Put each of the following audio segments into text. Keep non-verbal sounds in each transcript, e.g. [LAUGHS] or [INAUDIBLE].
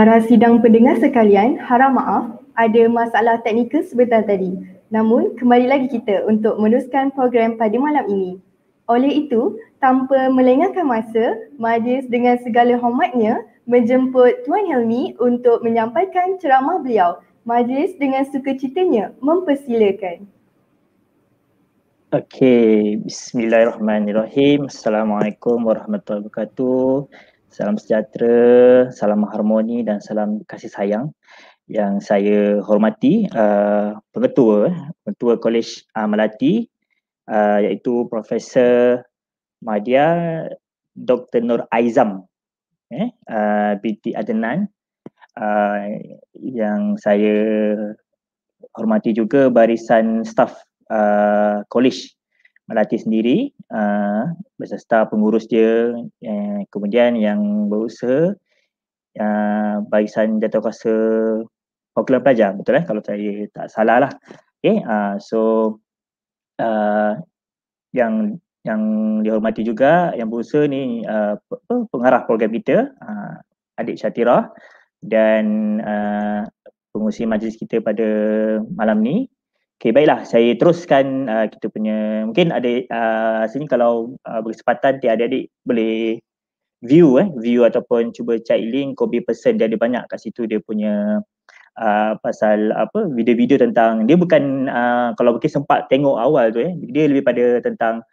Para sidang pendengar sekalian, harap maaf ada masalah teknikal sebentar tadi. Namun, kembali lagi kita untuk meneruskan program pada malam ini. Oleh itu, tanpa melengahkan masa, majlis dengan segala hormatnya menjemput Tuan Helmi untuk menyampaikan ceramah beliau. Majlis dengan sukacitanya mempersilakan. Okey, bismillahirrahmanirrahim. Assalamualaikum warahmatullahi wabarakatuh. Salam sejahtera, salam harmoni dan salam kasih sayang yang saya hormati uh, pengetua, eh, pengetua Kolej uh, Melati uh, iaitu Profesor Madia Dr. Nur Aizam eh, uh, BT Adnan uh, yang saya hormati juga barisan staff uh, college Melati sendiri uh, beserta pengurus dia eh, kemudian yang berusaha uh, barisan jatuhkuasa popular pelajar betul eh kalau saya tak salah lah okay, uh, ah, so uh, yang yang dihormati juga yang berusaha ni uh, pengarah program kita uh, adik Syatirah dan uh, pengurusi majlis kita pada malam ni Okay, baiklah saya teruskan uh, kita punya mungkin ada uh, sini kalau uh, berkesempatan tiada adik-adik boleh view eh view ataupun cuba cek link Kobe person dia ada banyak kat situ dia punya uh, pasal apa video-video tentang dia bukan uh, kalau mungkin sempat tengok awal tu eh dia lebih pada tentang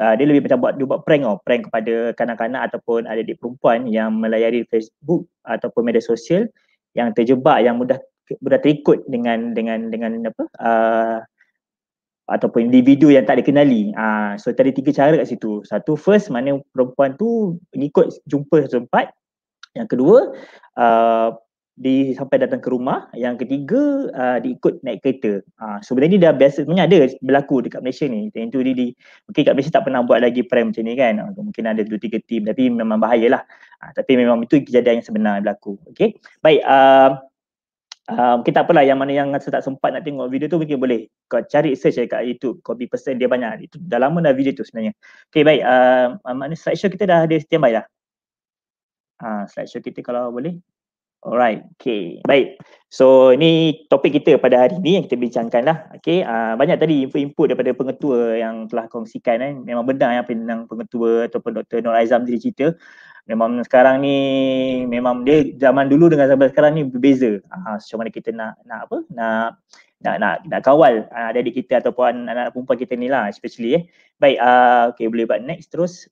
uh, dia lebih macam buat dia buat prank oh prank kepada kanak-kanak ataupun adik-adik perempuan yang melayari Facebook ataupun media sosial yang terjebak yang mudah sudah terikut dengan dengan dengan apa uh, ataupun individu yang tak dikenali. Uh, so tadi tiga cara kat situ. Satu first mana perempuan tu ikut jumpa tempat. Yang kedua uh, di sampai datang ke rumah, yang ketiga uh, diikut naik kereta. uh, ah, sebenarnya so, ni dah biasa punya ada berlaku dekat Malaysia ni. Yang tu dia di mungkin kat Malaysia tak pernah buat lagi prem macam ni kan. Uh, mungkin ada dua tiga team tapi memang bahayalah. Uh, tapi memang itu kejadian yang sebenar berlaku. Okey. Baik uh, Okay, ah, tak apalah yang mana yang saya tak sempat nak tengok video tu mungkin boleh kau cari search dekat YouTube copy person dia banyak itu dah lama dah video tu sebenarnya. Okay, baik. Ah, mana maknanya slideshow kita dah ada standby dah. Uh, slideshow kita kalau boleh. Alright, okay. Baik. So, ini topik kita pada hari ini yang kita bincangkan lah. Okay, uh, banyak tadi info input daripada pengetua yang telah kongsikan Eh. Memang benar eh, yang penang pengetua ataupun Dr. Nur Aizam tadi cerita. Memang sekarang ni, memang dia zaman dulu dengan zaman sekarang ni berbeza. Uh, macam mana kita nak, nak apa, nak nak nak nak kawal ah, ada di kita ataupun anak-anak perempuan kita ni lah especially eh. Baik, uh, okay boleh buat next terus.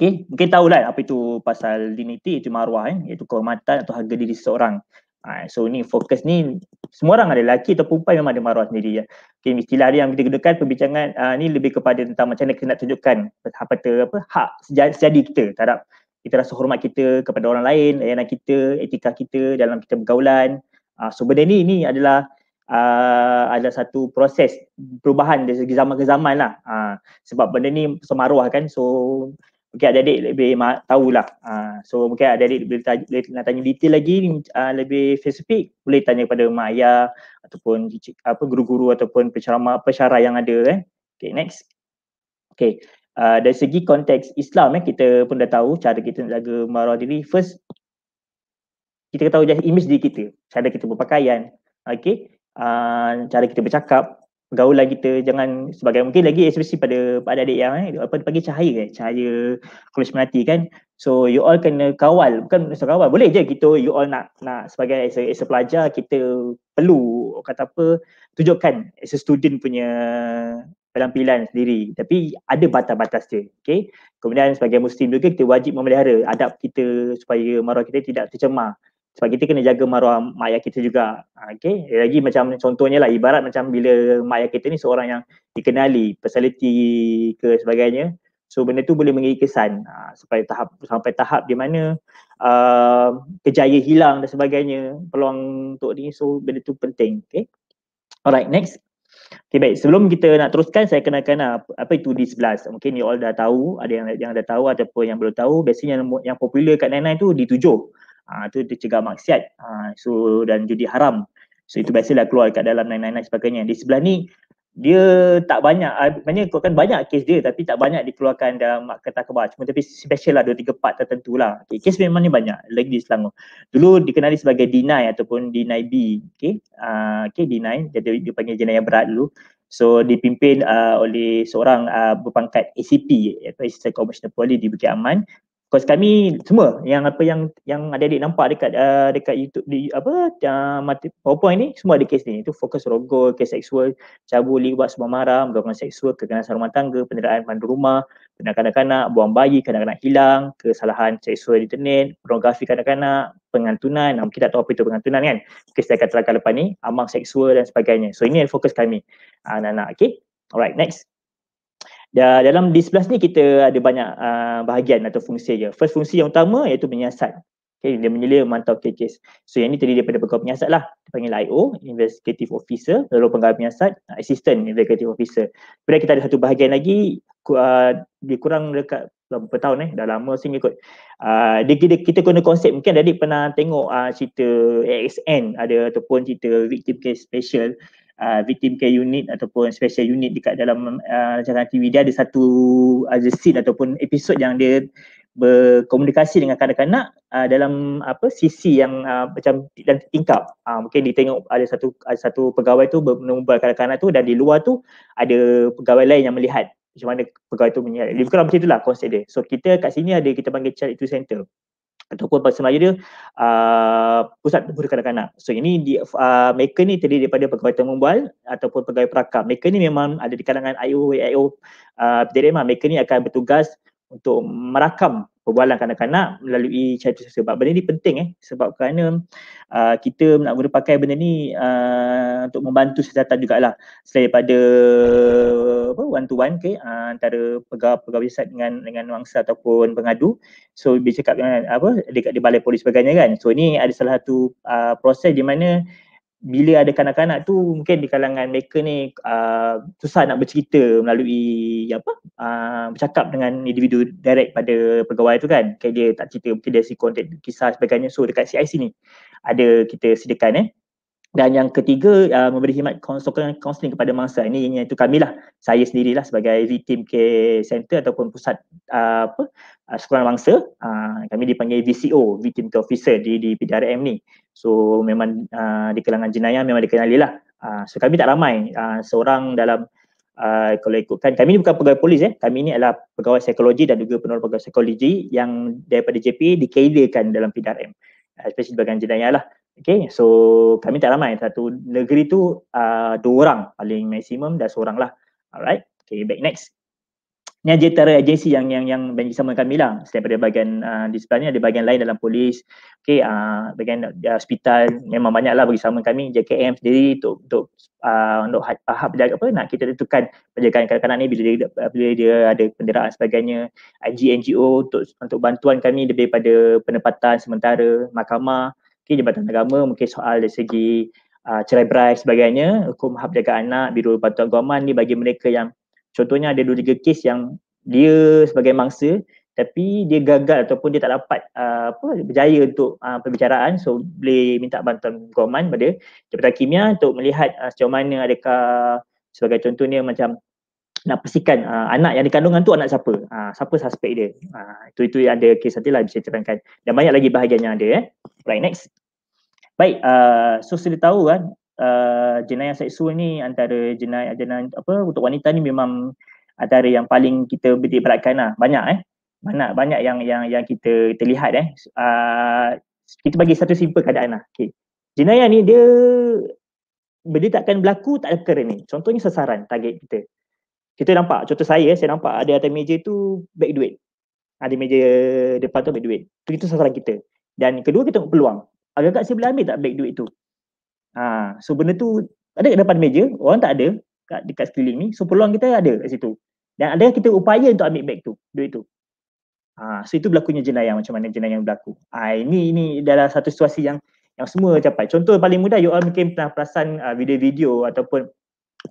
Okay. Mungkin lah apa itu pasal dignity, itu maruah, eh? iaitu kehormatan atau harga diri seseorang. Ha, so ni fokus ni semua orang ada lelaki atau perempuan memang ada maruah sendiri ya. Okay, istilah dia yang kita gunakan perbincangan uh, ni lebih kepada tentang macam mana kita nak tunjukkan apa apa hak sejadi kita terhadap kita rasa hormat kita kepada orang lain, layanan kita, etika kita dalam kita bergaulan. Uh, so benda ni ini adalah uh, adalah satu proses perubahan dari segi zaman ke zaman lah. Uh, sebab benda ni semaruah kan. So Okey adik-adik lebih tahu lah, Uh, ha, so mungkin adik-adik boleh, boleh nak tanya detail lagi uh, lebih specific, boleh tanya kepada mak ayah ataupun apa guru-guru ataupun penceramah pensyarah yang ada eh. Okey next. Okey. Uh, ah, dari segi konteks Islam eh kita pun dah tahu cara kita nak jaga marah diri first kita tahu jadi image diri kita cara kita berpakaian okey uh, ah, cara kita bercakap pergaulan kita jangan sebagai mungkin lagi especially pada pada adik yang eh, apa pagi cahaya kan cahaya kelas melati kan so you all kena kawal bukan mesti kawal boleh je kita you all nak nak sebagai as a, as a pelajar kita perlu kata apa tunjukkan as a student punya penampilan sendiri tapi ada batas-batas dia okey kemudian sebagai muslim juga kita wajib memelihara adab kita supaya marah kita tidak tercemar sebab kita kena jaga maruah mak ayah kita juga ha, okey lagi macam contohnya lah ibarat macam bila mak ayah kita ni seorang yang dikenali personality ke sebagainya so benda tu boleh mengikis kesan ha, sampai tahap sampai tahap di mana uh, kejaya hilang dan sebagainya peluang untuk ni so benda tu penting okey alright next Okay baik, sebelum kita nak teruskan saya kenalkan ah, apa itu D11. Mungkin you all dah tahu, ada yang yang dah tahu ataupun yang belum tahu, biasanya yang, yang popular kat 99 tu D7. Ah tu dia cegah maksiat. Ah so dan judi haram. So itu biasalah keluar dekat dalam 999 sebagainya. Di sebelah ni dia tak banyak ah, maknanya kau kan banyak kes dia tapi tak banyak dikeluarkan dalam kata khabar cuma tapi special lah dua tiga part tertentu lah okay, kes memang ni banyak lagi di Selangor dulu dikenali sebagai deny ataupun deny B okey uh, ah, okey deny jadi dia panggil jenayah berat dulu so dipimpin uh, oleh seorang uh, berpangkat ACP iaitu Assistant Commissioner Polis di Bukit Aman course kami semua yang apa yang yang ada di nampak dekat uh, dekat YouTube di apa uh, mati PowerPoint ni semua ada kes ni itu fokus rogo, kes seksual cabul libat semua marah gangguan seksual kekerasan rumah tangga penderaan pandu rumah penderaan kanak-kanak buang bayi kanak-kanak hilang kesalahan seksual di internet pornografi kanak-kanak pengantunan nah, kita tak tahu apa itu pengantunan kan kes saya akan lepas ni amang seksual dan sebagainya so ini yang fokus kami ah, anak-anak okey alright next Da, dalam D11 ni kita ada banyak uh, bahagian atau fungsi dia. First fungsi yang utama iaitu menyiasat. Okay, dia menyelia memantau kes-kes. So yang ni terdiri daripada pegawai penyiasat lah. Dia panggil IO, Investigative Officer. Lalu pegawai penyiasat, Assistant Investigative Officer. Kemudian kita ada satu bahagian lagi, uh, dia kurang dekat berapa tahun eh, dah lama sini kot. Uh, dia, dia, kita guna konsep, mungkin adik pernah tengok uh, cerita AXN ada ataupun cerita Victim Case Special. Uh, victim care unit ataupun special unit dekat dalam uh, rancangan TV dia ada satu uh, ada uh, scene ataupun episod yang dia berkomunikasi dengan kanak-kanak uh, dalam apa sisi yang uh, macam dan tingkap. Uh, mungkin dia tengok ada satu ada satu pegawai tu menumbal kanak-kanak tu dan di luar tu ada pegawai lain yang melihat macam mana pegawai tu menyiar. Lebih kurang macam itulah konsep dia. So kita kat sini ada kita panggil child itu center ataupun bahasa Melayu dia uh, pusat tubuh kanak-kanak. So ini di, uh, mereka ni terdiri daripada pegawai termumbal ataupun pegawai perakam. Mereka ni memang ada di kalangan IO, IO uh, PDMA. Lah. Mereka ni akan bertugas untuk merakam perbualan kanak-kanak melalui chat sosial sebab benda ni penting eh sebab kerana uh, kita nak guna pakai benda ni uh, untuk membantu juga lah. selain daripada apa one to one okay, uh, antara pegawai-pegawai sihat dengan dengan wangsa ataupun pengadu so dia cakap dengan apa dekat di balai polis sebagainya kan so ni ada salah satu uh, proses di mana bila ada kanak-kanak tu mungkin di kalangan mereka ni uh, susah nak bercerita melalui apa uh, bercakap dengan individu direct pada pegawai tu kan okay, dia tak cerita mungkin dia si konten kisah sebagainya so dekat CIC ni ada kita sediakan eh dan yang ketiga, uh, memberi himat sokongan kaunseling kepada mangsa. Ini kami lah saya sendirilah sebagai victim care center ataupun pusat uh, apa, uh, sokongan mangsa. Uh, kami dipanggil VCO, victim care officer di, di PDRM ni. So memang uh, di kalangan jenayah memang dikenali lah. Uh, so kami tak ramai, uh, seorang dalam uh, kalau ikutkan, kami ni bukan pegawai polis eh. Kami ni adalah pegawai psikologi dan juga penolong pegawai psikologi yang daripada JP dikaidakan dalam PDRM. Uh, especially bagian jenayah lah. Okay, so kami tak ramai. Satu negeri tu uh, dua orang paling maksimum dah seorang lah. Alright, okay back next. Ini antara agensi yang yang yang bagi sama kami lah. Setiap ada bahagian uh, di sebelah ni ada bahagian lain dalam polis. Okay, uh, bahagian uh, hospital memang banyak lah bagi sama kami. JKM sendiri untuk untuk uh, untuk tahap uh, apa nak kita tentukan penjagaan kanak-kanak ni bila dia, bila dia ada penderaan sebagainya. IG NGO untuk untuk bantuan kami lebih pada penempatan sementara mahkamah okay, Jabatan Agama mungkin soal dari segi uh, cerai berai sebagainya, hukum hak jaga anak, biro bantuan guaman ni bagi mereka yang contohnya ada dua tiga kes yang dia sebagai mangsa tapi dia gagal ataupun dia tak dapat uh, apa berjaya untuk uh, ah, perbicaraan so boleh minta bantuan guaman pada Jabatan Kimia untuk melihat uh, sejauh mana adakah sebagai contohnya macam nak pastikan uh, anak yang dikandungan tu anak siapa uh, siapa suspek dia uh, itu itu yang ada kes satu lah bisa terangkan dan banyak lagi bahagian yang ada eh right next Baik, uh, so sudah tahu kan uh, jenayah seksual ni antara jenayah jenayah apa untuk wanita ni memang antara yang paling kita beratkan lah. Banyak eh. Banyak banyak yang yang yang kita terlihat eh. Uh, kita bagi satu simple keadaan lah. Okay. Jenayah ni dia benda takkan berlaku tak ada perkara ni. Contohnya sasaran target kita. Kita nampak, contoh saya, saya nampak ada atas meja tu beg duit. Ada meja depan tu beg duit. Itu sasaran kita. Dan kedua kita tengok peluang agak-agak saya boleh ambil tak beg duit tu? Ha, so benda tu ada kat depan meja, orang tak ada kat, dekat sekeliling ni, so peluang kita ada kat situ. Dan ada kita upaya untuk ambil beg tu, duit tu. Ha, so itu berlakunya jenayah macam mana jenayah yang berlaku. Ha, ini, ini adalah satu situasi yang yang semua capai. Contoh paling mudah, you all mungkin pernah perasan uh, ha, video-video ataupun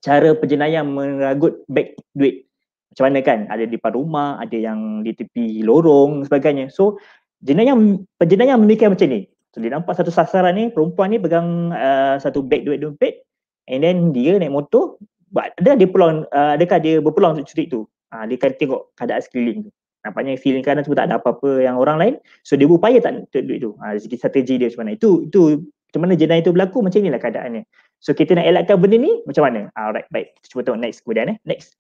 cara penjenayah meragut beg duit. Macam mana kan? Ada di depan rumah, ada yang di tepi lorong sebagainya. So, jenayah penjenayah memikir macam ni. So dia nampak satu sasaran ni, perempuan ni pegang uh, satu beg duit dompet and then dia naik motor, ada dia peluang, uh, adakah dia berpeluang untuk curi tu? Uh, dia kata tengok keadaan sekeliling tu. Nampaknya feeling kanan tu tak ada apa-apa yang orang lain. So dia berupaya tak untuk duit tu. Uh, strategi dia macam mana. Itu, itu macam mana jenayah itu berlaku, macam inilah keadaannya. So kita nak elakkan benda ni, macam mana? Alright, baik. Kita cuba tengok next kemudian eh. Next.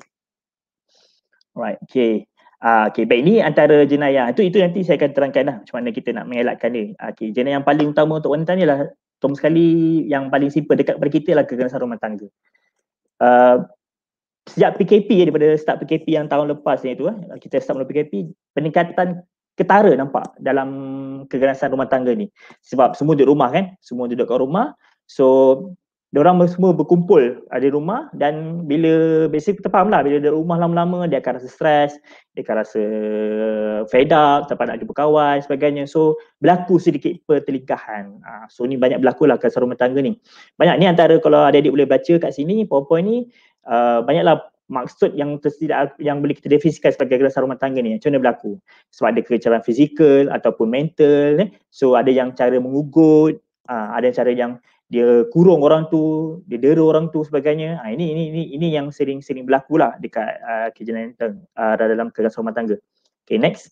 Alright, okay. Uh, ah, okay, baik ni antara jenayah itu itu nanti saya akan terangkan lah macam mana kita nak mengelakkan ni. Ah, okay, jenayah yang paling utama untuk wanita ni lah Tom sekali yang paling simple dekat kepada kita lah kekerasan rumah tangga. Uh, sejak PKP ya, daripada start PKP yang tahun lepas ni tu eh, kita start mula PKP, peningkatan ketara nampak dalam kekerasan rumah tangga ni. Sebab semua duduk rumah kan, semua duduk kat rumah. So dia orang semua berkumpul ada rumah dan bila basic kita faham lah, bila dia rumah lama-lama dia akan rasa stres dia akan rasa fed up tak nak jumpa kawan sebagainya so berlaku sedikit pertelingkahan ah, so ni banyak berlaku lah kat rumah tangga ni banyak ni antara kalau ada adik boleh baca kat sini powerpoint ni ah, banyaklah maksud yang tersedia yang boleh kita definisikan sebagai kelasan rumah tangga ni macam mana berlaku sebab ada kecerahan fizikal ataupun mental so ada yang cara mengugut ah, ada yang cara yang dia kurung orang tu, dia dera orang tu sebagainya. Ha, ini ini ini ini yang sering-sering berlaku lah dekat uh, ah, kejadian uh, ah, dalam kekasih rumah tangga. Okay next.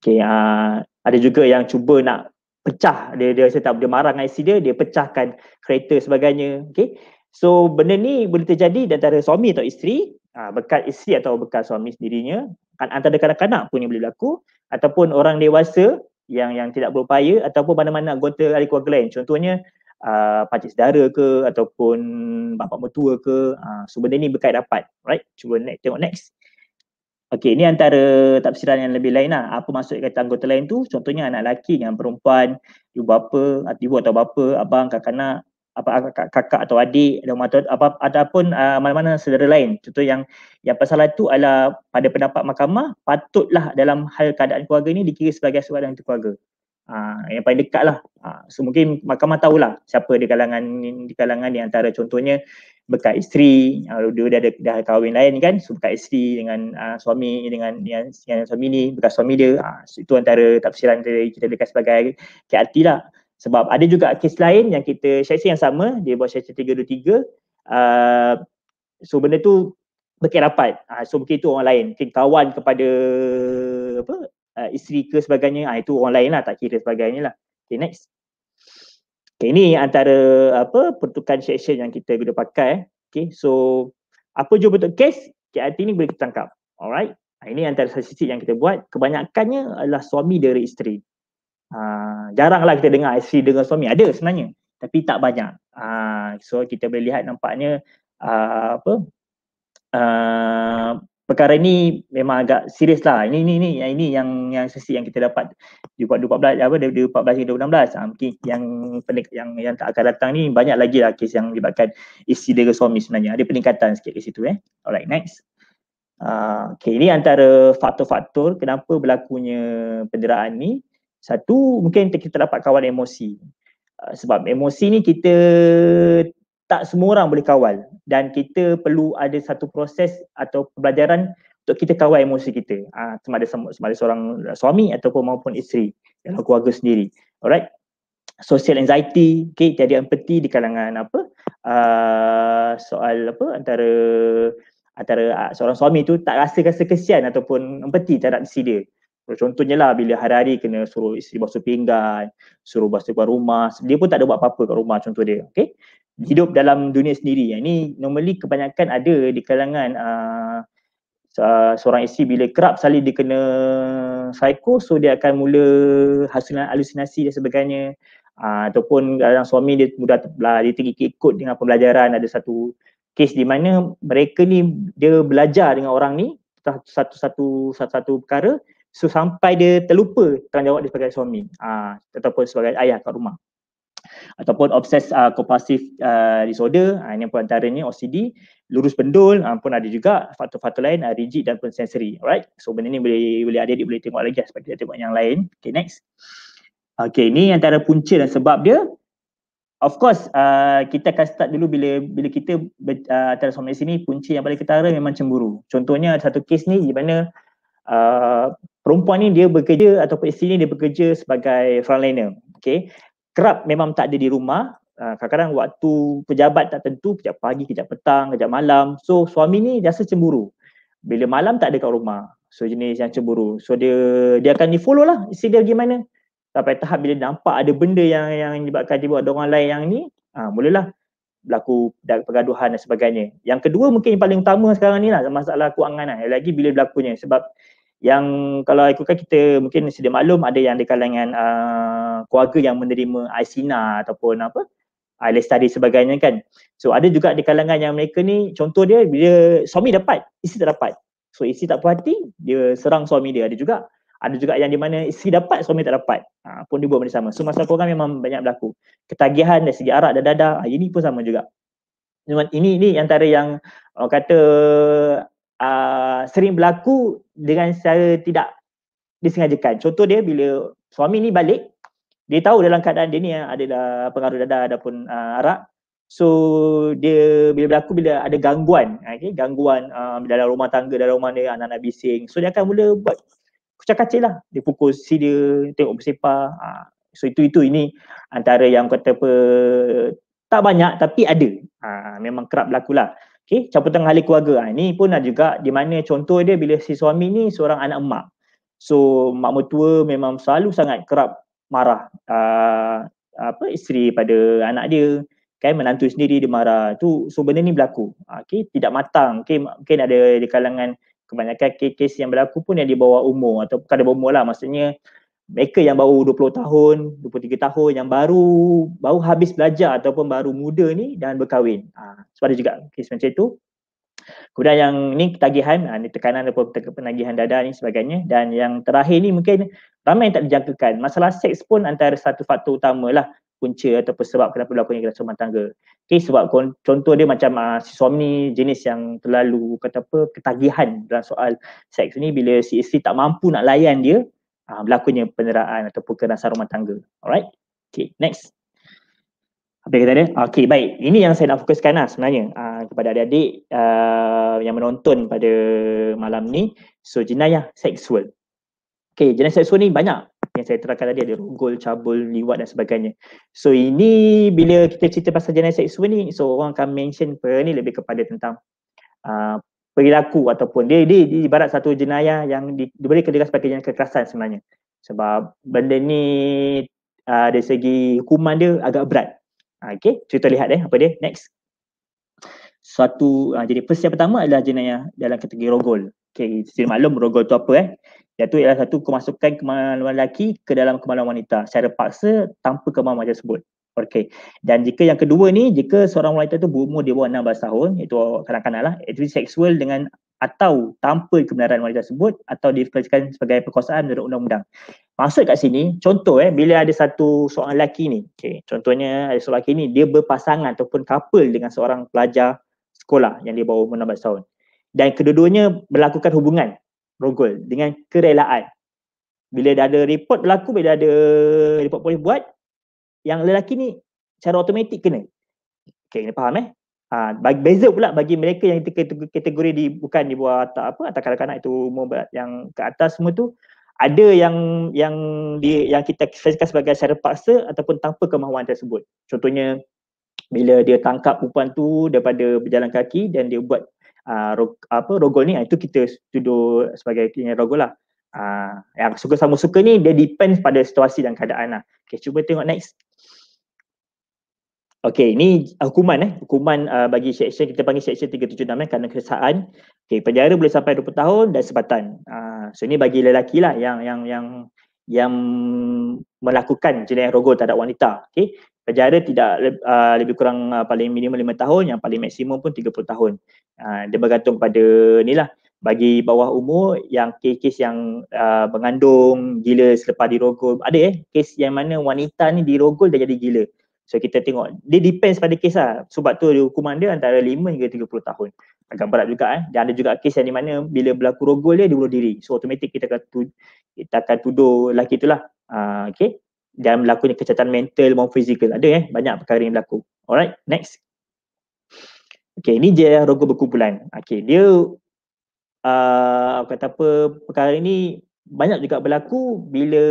Okay, uh, ada juga yang cuba nak pecah dia dia setup dia marah dengan isteri dia dia pecahkan kereta sebagainya okey so benda ni boleh terjadi antara suami atau isteri uh, bekas isteri atau bekas suami sendirinya antara kanak-kanak pun yang boleh berlaku ataupun orang dewasa yang yang tidak berupaya ataupun mana-mana anggota ahli keluarga lain. Contohnya uh, pakcik saudara ke ataupun bapa mertua ke. Uh, so benda ni berkait dapat. Right? Cuba next, tengok next. Okay, ini antara tafsiran yang lebih lain lah. Apa maksud kata anggota lain tu? Contohnya anak lelaki dengan perempuan, ibu bapa, ibu atau bapa, abang, kakak-kanak, apa kakak, atau adik atau apa ataupun uh, mana-mana saudara lain contoh yang yang pasal itu adalah pada pendapat mahkamah patutlah dalam hal keadaan keluarga ini dikira sebagai seorang yang keluarga uh, yang paling dekat lah uh, so mungkin mahkamah tahulah siapa di kalangan di kalangan di antara contohnya bekas isteri uh, dia dah, dah kahwin lain kan so bekas isteri dengan uh, suami dengan yang, yang suami ni bekas suami dia uh, so, itu antara tafsiran dia kita dekat sebagai KRT lah sebab ada juga kes lain yang kita seksi yang sama dia buat seksi 323 uh, so benda tu berkait rapat uh, so mungkin tu orang lain mungkin kawan kepada apa uh, isteri ke sebagainya uh, itu orang lain lah tak kira sebagainya lah okay next okay ni antara apa pertukaran seksi yang kita guna pakai eh. okay so apa je bentuk kes KIT ni boleh kita tangkap alright ah, ini antara sisi yang kita buat kebanyakannya adalah suami dari isteri Uh, jaranglah kita dengar isteri dengan suami. Ada sebenarnya tapi tak banyak. Uh, so kita boleh lihat nampaknya uh, apa uh, perkara ini memang agak serius lah. Ini ini ini yang ini yang yang sesi yang kita dapat di 2014 apa dari 2014 ke 2016. Uh, mungkin yang yang yang tak akan datang ni banyak lagi lah kes yang melibatkan isteri dengan suami sebenarnya. Ada peningkatan sikit di situ eh. Alright next. Uh, okay, ini antara faktor-faktor kenapa berlakunya penderaan ni satu mungkin kita dapat kawal emosi ah, sebab emosi ni kita tak semua orang boleh kawal dan kita perlu ada satu proses atau pembelajaran untuk kita kawal emosi kita ah, sama ada, sama ada seorang suami ataupun maupun isteri dalam keluarga sendiri alright social anxiety okay, jadi empathy di kalangan apa uh, soal apa antara antara uh, seorang suami tu tak rasa-rasa kesian ataupun empathy terhadap si dia Contohnya lah bila hari-hari kena suruh isteri basuh pinggan, suruh basuh keluar rumah, dia pun tak ada buat apa-apa kat rumah contoh dia. Okay? Hidup dalam dunia sendiri. Yang ni normally kebanyakan ada di kalangan uh, seorang isteri bila kerap saling dia kena psycho so dia akan mula hasilan alusinasi dan sebagainya uh, ataupun dalam suami dia mudah lah, dia tinggi ikut dengan pembelajaran ada satu kes di mana mereka ni dia belajar dengan orang ni satu-satu satu-satu perkara So sampai dia terlupa tanggungjawab dia sebagai suami uh, ataupun sebagai ayah kat rumah. Ataupun obses uh, compulsive uh, disorder, uh, ini pun antaranya OCD, lurus pendul uh, pun ada juga, faktor-faktor lain, uh, rigid dan pun sensory. Alright, so benda ni boleh, boleh ada, dia boleh tengok lagi lah sebab kita tengok yang lain. Okay, next. Okay, ni antara punca dan sebab dia. Of course, uh, kita akan start dulu bila bila kita uh, antara suami sini punca yang paling ketara memang cemburu. Contohnya ada satu kes ni di mana Uh, perempuan ni dia bekerja ataupun isteri ni dia bekerja sebagai frontliner. Okay. Kerap memang tak ada di rumah. Uh, kadang-kadang waktu pejabat tak tentu, kejap pagi, kejap petang, kejap malam. So suami ni rasa cemburu. Bila malam tak ada kat rumah. So jenis yang cemburu. So dia dia akan di follow lah isteri dia gimana. Sampai tahap bila nampak ada benda yang yang menyebabkan dia buat orang lain yang ni, ah uh, mulalah berlaku pergaduhan dan sebagainya. Yang kedua mungkin yang paling utama sekarang ni lah masalah keuangan lah. Lagi bila berlakunya sebab yang kalau ikutkan kita mungkin sedia maklum ada yang di kalangan uh, keluarga yang menerima Aisina ataupun apa Ailes tadi sebagainya kan. So ada juga di kalangan yang mereka ni contoh dia bila suami dapat, isi tak dapat. So isi tak puas hati, dia serang suami dia ada juga. Ada juga yang di mana isi dapat, suami tak dapat. Ha, pun dibuat benda sama. So masa korang memang banyak berlaku. Ketagihan dari segi arak dan dada, ha, ini pun sama juga. Cuma ini ini antara yang orang kata uh, sering berlaku dengan secara tidak disengajakan. Contoh dia bila suami ni balik, dia tahu dalam keadaan dia ni eh, adalah pengaruh dadah ataupun uh, arak. So dia bila berlaku bila ada gangguan, ah, okay, gangguan um, dalam rumah tangga, dalam rumah dia anak-anak bising. So dia akan mula buat kucak kacil lah. Dia pukul si dia, tengok bersepa. Uh, ah. so itu itu ini antara yang kata apa tak banyak tapi ada. Uh, memang kerap berlaku lah. Okay, cabutan ahli keluarga. Ha, ini pun ada juga di mana contoh dia bila si suami ni seorang anak emak. So, mak mertua memang selalu sangat kerap marah uh, apa isteri pada anak dia. Kan, menantu sendiri dia marah. Tu, so, benda ni berlaku. Ha, okay, tidak matang. Okay, mungkin ada di kalangan kebanyakan kes-kes yang berlaku pun yang dibawa bawah umur atau bukan di umur lah maksudnya mereka yang baru 20 tahun, 23 tahun yang baru baru habis belajar ataupun baru muda ni dan berkahwin. Ha, sebab ada juga kes macam itu. Kemudian yang ni ketagihan, ha, ni tekanan ataupun penagihan dada ni sebagainya. Dan yang terakhir ni mungkin ramai yang tak dijangkakan. Masalah seks pun antara satu faktor utama lah punca ataupun sebab kenapa berlaku yang kerasa tangga. Okay, sebab contoh dia macam uh, si suami ni jenis yang terlalu kata apa ketagihan dalam soal seks ni bila si isteri tak mampu nak layan dia uh, berlakunya penderaan ataupun kerasan rumah tangga. Alright. Okay, next. Apa yang kita ada? Okay, baik. Ini yang saya nak fokuskan lah sebenarnya uh, kepada adik-adik ah, yang menonton pada malam ni. So, jenayah seksual. Okay, jenayah seksual ni banyak yang saya terangkan tadi ada rugul, cabul, liwat dan sebagainya. So ini bila kita cerita pasal jenayah seksual ni, so orang akan mention per ni lebih kepada tentang perilaku ataupun dia, dia, dia ibarat satu jenayah yang di, diberi kedegas sebagai jenayah kekerasan sebenarnya sebab benda ni uh, dari segi hukuman dia agak berat ah, Okay, kita lihat eh apa dia next satu uh, ah, jadi persia pertama adalah jenayah dalam kategori rogol okey sini maklum rogol tu apa eh iaitu ialah satu kemasukan kemaluan lelaki ke dalam kemaluan wanita secara paksa tanpa kemaluan macam sebut Okey. Dan jika yang kedua ni, jika seorang wanita tu berumur di bawah 16 tahun, itu kanak-kanak lah, aktiviti seksual dengan atau tanpa kebenaran wanita tersebut atau dikategorikan sebagai perkosaan menurut undang-undang. Maksud kat sini, contoh eh, bila ada satu seorang lelaki ni, okay, contohnya ada seorang lelaki ni, dia berpasangan ataupun couple dengan seorang pelajar sekolah yang dia bawa umur 16 tahun. Dan kedua-duanya melakukan hubungan rogol dengan kerelaan. Bila dah ada report berlaku, bila ada report polis buat, yang lelaki ni secara automatik kena. Okay, kena faham eh? Ha, bagi, beza pula bagi mereka yang kategori di bukan di bawah atas apa Atau kanak-kanak itu umur yang ke atas semua tu ada yang yang dia yang kita klasifikasikan sebagai secara paksa ataupun tanpa kemahuan tersebut. Contohnya bila dia tangkap perempuan tu daripada berjalan kaki dan dia buat uh, rog, apa rogol ni ah, itu kita tuduh sebagai kini rogol lah. Uh, yang suka sama suka ni dia depends pada situasi dan keadaan lah. Okay, cuba tengok next. Okay, ni hukuman eh. Hukuman uh, bagi section, kita panggil section 376 eh, kerana kesesaan. Okay, penjara boleh sampai 20 tahun dan sebatan. Uh, so ni bagi lelaki lah yang yang yang yang melakukan jenayah rogol terhadap wanita. Okay, penjara tidak uh, lebih kurang uh, paling minimum 5 tahun, yang paling maksimum pun 30 tahun. Uh, dia bergantung pada ni lah bagi bawah umur yang kes-kes yang uh, mengandung gila selepas dirogol ada eh kes yang mana wanita ni dirogol dah jadi gila so kita tengok dia depends pada kes lah sebab tu hukuman dia antara 5 hingga 30 tahun agak berat juga eh dan ada juga kes yang di mana bila berlaku rogol dia dia bunuh diri so automatic kita akan tu, kita akan tuduh lelaki tu lah uh, ah, okay dan melakukan kecacatan mental maupun fizikal ada eh banyak perkara yang berlaku alright next Okay, ni dia eh, rogol berkumpulan. Okay, dia uh, kata apa perkara ini banyak juga berlaku bila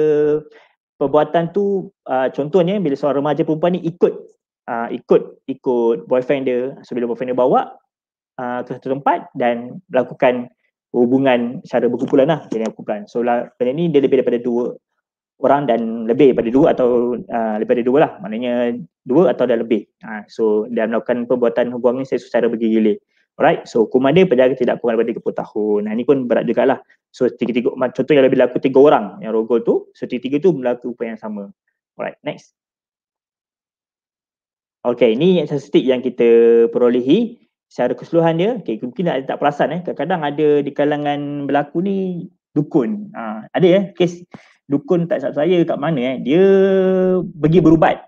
perbuatan tu uh, contohnya bila seorang remaja perempuan ni ikut uh, ikut ikut boyfriend dia so bila boyfriend dia bawa uh, ke satu tempat dan melakukan hubungan secara berkumpulan lah jenis berkumpulan so lah, benda ni dia lebih daripada dua orang dan lebih daripada dua atau uh, lebih daripada dua lah maknanya dua atau dah lebih uh, so dia melakukan perbuatan hubungan ni secara bergilir Alright, so hukuman dia penjara tidak kurang daripada 30 tahun. Nah, ini pun berat juga lah. So, tiga-tiga, yang lebih laku tiga orang yang rogol tu, so tiga-tiga tu berlaku upaya yang sama. Alright, next. Okay, ini statistik yang kita perolehi secara keseluruhan dia. Okay, mungkin ada tak perasan eh. Kadang-kadang ada di kalangan berlaku ni dukun. Ha, ada ya, eh? kes dukun tak sebab saya kat mana eh. Dia pergi berubat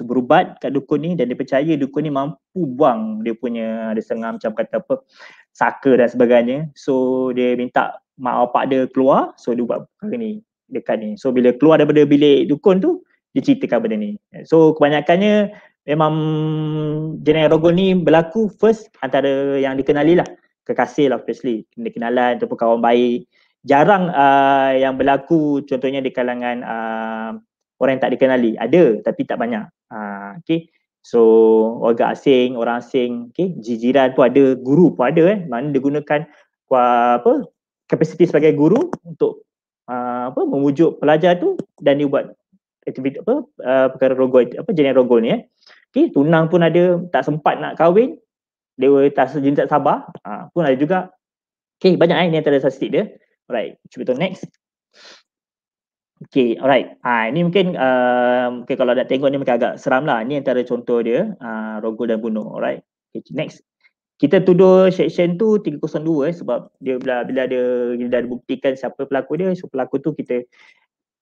berubat kat dukun ni dan dia percaya dukun ni mampu buang dia punya ada sengah macam kata apa saka dan sebagainya so dia minta mak bapak dia keluar so dia buat perkara ni dekat ni so bila keluar daripada bilik dukun tu dia ceritakan benda ni so kebanyakannya memang jenayah rogol ni berlaku first antara yang dikenali lah kekasih lah firstly kena kenalan ataupun kawan baik jarang uh, yang berlaku contohnya di kalangan uh, orang yang tak dikenali ada tapi tak banyak Ha, okay. So orang asing, orang asing, okay. jijiran pun ada, guru pun ada eh. Mana dia gunakan apa, kapasiti sebagai guru untuk ha, apa memujuk pelajar tu dan dia buat aktiviti apa ha, perkara rogol apa jenis rogol ni eh. Okay, tunang pun ada tak sempat nak kahwin dia tak sejenis tak sabar uh, pun ada juga okay, banyak eh ni antara statistik dia alright cuba tengok next Okay, alright. Ha, ini mungkin uh, okay, kalau nak tengok ni mungkin agak seram lah. Ini antara contoh dia, uh, ah, rogol dan bunuh. Alright. Okay, next. Kita tuduh section tu 302 eh, sebab dia bila, bila dia, dia dah buktikan siapa pelaku dia, so pelaku tu kita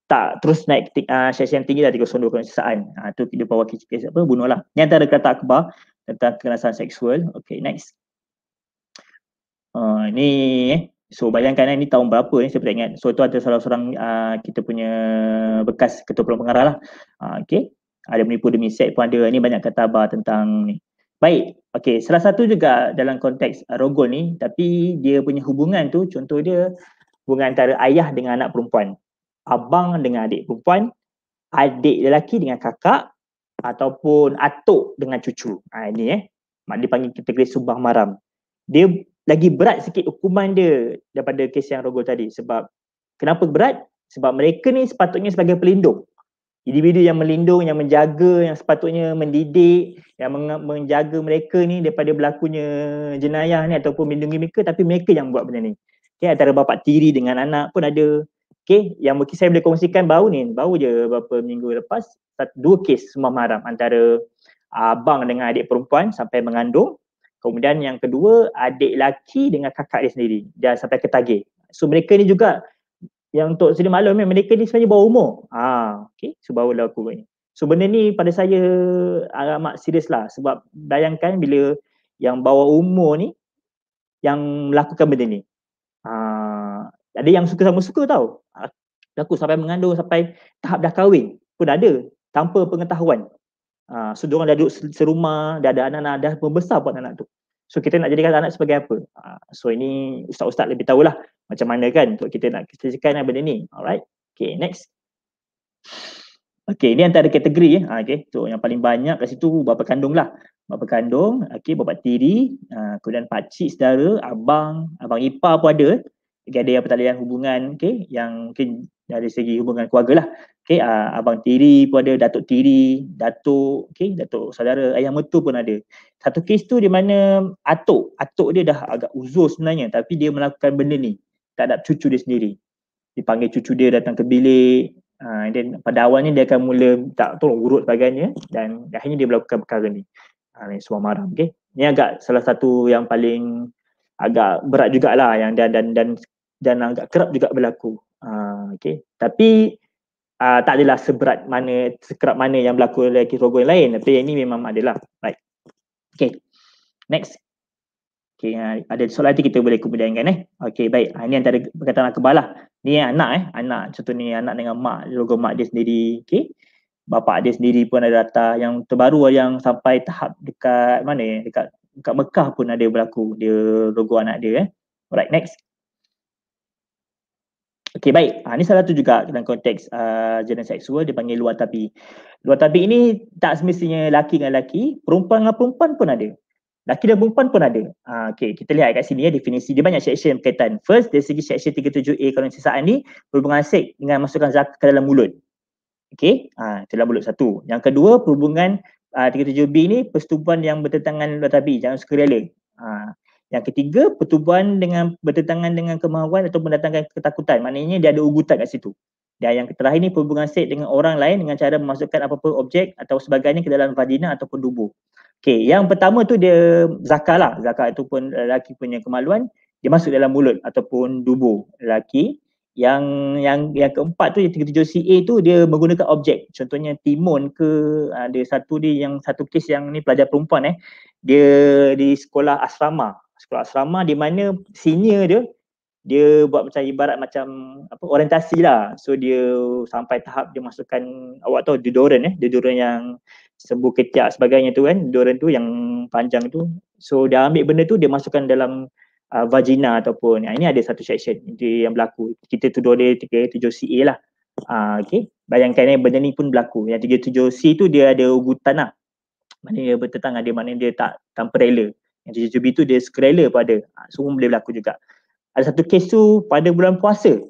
tak terus naik uh, ah, section tinggi dah 302 kemasaan. Ha, tu dia bawa kes, kes apa, bunuh lah. Ini antara kata akbar tentang kekerasan seksual. Okay, next. Uh, ni eh, So bayangkan eh, ni tahun berapa ni eh, saya tak ingat. So itu ada salah seorang uh, kita punya bekas ketua pulang pengarah lah. Uh, ah, okay. Ada menipu demi set pun ada. ini banyak kata bah tentang ni. Baik. Okay. Salah satu juga dalam konteks uh, rogol ni. Tapi dia punya hubungan tu contoh dia hubungan antara ayah dengan anak perempuan. Abang dengan adik perempuan. Adik lelaki dengan kakak. Ataupun atuk dengan cucu. Ha, ini eh. Dia panggil kategori subah maram. Dia lagi berat sikit hukuman dia daripada kes yang rogol tadi sebab kenapa berat? sebab mereka ni sepatutnya sebagai pelindung individu yang melindung, yang menjaga, yang sepatutnya mendidik yang menjaga mereka ni daripada berlakunya jenayah ni ataupun melindungi mereka tapi mereka yang buat benda ni okay, antara bapak tiri dengan anak pun ada okay, yang mungkin saya boleh kongsikan baru ni baru je beberapa minggu lepas dua kes semua maram antara abang dengan adik perempuan sampai mengandung Kemudian yang kedua, adik laki dengan kakak dia sendiri dan sampai ke tagih. So mereka ni juga yang untuk sedia maklum mereka ni sebenarnya bawah umur. Ha, okay. So bawa lah aku ni. So benda ni pada saya agak serius lah sebab bayangkan bila yang bawah umur ni yang melakukan benda ni. Ha, ada yang suka sama suka tau. Aku sampai mengandung sampai tahap dah kahwin pun ada tanpa pengetahuan Ha, so diorang dah duduk serumah, dah ada anak-anak, dah membesar buat anak tu. So kita nak jadikan anak sebagai apa? Uh, so ini ustaz-ustaz lebih tahulah macam mana kan untuk kita nak kisahkan benda ni. Alright. Okay, next. Okay, ini antara kategori ya. Ha, okay, so yang paling banyak kat situ bapa kandung lah. Bapa kandung, okay, bapa tiri, uh, kemudian pakcik, saudara, abang, abang ipa pun ada. Okay, ada yang pertalian hubungan, okay, yang mungkin dari segi hubungan keluarga lah okay, uh, abang tiri pun ada, datuk tiri, datuk, okay, datuk saudara, ayah metu pun ada. Satu kes tu di mana atuk, atuk dia dah agak uzur sebenarnya tapi dia melakukan benda ni Tak ada cucu dia sendiri. Dipanggil cucu dia datang ke bilik, uh, then pada awalnya dia akan mula tak tolong urut sebagainya dan akhirnya dia melakukan perkara ni. Uh, ah, semua marah, okay. Ni agak salah satu yang paling agak berat jugalah yang dan dan dan dan agak kerap juga berlaku. Uh, okay. Tapi uh, tak adalah seberat mana, sekerap mana yang berlaku oleh kirogo yang lain. Tapi yang ini memang adalah. Right. Okay. Next. Okay, ah, ada soalan nanti kita boleh kemudiankan eh. Okay, baik. Ah, ini antara perkataan nak kebalah. Ni yang anak eh. Anak. Contoh ni anak dengan mak. Logo mak dia sendiri. Okay. Bapak dia sendiri pun ada data. Yang terbaru yang sampai tahap dekat mana eh. Dekat, dekat Mekah pun ada berlaku. Dia logo anak dia eh. Alright, next. Okey baik. Ha, ah, ini salah satu juga dalam konteks uh, jenis seksual dia panggil luar tabi. Luar tabi ini tak semestinya laki dengan laki, perempuan dengan perempuan pun ada. Laki dan perempuan pun ada. Ha, Okey, kita lihat kat sini ya definisi dia banyak section berkaitan. First, dari segi section 37A kalau sesaan ni perhubungan seks dengan masukkan zakat ke dalam mulut. Okey, ha, itu dalam mulut satu. Yang kedua, perhubungan uh, 37B ni persetubuhan yang bertentangan luar tabi, jangan suka rela. Ha, yang ketiga, pertubuhan dengan bertentangan dengan kemahuan atau mendatangkan ketakutan. Maknanya dia ada ugutan kat situ. Dan yang terakhir ni perhubungan seks dengan orang lain dengan cara memasukkan apa-apa objek atau sebagainya ke dalam vagina ataupun dubur. Okey, yang pertama tu dia zakar lah. Zakar tu pun eh, lelaki punya kemaluan. Dia masuk dalam mulut ataupun dubur lelaki. Yang yang yang keempat tu, yang 37 CA tu dia menggunakan objek. Contohnya timun ke, eh, ada satu dia yang satu kes yang ni pelajar perempuan eh. Dia di sekolah asrama sekolah asrama di mana senior dia dia buat macam ibarat macam apa orientasi lah so dia sampai tahap dia masukkan awak tahu deodorant eh deodorant yang sembuh ketiak sebagainya tu kan deodorant tu yang panjang tu so dia ambil benda tu dia masukkan dalam uh, vagina ataupun ah, ini ada satu section dia yang berlaku kita tu dole 37CA lah uh, ah, okay. bayangkan eh benda ni pun berlaku yang 37C tu dia ada ugutan lah maknanya bertentangan dia maknanya dia tak tanpa rela yang tujuh cubi tu dia skrela pada. Ha, semua boleh berlaku juga. Ada satu kes tu pada bulan puasa.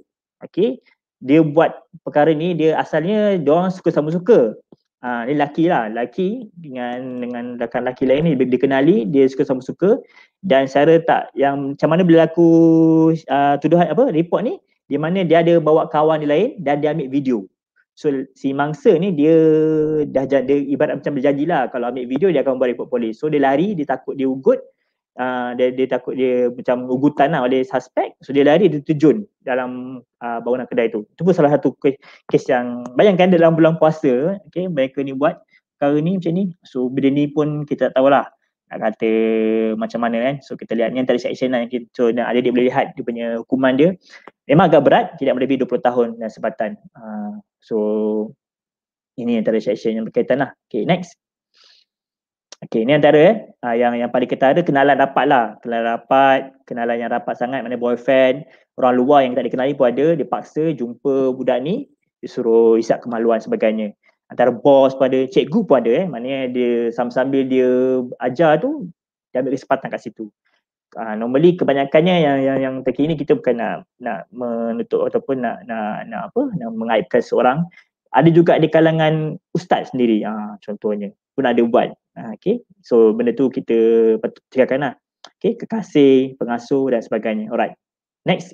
Okey. Dia buat perkara ni dia asalnya dia orang suka sama suka. Ha, ni lelaki lah. Lelaki dengan dengan rakan lelaki lain ni dikenali dia suka sama suka dan secara tak yang macam mana berlaku uh, tuduhan apa report ni di mana dia ada bawa kawan dia lain dan dia ambil video. So si mangsa ni dia dah jadi ibarat macam berjanji lah kalau ambil video dia akan buat report polis. So dia lari, dia takut dia ugut, uh, dia, dia takut dia macam ugutan lah oleh suspek. So dia lari, dia terjun dalam uh, bangunan kedai tu. Itu pun salah satu kes, kes yang bayangkan dalam bulan puasa, okay, mereka ni buat perkara ni macam ni. So benda ni pun kita tak tahulah nak kata macam mana kan. So kita lihat ni antara section lah yang so, ada dia boleh lihat dia punya hukuman dia memang agak berat tidak lebih 20 tahun dan sebatan uh, ah, so ini antara section yang berkaitan lah okay next okay ini antara eh, ah, yang yang paling kita ada kenalan rapat lah kenalan rapat kenalan yang rapat sangat mana boyfriend orang luar yang tak dikenali pun ada dipaksa jumpa budak ni disuruh isap kemaluan sebagainya antara bos pada cikgu pun ada eh maknanya dia sambil-sambil dia ajar tu dia ambil kesempatan kat situ uh, normally kebanyakannya yang yang yang terkini kita bukan nak nak menutup ataupun nak nak nak apa nak mengaibkan seorang ada juga di kalangan ustaz sendiri uh, contohnya pun ada buat uh, okey so benda tu kita patut tinggalkanlah okay kekasih pengasuh dan sebagainya alright next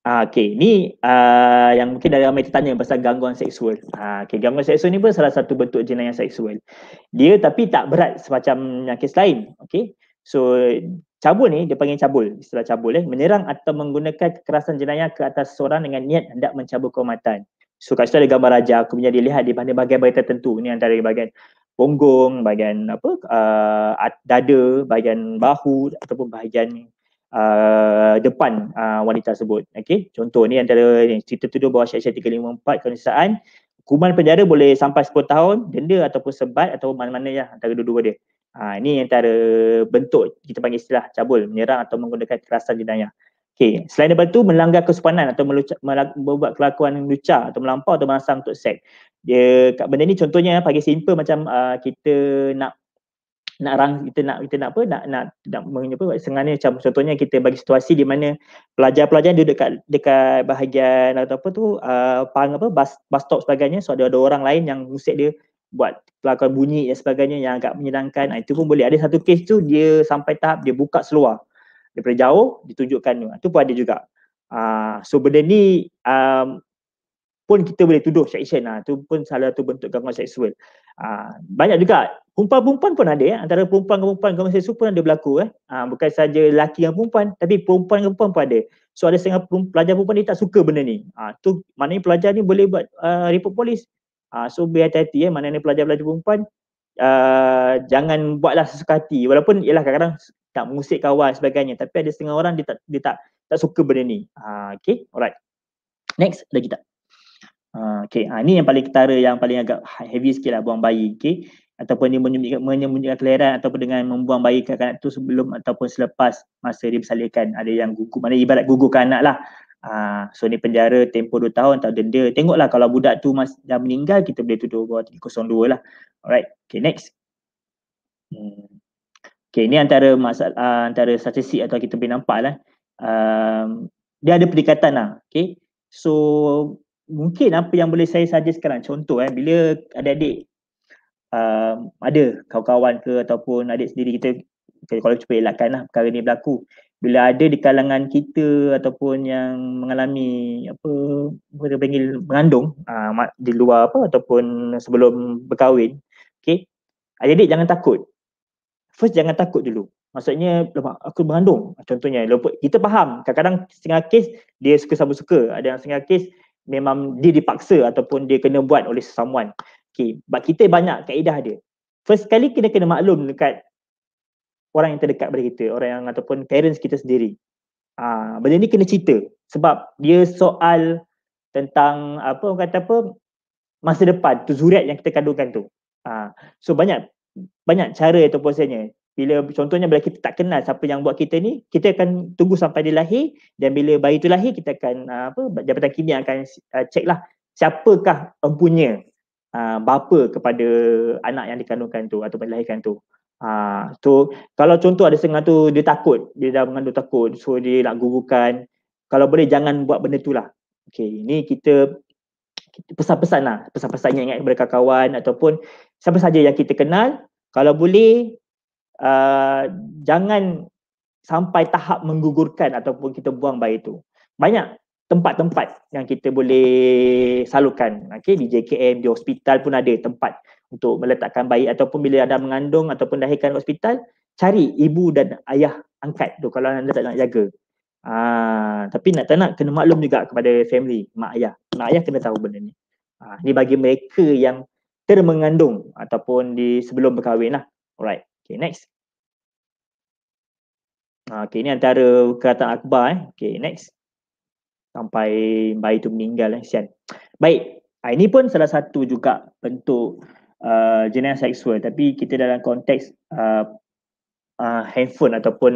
Ah, okay, ni uh, yang mungkin dah ramai tertanya pasal gangguan seksual. Ah, okay, gangguan seksual ni pun salah satu bentuk jenayah seksual. Dia tapi tak berat semacam kes lain. Okay, so cabul ni dia panggil cabul. Istilah cabul eh, menyerang atau menggunakan kekerasan jenayah ke atas seorang dengan niat hendak mencabul kehormatan. So kat situ ada gambar raja, aku punya dilihat di mana bahagian bahagian tertentu. Ni antara bahagian punggung, bahagian apa, uh, dada, bahagian bahu ataupun bahagian uh, depan uh, wanita tersebut. Okey, contoh ni antara ni, cerita tuduh bawah syarikat 354 kenyataan hukuman penjara boleh sampai 10 tahun, denda ataupun sebat atau mana-mana ya antara dua-dua dia. Ha, ini antara bentuk kita panggil istilah cabul, menyerang atau menggunakan kekerasan jenayah. Okey, selain daripada itu melanggar kesopanan atau membuat kelakuan lucu atau melampau atau merangsang untuk seks. Dia benda ni contohnya pagi simple macam uh, kita nak nak rang kita nak kita nak apa nak nak nak mengapa sengannya macam contohnya kita bagi situasi di mana pelajar-pelajar duduk dekat dekat bahagian atau apa tu a uh, pang apa bus bus stop sebagainya so ada ada orang lain yang musik dia buat pelakon bunyi dan sebagainya yang agak menyenangkan ah, itu pun boleh ada satu case tu dia sampai tahap dia buka seluar daripada jauh ditunjukkan ah, tu pun ada juga uh, so benda ni um, pun kita boleh tuduh seksyen ah tu pun salah satu bentuk gangguan seksual. Ah banyak juga perempuan-perempuan pun ada ya antara perempuan dengan perempuan gangguan seksual pun ada berlaku eh. Ah bukan saja lelaki dengan perempuan tapi perempuan dengan perempuan pun ada. So ada setengah pelajar perempuan dia tak suka benda ni. Ah tu maknanya pelajar ni boleh buat uh, report polis. Ah so be hati-hati eh maknanya pelajar-pelajar perempuan uh, jangan buatlah sesuka hati walaupun ialah kadang-kadang tak mengusik kawan sebagainya tapi ada setengah orang dia tak dia tak tak suka benda ni. Ah okey. Alright. Next lagi tak? Okay, ha, ini yang paling ketara yang paling agak ha, heavy sikit lah buang bayi. okay? ataupun dia menyembunyikan, menyembunyikan kelahiran ataupun dengan membuang bayi ke kanak tu sebelum ataupun selepas masa dia bersalinkan ada yang gugur, mana ibarat gugur anak lah ha, so ni penjara tempoh 2 tahun atau denda tengoklah kalau budak tu mas, dah meninggal kita boleh tuduh bawah 302 lah alright, okay next hmm. okay ni antara masalah, ah, antara statistik atau kita boleh nampak lah um, dia ada peningkatan lah, okay so mungkin apa yang boleh saya suggest sekarang contoh eh bila ada adik uh, um, ada kawan-kawan ke ataupun adik sendiri kita kalau cuba elakkanlah perkara ni berlaku bila ada di kalangan kita ataupun yang mengalami apa boleh panggil mengandung uh, di luar apa ataupun sebelum berkahwin okey adik-adik jangan takut first jangan takut dulu Maksudnya, lepas aku mengandung contohnya. kita faham, kadang-kadang setengah kes dia suka sama suka. Ada yang setengah kes memang dia dipaksa ataupun dia kena buat oleh someone. Okay, But kita banyak kaedah dia. First kali kita kena maklum dekat orang yang terdekat pada kita, orang yang ataupun parents kita sendiri. Ha, benda ni kena cerita sebab dia soal tentang apa orang kata apa masa depan tu zuriat yang kita kandungkan tu. Ha, so banyak banyak cara ataupun sebenarnya bila contohnya bila kita tak kenal siapa yang buat kita ni kita akan tunggu sampai dia lahir dan bila bayi tu lahir kita akan ah, apa jabatan kimia akan uh, check lah siapakah empunya uh, bapa kepada anak yang dikandungkan tu atau melahirkan tu uh, so kalau contoh ada setengah tu dia takut dia dah mengandung takut so dia nak gugurkan kalau boleh jangan buat benda tu lah okay, ni kita pesan-pesan lah pesan-pesan yang ingat kepada kawan ataupun siapa saja yang kita kenal kalau boleh Uh, jangan sampai tahap menggugurkan ataupun kita buang bayi itu Banyak tempat-tempat yang kita boleh salurkan. Okay, di JKM, di hospital pun ada tempat untuk meletakkan bayi ataupun bila anda mengandung ataupun lahirkan hospital, cari ibu dan ayah angkat tu kalau anda tak nak jaga. Ha, tapi nak tak nak kena maklum juga kepada family, mak ayah. Mak ayah kena tahu benda ni. Ha, ni bagi mereka yang termengandung ataupun di sebelum berkahwin lah. Alright. Okay, next. Ah, okay, ini antara kata akbar. Eh. Okay, next. Sampai bayi tu meninggal. Eh. Sian. Baik. Ah, ini pun salah satu juga bentuk uh, jenayah seksual. Tapi kita dalam konteks uh, uh, handphone ataupun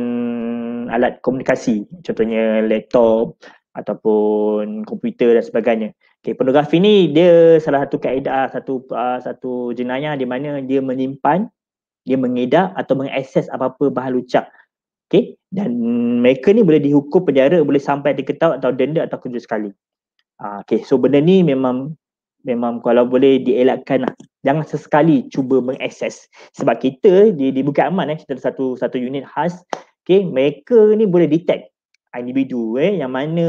alat komunikasi. Contohnya laptop ataupun komputer dan sebagainya. Okay, pornografi ni dia salah satu kaedah, satu uh, satu jenayah di mana dia menyimpan dia mengedar atau mengakses apa-apa bahan lucak. Okay? Dan mereka ni boleh dihukum penjara, boleh sampai diketahui atau denda atau kerja sekali. Uh, ah, okay, so benda ni memang memang kalau boleh dielakkan lah. Jangan sesekali cuba mengakses. Sebab kita di, di Bukit Aman, eh, kita ada satu, satu unit khas, okay, mereka ni boleh detect individu eh, yang mana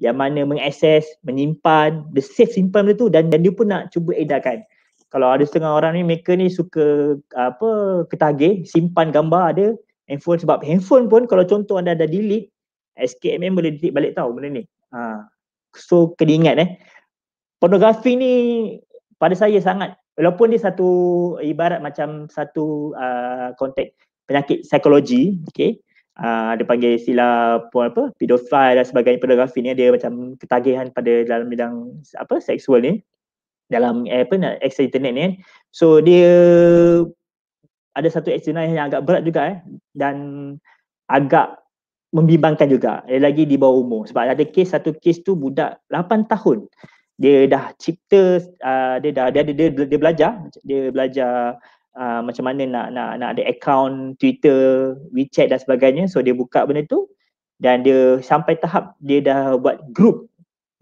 yang mana mengakses, menyimpan, the safe simpan benda tu dan, dan dia pun nak cuba edarkan kalau ada setengah orang ni mereka ni suka apa ketagih simpan gambar ada handphone sebab handphone pun kalau contoh anda ada delete SKM boleh delete balik tau benda ni ha. so kena ingat eh pornografi ni pada saya sangat walaupun dia satu ibarat macam satu uh, ah, konteks penyakit psikologi okey uh, dia panggil sila apa pedofil dan sebagainya pornografi ni dia macam ketagihan pada dalam bidang apa seksual ni dalam eh, apa nak akses internet ni kan. So dia ada satu eksternal yang agak berat juga eh dan agak membimbangkan juga. Lagi lagi di bawah umur sebab ada case satu case tu budak 8 tahun. Dia dah cipta uh, dia dah dia, dia dia dia belajar dia belajar Uh, macam mana nak nak nak ada account Twitter, WeChat dan sebagainya. So dia buka benda tu dan dia sampai tahap dia dah buat group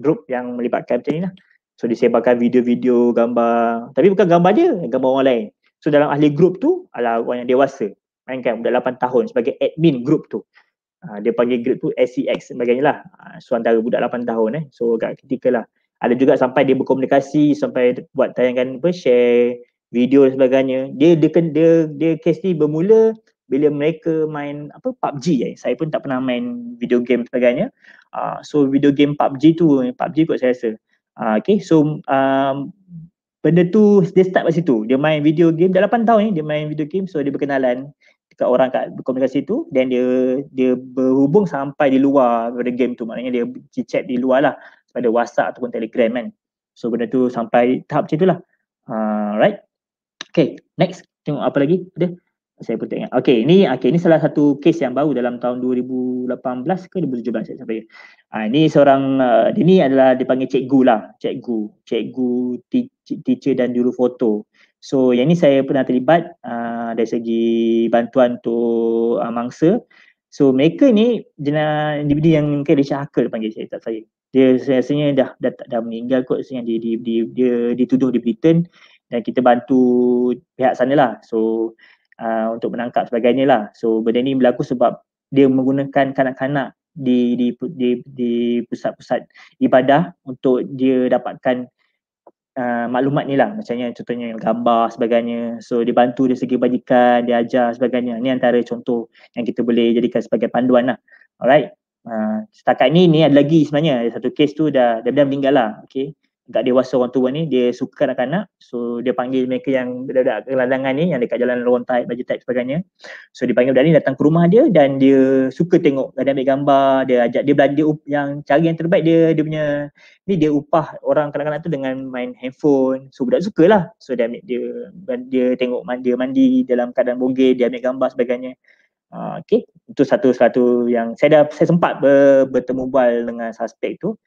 group yang melibatkan macam ni lah. So dia sebarkan video-video, gambar, tapi bukan gambar dia, gambar orang lain. So dalam ahli grup tu adalah orang yang dewasa. Main kan budak 8 tahun sebagai admin grup tu. Ha, dia panggil grup tu SEX sebagainya lah. Ha, so antara budak 8 tahun eh. So agak ketika lah. Ada juga sampai dia berkomunikasi, sampai buat tayangan apa, share video dan sebagainya. Dia dia dia, dia kes ni bermula bila mereka main apa PUBG eh. Saya pun tak pernah main video game sebagainya. Uh, so video game PUBG tu, PUBG kot saya rasa. Ah, okay so um, benda tu dia start kat situ dia main video game dah 8 tahun ni dia main video game so dia berkenalan dekat orang kat komunikasi tu dan dia dia berhubung sampai di luar pada game tu maknanya dia chat di luar lah pada whatsapp ataupun telegram kan so benda tu sampai tahap macam tu lah ah, alright uh, okay next tengok apa lagi ada saya pun tak ingat. Okey, ini okey, ini salah satu kes yang baru dalam tahun 2018 ke 2017 saya sampai. Ha, ini seorang uh, eh, ini adalah dipanggil cikgu lah, cikgu, cikgu teacher dan juru foto. So, yang ini saya pernah terlibat uh, dari segi bantuan tu uh, ha, mangsa. So, mereka ni jenis individu yang mungkin Richard Huckle panggil saya, tak saya. Dia sebenarnya dah, dah, dah, dah meninggal kot, sebenarnya dia, dia, dia, dia dituduh di Britain dan kita bantu pihak sana lah. So, uh, untuk menangkap sebagainya lah. So benda ni berlaku sebab dia menggunakan kanak-kanak di di di, di pusat-pusat ibadah untuk dia dapatkan uh, maklumat ni lah. Macamnya contohnya gambar sebagainya. So dibantu dari segi bajikan, dia ajar sebagainya. Ni antara contoh yang kita boleh jadikan sebagai panduan lah. Alright. Uh, setakat ni ni ada lagi sebenarnya ada satu case tu dah dah meninggal lah okey agak dewasa orang tua ni dia suka kanak-kanak so dia panggil mereka yang berada ke ladangan ni yang dekat jalan lorong baju tight sebagainya so dia panggil budak ni datang ke rumah dia dan dia suka tengok dia ambil gambar dia ajak dia belajar yang cara yang terbaik dia dia punya ni dia upah orang kanak-kanak tu dengan main handphone so budak suka lah so dia ambil dia dia tengok mandi, dia mandi dalam keadaan bogey dia ambil gambar sebagainya uh, okay. itu satu-satu yang saya dah saya sempat ber, bertemu bual dengan suspek tu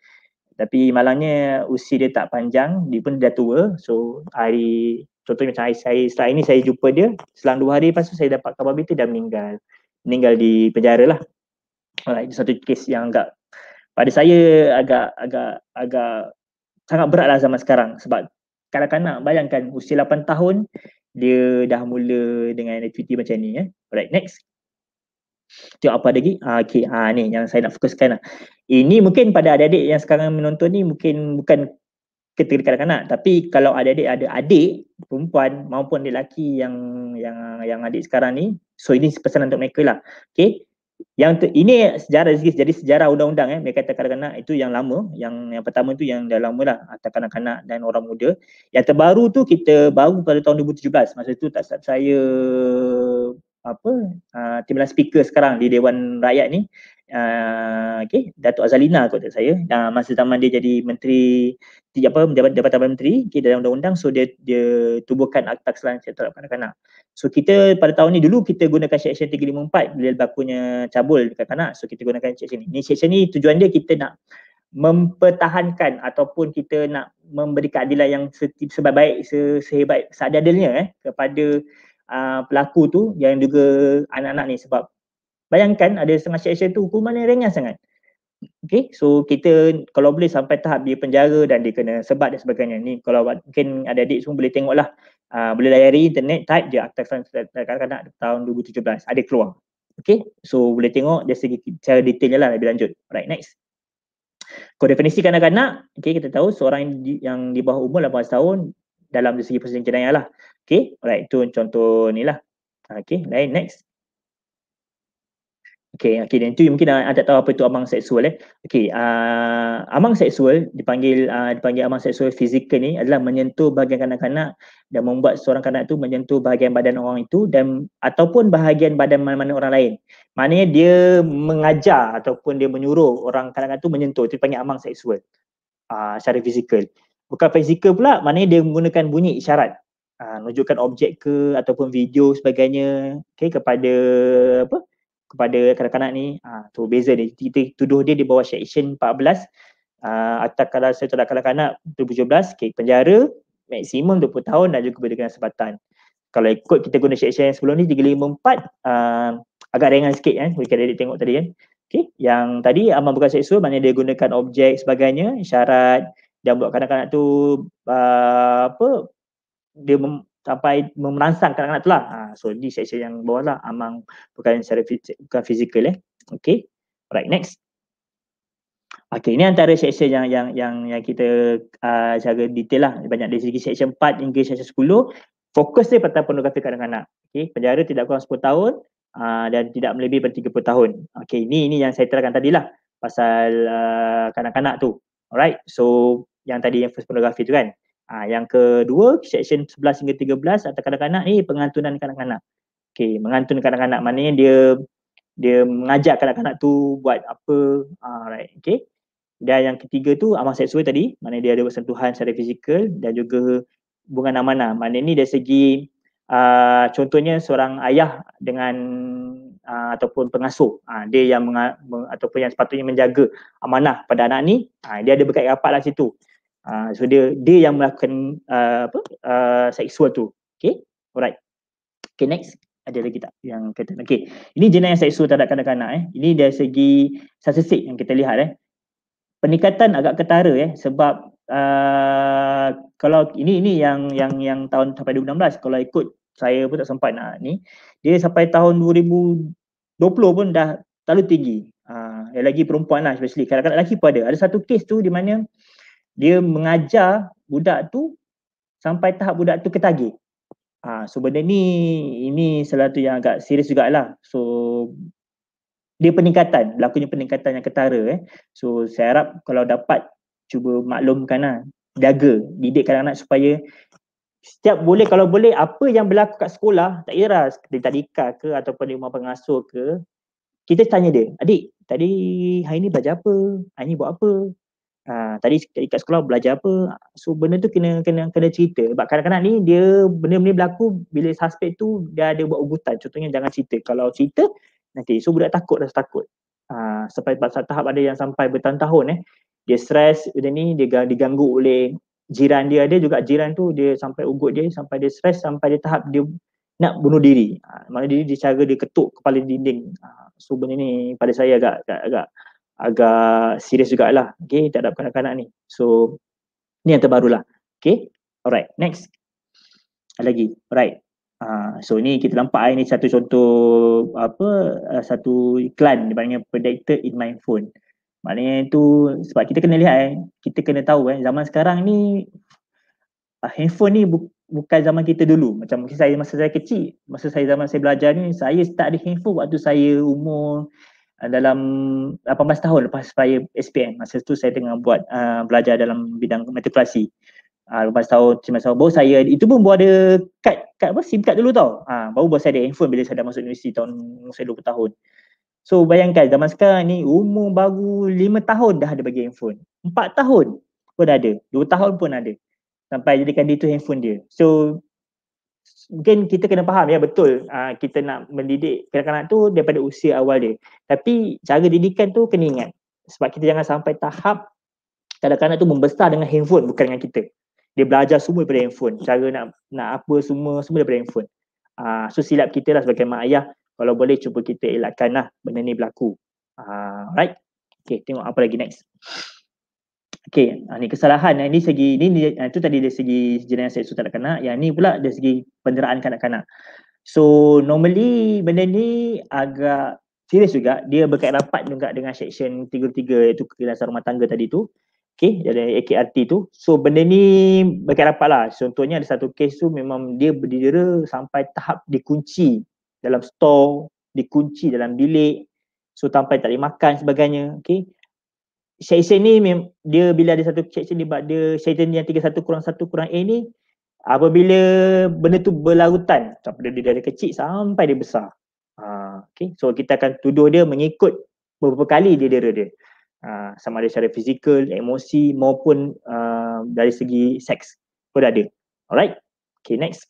tapi malangnya usia dia tak panjang, dia pun dah tua. So hari contohnya macam hari saya setelah ini saya jumpa dia, selang dua hari lepas tu saya dapat kabar dia dah meninggal. Meninggal di penjara lah. Alright, itu satu kes yang agak pada saya agak agak agak sangat berat lah zaman sekarang sebab kanak-kanak bayangkan usia 8 tahun dia dah mula dengan aktiviti macam ni. Eh. Alright, next. Tengok apa lagi? Ah, okay, ah, ni yang saya nak fokuskan lah. Ini mungkin pada adik-adik yang sekarang menonton ni mungkin bukan ketika kanak-kanak tapi kalau ada adik ada adik perempuan maupun lelaki yang yang yang adik sekarang ni so ini pesanan untuk mereka lah okey yang t- ini sejarah jadi sejarah undang-undang eh mereka kata kanak-kanak itu yang lama yang yang pertama tu yang dah lama lah atas kanak-kanak dan orang muda yang terbaru tu kita baru pada tahun 2017 masa tu tak saya apa uh, ah, timbalan speaker sekarang di Dewan Rakyat ni uh, okey Datuk Azalina kot saya uh, masa zaman dia jadi menteri di apa dapat dapat jabatan menteri okay, dalam undang-undang so dia dia tubuhkan akta keselamatan sejahtera kanak-kanak so kita pada tahun ni dulu kita gunakan section 354 bila bakunya cabul dekat kanak so kita gunakan section ni ni section ni tujuan dia kita nak mempertahankan ataupun kita nak memberi keadilan yang sebaik-baik sehebat seadil-adilnya eh, kepada uh, pelaku tu yang juga anak-anak ni sebab bayangkan ada setengah section tu hukuman yang ringan sangat. Okay, so kita kalau boleh sampai tahap dia penjara dan dia kena sebat dan sebagainya ni kalau mungkin ada adik semua boleh tengok lah uh, ah, boleh layari internet type je Akta Kanak-kanak tahun 2017 ada keluar Okay, so boleh tengok dari segi cara detailnya lah lebih lanjut. Right next. Kau definisi kanak-kanak, okay, kita tahu seorang yang di, yang di bawah umur 18 tahun dalam segi proses jenayah lah. Okay, alright, itu contoh ni lah. Okay, lain, next. Okay, okay, dan tu mungkin anda tak tahu apa itu amang seksual eh. Okay, uh, ah, amang seksual dipanggil uh, dipanggil amang seksual fizikal ni adalah menyentuh bahagian kanak-kanak dan membuat seorang kanak tu menyentuh bahagian badan orang itu dan ataupun bahagian badan mana-mana orang lain. Maknanya dia mengajar ataupun dia menyuruh orang kanak-kanak tu menyentuh. Itu dipanggil amang seksual uh, secara fizikal. Bukan fizikal pula, maknanya dia menggunakan bunyi isyarat. Ha, nunjukkan objek ke ataupun video sebagainya okay, kepada apa kepada kanak-kanak ni ha, tu beza ni kita tuduh dia di bawah section 14 ha, atau kalau saya tolak kanak-kanak 2017 okay, penjara maksimum 20 tahun dan juga berdekatan sebatan kalau ikut kita guna section yang sebelum ni 354 ha, agak ringan sikit kan boleh kita tengok tadi kan okay. yang tadi aman bukan seksual maknanya dia gunakan objek sebagainya syarat dan buat kanak-kanak tu uh, apa dia mem, sampai memeransang kanak-kanak tu lah. Ha, so ni section yang bawah lah amang bukan secara fizik, bukan fizikal eh. Okay. alright next. Okay, ini antara section yang yang yang yang kita uh, jaga detail lah. Banyak dari segi section 4 hingga section 10. Fokus dia pada pornografi kanak-kanak. Okay, penjara tidak kurang 10 tahun uh, dan tidak melebih pada 30 tahun. Okay, ini ini yang saya terangkan tadi lah pasal uh, kanak-kanak tu. Alright, so yang tadi yang first pornography tu kan. Ha, yang kedua, section 11 hingga 13 atau kanak-kanak ni pengantunan kanak-kanak. Okey, mengantun kanak-kanak maknanya dia dia mengajak kanak-kanak tu buat apa. Ah, alright, okey. Dan yang ketiga tu amal seksual tadi, maknanya dia ada bersentuhan secara fizikal dan juga hubungan amanah. Maknanya ni dari segi uh, contohnya seorang ayah dengan uh, ataupun pengasuh, uh, dia yang menga- ataupun yang sepatutnya menjaga amanah pada anak ni, uh, dia ada berkait rapat lah situ. Ah, so dia dia yang melakukan uh, apa uh, seksual tu okey alright okey next ada lagi tak yang kata okey ini jenayah seksual terhadap kanak-kanak eh ini dari segi statistik yang kita lihat eh peningkatan agak ketara eh sebab uh, kalau ini ini yang yang yang tahun sampai 2016 kalau ikut saya pun tak sempat nak ni dia sampai tahun 2020 pun dah terlalu tinggi uh, lagi perempuan lah especially kadang-kadang lelaki pun ada ada satu case tu di mana uh, dia mengajar budak tu sampai tahap budak tu ketagih. Ha, so benda ni, ini salah satu yang agak serius jugalah. So dia peningkatan, berlakunya peningkatan yang ketara. Eh. So saya harap kalau dapat cuba maklumkan lah, jaga, didik anak-anak supaya setiap boleh, kalau boleh apa yang berlaku kat sekolah, tak kira dari tadika ke ataupun di rumah pengasuh ke, kita tanya dia, adik tadi hari ni belajar apa? Hari ni buat apa? Ha, tadi dekat sekolah belajar apa so benda tu kena kena kena cerita sebab kadang-kadang ni dia benda-benda berlaku bila suspek tu dia ada buat ugutan contohnya jangan cerita kalau cerita nanti so budak takut dah takut ha, sampai pada tahap ada yang sampai bertahun-tahun eh dia stres benda ni dia diganggu oleh jiran dia ada juga jiran tu dia sampai ugut dia sampai dia stres sampai dia tahap dia nak bunuh diri ha, maknanya dia cara dia ketuk kepala dinding ha, so benda ni pada saya agak agak, agak agak serius lah. okay, terhadap kanak-kanak ni. So, ni yang terbaru lah. Okay, alright, next. lagi, alright. Uh, so ni kita nampak ah, ini satu contoh apa uh, satu iklan dibandingkan predicted in my phone. Maknanya itu sebab kita kena lihat eh, kita kena tahu eh zaman sekarang ni uh, handphone ni bu- bukan zaman kita dulu. Macam saya masa saya kecil, masa saya zaman saya belajar ni saya start ada handphone waktu saya umur Ah, dalam 18 tahun lepas saya SPM masa tu saya tengah buat uh, belajar dalam bidang matrikulasi uh, lepas tahun cuma tahun baru saya itu pun buat ada kad kad apa SIM card dulu tau ah uh, baru buat saya ada handphone bila saya dah masuk universiti tahun saya 20 tahun so bayangkan zaman sekarang ni umur baru 5 tahun dah ada bagi handphone 4 tahun pun ada 2 tahun pun ada sampai jadikan dia tu handphone dia so mungkin kita kena faham ya betul aa, ah, kita nak mendidik kanak-kanak tu daripada usia awal dia tapi cara didikan tu kena ingat sebab kita jangan sampai tahap kanak-kanak tu membesar dengan handphone bukan dengan kita dia belajar semua daripada handphone cara nak nak apa semua semua daripada handphone aa, ah, so silap kita lah sebagai mak ayah kalau boleh cuba kita elakkan lah benda ni berlaku aa, ah, alright Okay, tengok apa lagi next. Okay, ha, ah, ni kesalahan. Ah, ini segi ini ni, ha, tu tadi dari segi jenayah seksual terhadap kanak. Yang ni pula dari segi penderaan kanak-kanak. So normally benda ni agak serius juga. Dia berkait rapat juga dengan section 33 iaitu kekerasan rumah tangga tadi tu. okay dari AKRT tu. So benda ni berkait rapat lah. Contohnya ada satu kes tu memang dia berdira sampai tahap dikunci dalam store, dikunci dalam bilik. So sampai tak boleh makan sebagainya. okay? Syaitan ni dia bila ada satu section ni dia syaitan yang tiga satu kurang satu kurang A ni apabila benda tu berlarutan daripada dia dari kecil sampai dia besar. Ha, okay. So kita akan tuduh dia mengikut beberapa kali dia dera dia. Ha, sama ada secara fizikal, emosi maupun uh, dari segi seks pun ada. Alright. Okay next.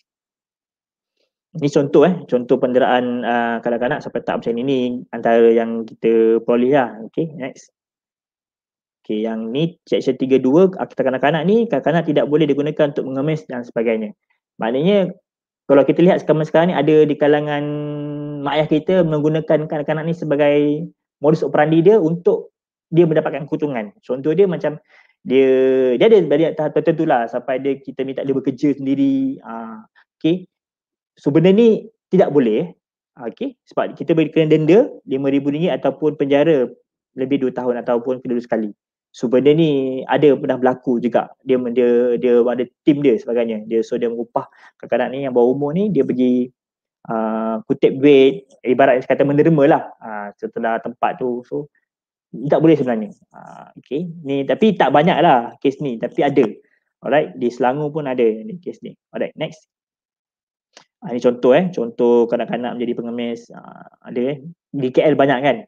Ni contoh eh, contoh penderaan uh, kanak-kanak sampai tak macam ini, ni antara yang kita peroleh lah. Okay next. Okay, yang ni section 32 kita kanak-kanak ni kanak-kanak tidak boleh digunakan untuk mengemis dan sebagainya. Maknanya kalau kita lihat sekarang sekarang ni ada di kalangan mak ayah kita menggunakan kanak-kanak ni sebagai modus operandi dia untuk dia mendapatkan keuntungan. Contoh dia macam dia dia ada banyak tahap tertentu lah sampai dia kita minta dia bekerja sendiri. Aa, ah, okay. So benda ni tidak boleh. Ah, okay. Sebab kita boleh kena denda RM5,000 ataupun penjara lebih 2 tahun ataupun kena sekali. So benda ni ada pernah berlaku juga. Dia dia dia ada tim dia sebagainya. Dia so dia mengupah kadang-kadang ni yang bawah umur ni dia pergi uh, kutip duit ibarat kata menderma lah uh, setelah tempat tu so tak boleh sebenarnya uh, okay. ni tapi tak banyak lah kes ni tapi ada alright di Selangor pun ada ni kes ni alright next uh, ah, ini contoh eh contoh kanak-kanak menjadi pengemis uh, ada eh di KL banyak kan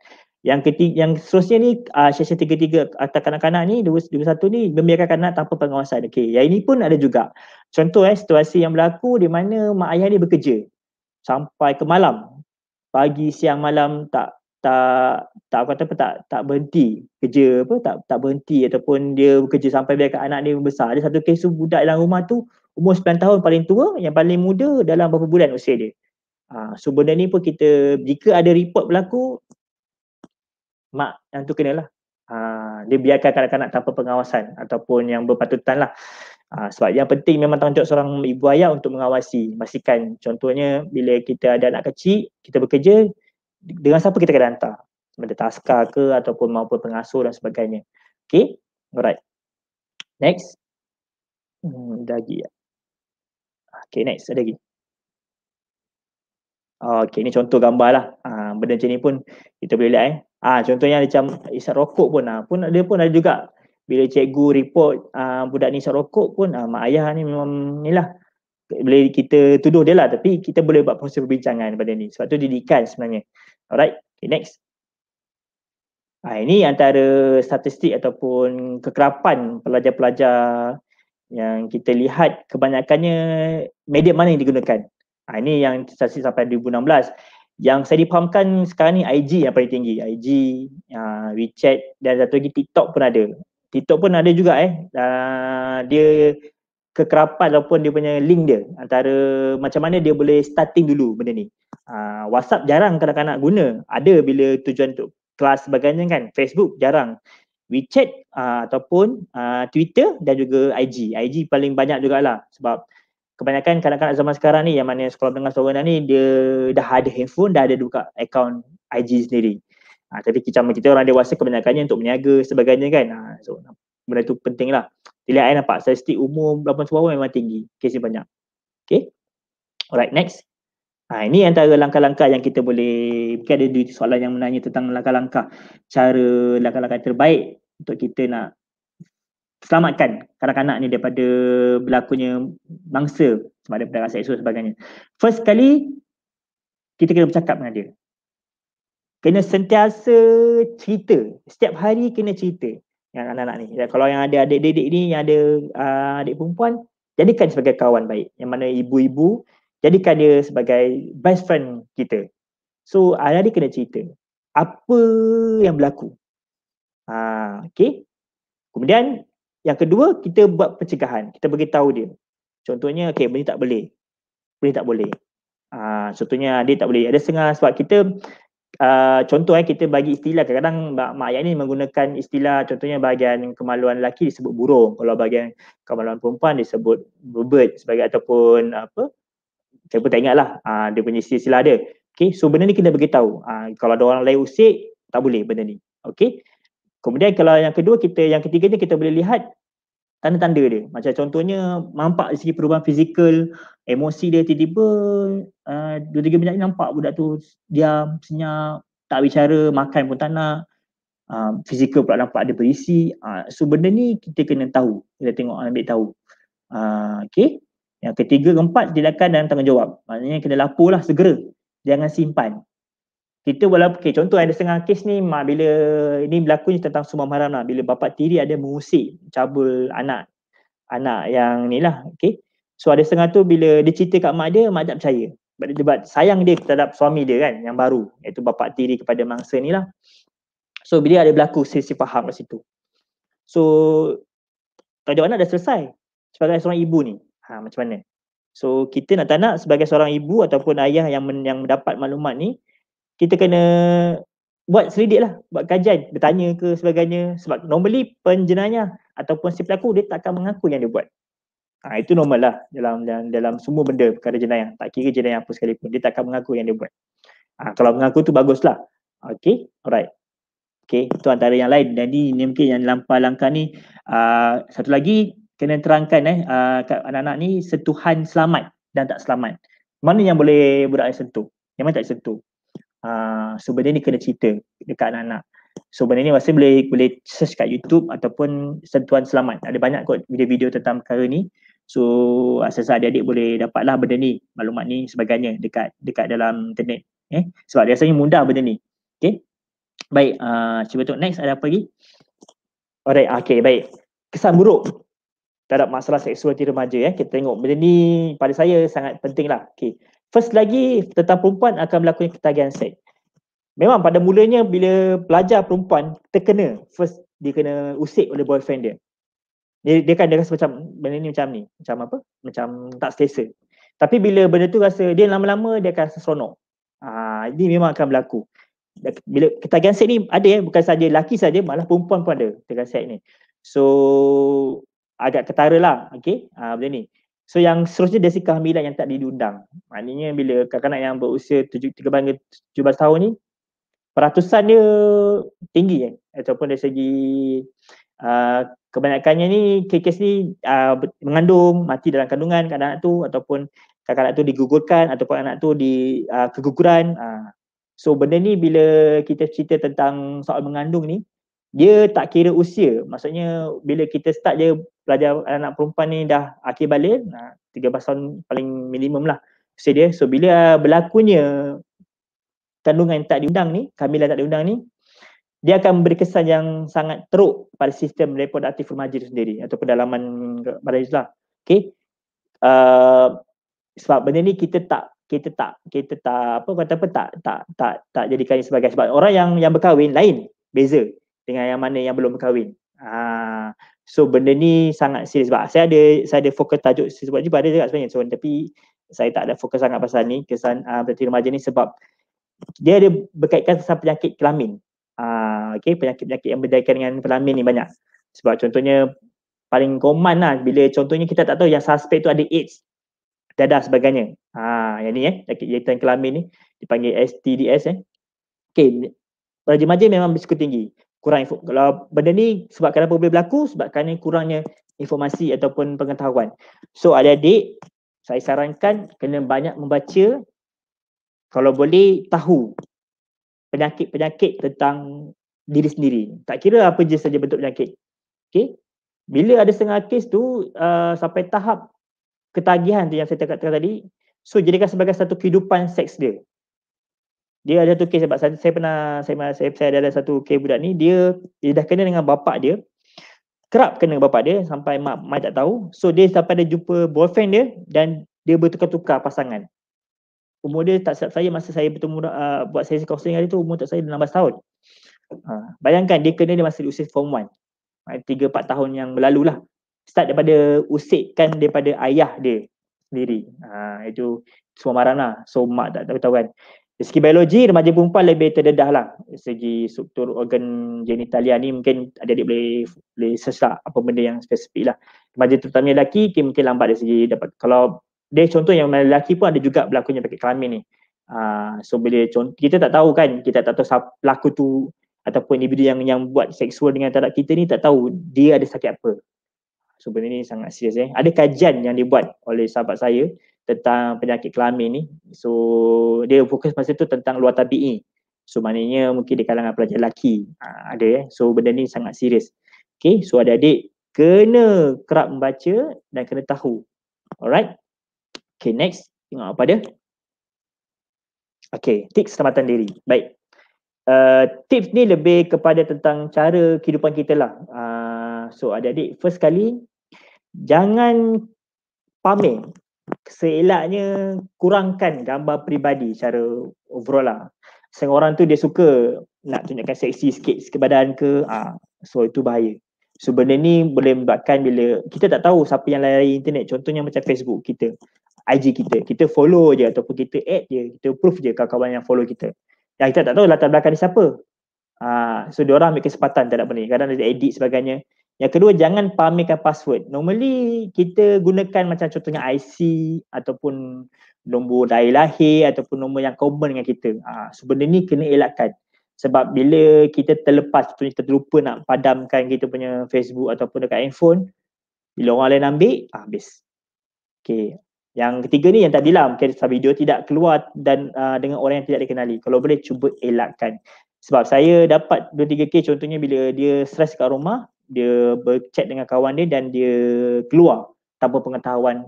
yang ketiga, yang seterusnya ni uh, sesi tiga-tiga atas kanak-kanak ni satu ni membiarkan kanak tanpa pengawasan. Okey, yang ini pun ada juga. Contoh eh situasi yang berlaku di mana mak ayah ni bekerja sampai ke malam. Pagi, siang, malam tak tak tak kata apa tak tak berhenti kerja apa tak tak berhenti ataupun dia bekerja sampai bila biarkan anak dia besar Ada satu kes budak dalam rumah tu umur 9 tahun paling tua yang paling muda dalam beberapa bulan usia dia. Ha, so benda ni pun kita jika ada report berlaku mak yang tu kena lah. Uh, ah, dia biarkan kanak-kanak tanpa pengawasan ataupun yang berpatutan lah. Uh, sebab yang penting memang tanggungjawab seorang ibu ayah untuk mengawasi, pastikan. Contohnya bila kita ada anak kecil, kita bekerja, dengan siapa kita kena hantar? Sama taskar ke ataupun maupun pengasuh dan sebagainya. Okay, alright. Next. Hmm, ada lagi. Okay, next. Ada lagi. Okay, ni contoh gambar lah. Uh, benda macam ni pun kita boleh lihat eh. Ah ha, contohnya macam isap rokok pun ha, pun ada pun ada juga bila cikgu report uh, budak ni isap rokok pun uh, mak ayah ni memang ni lah. boleh kita tuduh dia lah tapi kita boleh buat proses perbincangan pada ni sebab tu didikan sebenarnya. Alright, okay, next. Ha, ini antara statistik ataupun kekerapan pelajar-pelajar yang kita lihat kebanyakannya media mana yang digunakan. Ha, ini yang statistik sampai 2016 yang saya dipahamkan sekarang ni IG yang paling tinggi IG, uh, ya, WeChat dan satu lagi TikTok pun ada TikTok pun ada juga eh uh, dia kekerapan ataupun dia punya link dia antara macam mana dia boleh starting dulu benda ni uh, WhatsApp jarang kanak-kanak guna ada bila tujuan untuk kelas sebagainya kan Facebook jarang WeChat uh, ataupun uh, Twitter dan juga IG IG paling banyak jugalah sebab kebanyakan kanak-kanak zaman sekarang ni yang mana sekolah dengan seorang ni dia dah ada handphone, dah ada buka akaun IG sendiri. Ha, tapi kita macam kita orang dewasa kebanyakannya untuk berniaga sebagainya kan. Ha, so benda tu penting lah. Dilihat saya nampak statistik umur berapa sebuah pun memang tinggi. Kes ni banyak. Okay. Alright next. Ha, ini antara langkah-langkah yang kita boleh, mungkin ada soalan yang menanya tentang langkah-langkah cara langkah-langkah terbaik untuk kita nak selamatkan kanak-kanak ni daripada berlakunya mangsa sebab ada perdagangan seksual dan sebagainya. First kali kita kena bercakap dengan dia. Kena sentiasa cerita. Setiap hari kena cerita dengan anak-anak ni. Kalau yang ada adik-adik ni, yang ada uh, adik perempuan, jadikan sebagai kawan baik. Yang mana ibu-ibu, jadikan dia sebagai best friend kita. So, ada dia kena cerita. Apa yang berlaku? Uh, ah, okay. Kemudian, yang kedua, kita buat pencegahan. Kita bagi tahu dia. Contohnya, okay, benda tak boleh. Benda tak boleh. Ha, contohnya, dia tak boleh. Ada setengah sebab kita, uh, contoh eh, kita bagi istilah. Kadang-kadang mak, mak ayah ni menggunakan istilah, contohnya bahagian kemaluan lelaki disebut burung. Kalau bahagian kemaluan perempuan disebut bird sebagai ataupun apa. Saya pun tak ingat lah. Uh, ah, dia punya istilah dia. Okay, so benda ni kena beritahu. Uh, kalau ada orang lain usik, tak boleh benda ni. Okay. Kemudian kalau yang kedua kita yang ketiga ni kita boleh lihat tanda-tanda dia. Macam contohnya nampak dari segi perubahan fizikal, emosi dia tiba-tiba uh, dua tiga minit nampak budak tu diam, senyap, tak bicara, makan pun tak nak. Uh, fizikal pula nampak ada berisi. Uh, so benda ni kita kena tahu. Kita tengok ambil tahu. Uh, okay. Yang ketiga, keempat, tindakan dan tanggungjawab. Maknanya kena lapor lah segera. Jangan simpan kita walaupun okay, contoh ada setengah kes ni mak bila ini berlaku ni tentang sumam haram lah bila bapa tiri ada mengusik cabul anak anak yang ni lah okay. so ada setengah tu bila dia cerita kat mak dia mak tak percaya sebab sayang dia terhadap suami dia kan yang baru iaitu bapa tiri kepada mangsa ni lah so bila ada berlaku sisi faham kat situ so tajuk anak dah selesai sebagai seorang ibu ni ha, macam mana so kita nak tak nak sebagai seorang ibu ataupun ayah yang men, yang mendapat maklumat ni kita kena buat selidik lah, buat kajian, bertanya ke sebagainya sebab normally penjenayah ataupun si pelaku dia tak akan mengaku yang dia buat ha, itu normal lah dalam, dalam, dalam semua benda perkara jenayah tak kira jenayah apa sekalipun, dia tak akan mengaku yang dia buat ha, kalau mengaku tu bagus lah okay, alright okay, itu antara yang lain, jadi ni mungkin yang lampau langkah ni uh, satu lagi kena terangkan eh, uh, kat anak-anak ni sentuhan selamat dan tak selamat mana yang boleh budak sentuh, yang mana tak sentuh uh, so benda ni kena cerita dekat anak-anak so benda ni masih boleh boleh search kat YouTube ataupun sentuhan selamat ada banyak kot video-video tentang perkara ni so asas adik-adik boleh dapatlah benda ni maklumat ni sebagainya dekat dekat dalam internet eh sebab biasanya mudah benda ni Okay, baik uh, cuba tengok next ada apa lagi alright ah, okay baik kesan buruk terhadap masalah seksual di remaja eh kita tengok benda ni pada saya sangat penting lah Okay. First lagi tentang perempuan akan melakukan ketagihan seks. Memang pada mulanya bila pelajar perempuan terkena first dia kena usik oleh boyfriend dia. Dia, dia kan dia rasa macam benda ni macam ni. Macam apa? Macam tak selesa. Tapi bila benda tu rasa dia lama-lama dia akan rasa seronok. Ha, ini memang akan berlaku. Bila ketagihan seks ni ada ya. Bukan saja lelaki saja malah perempuan pun ada ketagihan seks ni. So agak ketara lah. Okay. Ha, ah, benda ni. So yang seterusnya dari kehamilan yang tak diundang. Maknanya bila kanak-kanak yang berusia tujuh tiga 7 tujuh belas tahun ni peratusan dia tinggi kan eh? ataupun dari segi uh, kebanyakannya ni kes-kes ni uh, mengandung mati dalam kandungan kanak-kanak tu ataupun kanak-kanak tu digugurkan ataupun anak tu di uh, keguguran. Uh. So benda ni bila kita cerita tentang soal mengandung ni dia tak kira usia maksudnya bila kita start dia pelajar anak perempuan ni dah akhir balik nah, belas tahun paling minimum lah usia dia so bila berlakunya kandungan tak diundang ni kehamilan tak diundang ni dia akan memberi kesan yang sangat teruk pada sistem reproduktif remaja itu sendiri atau pedalaman pada Islam okay? uh, sebab benda ni kita tak kita tak kita tak apa kata apa tak tak tak tak jadikan sebagai sebab orang yang yang berkahwin lain beza dengan yang mana yang belum berkahwin. Ha. Ah, so benda ni sangat serius sebab saya ada saya ada fokus tajuk sebab juga ada juga sebenarnya. So tapi saya tak ada fokus sangat pasal ni kesan uh, ah, berarti remaja ni sebab dia ada berkaitan pasal penyakit kelamin. Uh, okay, penyakit-penyakit yang berkaitan dengan kelamin ni banyak. Sebab contohnya paling common lah bila contohnya kita tak tahu yang suspek tu ada AIDS dadah sebagainya. Ha, yang ni eh, penyakit iaitan kelamin ni dipanggil STDS eh. Okay, remaja-remaja memang risiko tinggi kurang info. Kalau benda ni sebab kenapa boleh berlaku? Sebab kerana kurangnya informasi ataupun pengetahuan. So ada adik saya sarankan kena banyak membaca kalau boleh tahu penyakit-penyakit tentang diri sendiri. Tak kira apa je saja bentuk penyakit. Okay. Bila ada setengah kes tu uh, sampai tahap ketagihan tu yang saya cakap tadi, so jadikan sebagai satu kehidupan seks dia dia ada satu kes sebab saya, saya pernah saya, saya, saya ada, ada satu kes budak ni dia dia dah kena dengan bapak dia kerap kena dengan bapak dia sampai mak mak tak tahu so dia sampai dia jumpa boyfriend dia dan dia bertukar-tukar pasangan umur dia tak silap saya masa saya bertemu uh, buat sesi counseling hari tu umur tak saya 16 tahun uh, bayangkan dia kena dia masih di usia form 1 3-4 ha, tahun yang berlalu lah start daripada usikkan daripada ayah dia sendiri uh, itu semua marah lah so mak tak tahu-tahu kan dari segi biologi, remaja perempuan lebih terdedah lah. Dari segi struktur organ genitalia ni mungkin adik-adik boleh, boleh sesak lah apa benda yang spesifik lah. Remaja terutamanya lelaki, mungkin lambat dari segi dapat. Kalau dia contoh yang lelaki pun ada juga berlakunya pakai kelamin ni. Uh, so bila contoh, kita tak tahu kan, kita tak tahu pelaku tu ataupun individu yang yang buat seksual dengan tarak kita ni tak tahu dia ada sakit apa. So benda ni sangat serius eh. Ada kajian yang dibuat oleh sahabat saya tentang penyakit kelamin ni. So dia fokus masa tu tentang luar tabi'i. So maknanya mungkin di kalangan pelajar lelaki ha, ada eh. So benda ni sangat serius. Okay, so adik-adik kena kerap membaca dan kena tahu. Alright. Okay, next. Tengok apa dia. Okay, tips keselamatan diri. Baik. Uh, tips ni lebih kepada tentang cara kehidupan kita lah. Uh, so adik-adik, first kali jangan pamer seelaknya kurangkan gambar peribadi secara overall lah. Seorang orang tu dia suka nak tunjukkan seksi sikit ke badan ke, ah, so itu bahaya. So benda ni boleh membuatkan bila kita tak tahu siapa yang layari internet. Contohnya macam Facebook kita, IG kita. Kita follow je ataupun kita add je, kita proof je kawan-kawan yang follow kita. Yang kita tak tahu latar belakang ni siapa. Ah, so diorang ambil kesempatan tak nak benda ni. Kadang dia edit sebagainya. Yang kedua jangan pamerkan password. Normally kita gunakan macam contohnya IC ataupun nombor dari lahir ataupun nombor yang common dengan kita. Ha, so benda ni kena elakkan. Sebab bila kita terlepas contohnya kita terlupa nak padamkan kita punya Facebook ataupun dekat handphone bila orang lain ambil, ha, habis. Okay. Yang ketiga ni yang tak bilang, mungkin okay, video tidak keluar dan uh, dengan orang yang tidak dikenali. Kalau boleh cuba elakkan. Sebab saya dapat 2-3 case contohnya bila dia stres kat rumah, dia berchat dengan kawan dia dan dia keluar tanpa pengetahuan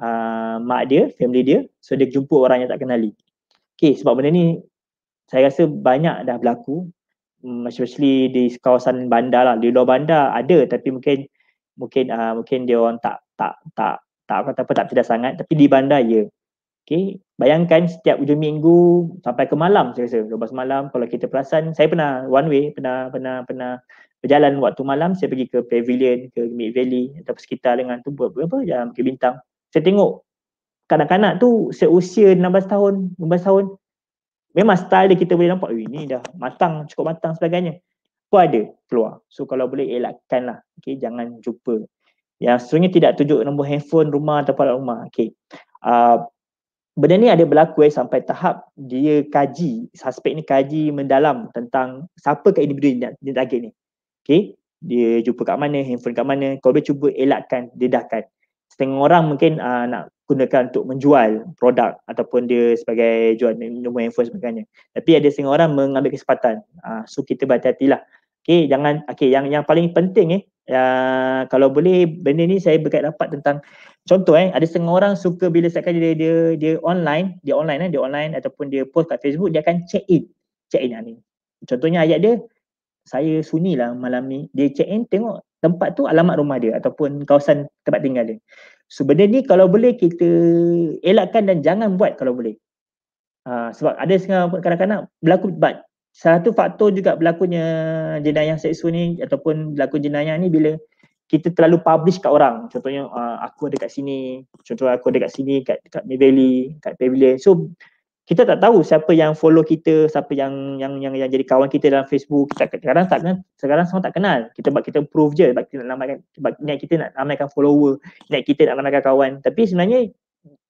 uh, mak dia, family dia. So dia jumpa orang yang tak kenali. Okay sebab benda ni saya rasa banyak dah berlaku hmm, especially di kawasan bandar lah. Di luar bandar ada tapi mungkin mungkin uh, mungkin dia orang tak tak tak tak kata apa tak tidak sangat tapi di bandar ya. Okay. Bayangkan setiap hujung minggu sampai ke malam saya rasa. Lepas malam kalau kita perasan, saya pernah one way, pernah pernah pernah berjalan waktu malam saya pergi ke pavilion ke mid valley atau sekitar dengan tu buat apa ya ke bintang saya tengok kanak-kanak tu seusia 16 tahun 15 tahun memang style dia kita boleh nampak ini eh, dah matang cukup matang sebagainya apa ada keluar so kalau boleh elakkanlah okey jangan jumpa yang seterusnya tidak tunjuk nombor handphone rumah atau pada rumah okey uh, ah, benda ni ada berlaku eh, sampai tahap dia kaji suspek ni kaji mendalam tentang siapa ke individu yang dia target ni Okay, dia jumpa kat mana, handphone kat mana, kau boleh cuba elakkan, dedahkan. Setengah orang mungkin uh, nak gunakan untuk menjual produk ataupun dia sebagai jual nombor handphone sebagainya. Tapi ada setengah orang mengambil kesempatan. Uh, so kita berhati-hatilah. Okay, jangan, okay, yang yang paling penting eh, uh, kalau boleh benda ni saya berkait dapat tentang contoh eh, ada setengah orang suka bila saya dia, dia, dia online, dia online eh, dia online ataupun dia post kat Facebook, dia akan check in. Check in ni. Contohnya ayat dia, saya sunyi lah malam ni dia check in tengok tempat tu alamat rumah dia ataupun kawasan tempat tinggal dia so benda ni kalau boleh kita elakkan dan jangan buat kalau boleh uh, sebab ada setengah kanak-kanak berlaku but satu faktor juga berlakunya jenayah seksual ni ataupun berlaku jenayah ni bila kita terlalu publish kat orang contohnya uh, aku ada kat sini contohnya aku ada kat sini kat dekat Mayvalley kat Pavilion so kita tak tahu siapa yang follow kita, siapa yang yang yang, yang jadi kawan kita dalam Facebook. Kita sekarang tak kenal, sekarang kan, semua tak kenal. Kita buat kita prove je sebab kita nak ramaikan sebab niat kita nak ramaikan follower, niat kita nak ramaikan kawan. Tapi sebenarnya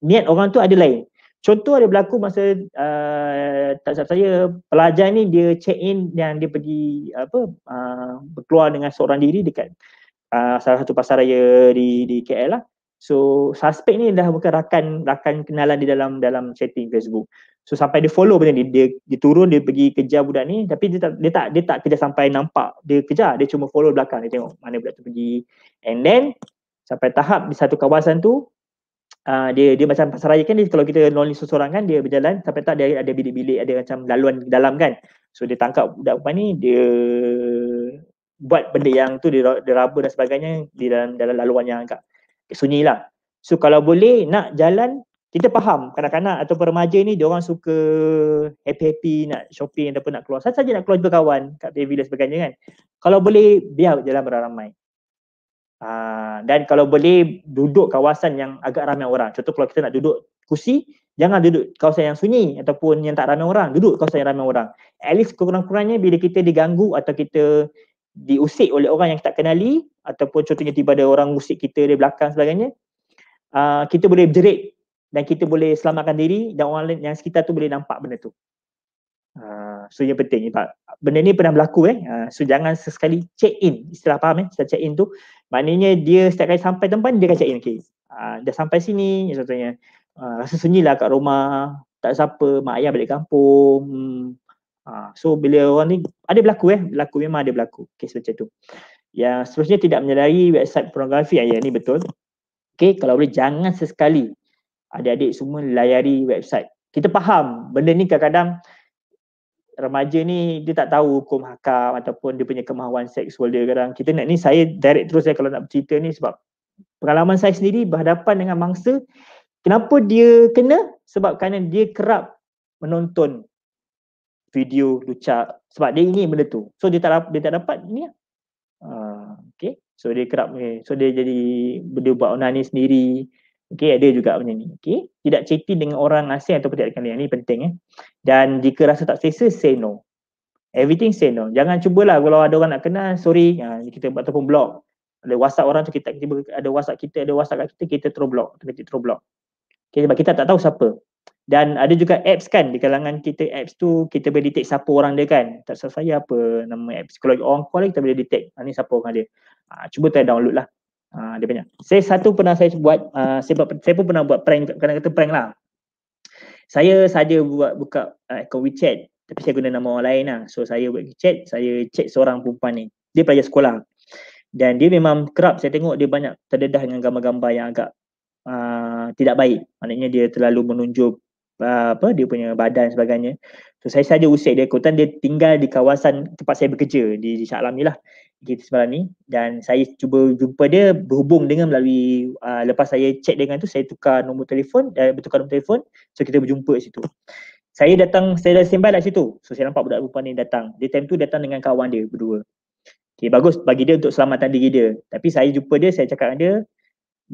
niat orang tu ada lain. Contoh ada berlaku masa uh, tak siap saya pelajar ni dia check in dan dia pergi apa uh, berkeluar dengan seorang diri dekat uh, salah satu pasaraya di di KL lah. So suspek ni dah bukan rakan rakan kenalan di dalam dalam chatting Facebook. So sampai dia follow benda ni, dia, dia turun dia pergi kejar budak ni tapi dia tak dia tak dia tak kejar sampai nampak dia kejar, dia cuma follow belakang dia tengok mana budak tu pergi. And then sampai tahap di satu kawasan tu uh, dia dia macam pasar raya kan dia, kalau kita lonely seseorang kan dia berjalan sampai tak dia ada bilik-bilik ada macam laluan dalam kan. So dia tangkap budak perempuan ni dia buat benda yang tu dia, dia rubber dan sebagainya di dalam dalam laluan yang agak sunyi lah. So kalau boleh nak jalan, kita faham kanak-kanak atau remaja ni dia orang suka happy-happy nak shopping ataupun nak keluar. Saja nak keluar berkawan. kawan kat pavilion sebagainya kan. Kalau boleh biar jalan beramai-ramai. Uh, dan kalau boleh duduk kawasan yang agak ramai orang. Contoh kalau kita nak duduk kursi, jangan duduk kawasan yang sunyi ataupun yang tak ramai orang. Duduk kawasan yang ramai orang. At least kurang-kurangnya bila kita diganggu atau kita diusik oleh orang yang kita tak kenali, ataupun contohnya tiba ada orang musik kita di belakang sebagainya uh, kita boleh jerit dan kita boleh selamatkan diri dan orang lain yang sekitar tu boleh nampak benda tu. Uh, so yang penting ni Pak, benda ni pernah berlaku eh. Uh, so jangan sesekali check in, istilah faham eh, istilah check in tu. Maknanya dia setiap kali sampai tempat dia akan check in. Okay. Uh, dah sampai sini, contohnya uh, rasa sunyi lah kat rumah, tak siapa, mak ayah balik kampung. Uh, so bila orang ni, ada berlaku eh, berlaku memang ada berlaku kes macam tu yang seterusnya tidak menyedari website pornografi ayat ah, ni betul okey kalau boleh jangan sesekali adik-adik semua layari website kita faham benda ni kadang-kadang remaja ni dia tak tahu hukum hakam ataupun dia punya kemahuan seksual dia kadang kita nak ni saya direct terus saya eh, kalau nak cerita ni sebab pengalaman saya sendiri berhadapan dengan mangsa kenapa dia kena sebab kerana dia kerap menonton video lucak sebab dia ini benda tu so dia tak dia tak dapat ni lah. So dia kerap eh, so dia jadi dia buat onani sendiri. Okey, ada juga macam ni. Okey. Tidak chatty dengan orang asing atau tidak kenal ni penting eh. Dan jika rasa tak selesa say no. Everything say no. Jangan cubalah kalau ada orang nak kenal, sorry, ha, kita buat ataupun block. Ada WhatsApp orang tu kita tiba ada WhatsApp kita, ada WhatsApp kita, kita terus block, kita terus block. Okey, sebab kita tak tahu siapa. Dan ada juga apps kan di kalangan kita apps tu kita boleh detect siapa orang dia kan. Tak saya apa nama apps. Kalau orang call kita boleh detect ha, ni siapa orang dia. Ha, cuba try download lah. Ha, dia banyak. Saya satu pernah saya buat, uh, saya, pun pernah buat prank, kadang kata prank lah. Saya saja buat buka uh, ha, akaun WeChat tapi saya guna nama orang lain lah. So saya buat WeChat, saya chat seorang perempuan ni. Dia pelajar sekolah. Dan dia memang kerap saya tengok dia banyak terdedah dengan gambar-gambar yang agak uh, tidak baik. Maknanya dia terlalu menunjuk uh, apa dia punya badan sebagainya. So saya saja usik dia kotan dia tinggal di kawasan tempat saya bekerja di, di Shah ni lah kita semalam ni dan saya cuba jumpa dia berhubung dengan melalui uh, lepas saya check dengan tu saya tukar nombor telefon dan uh, eh, bertukar nombor telefon so kita berjumpa kat situ. Saya datang saya dah sembah kat situ. So saya nampak budak perempuan ni datang. Dia time tu datang dengan kawan dia berdua. Okay bagus bagi dia untuk selamatan diri dia. Tapi saya jumpa dia saya cakap dengan dia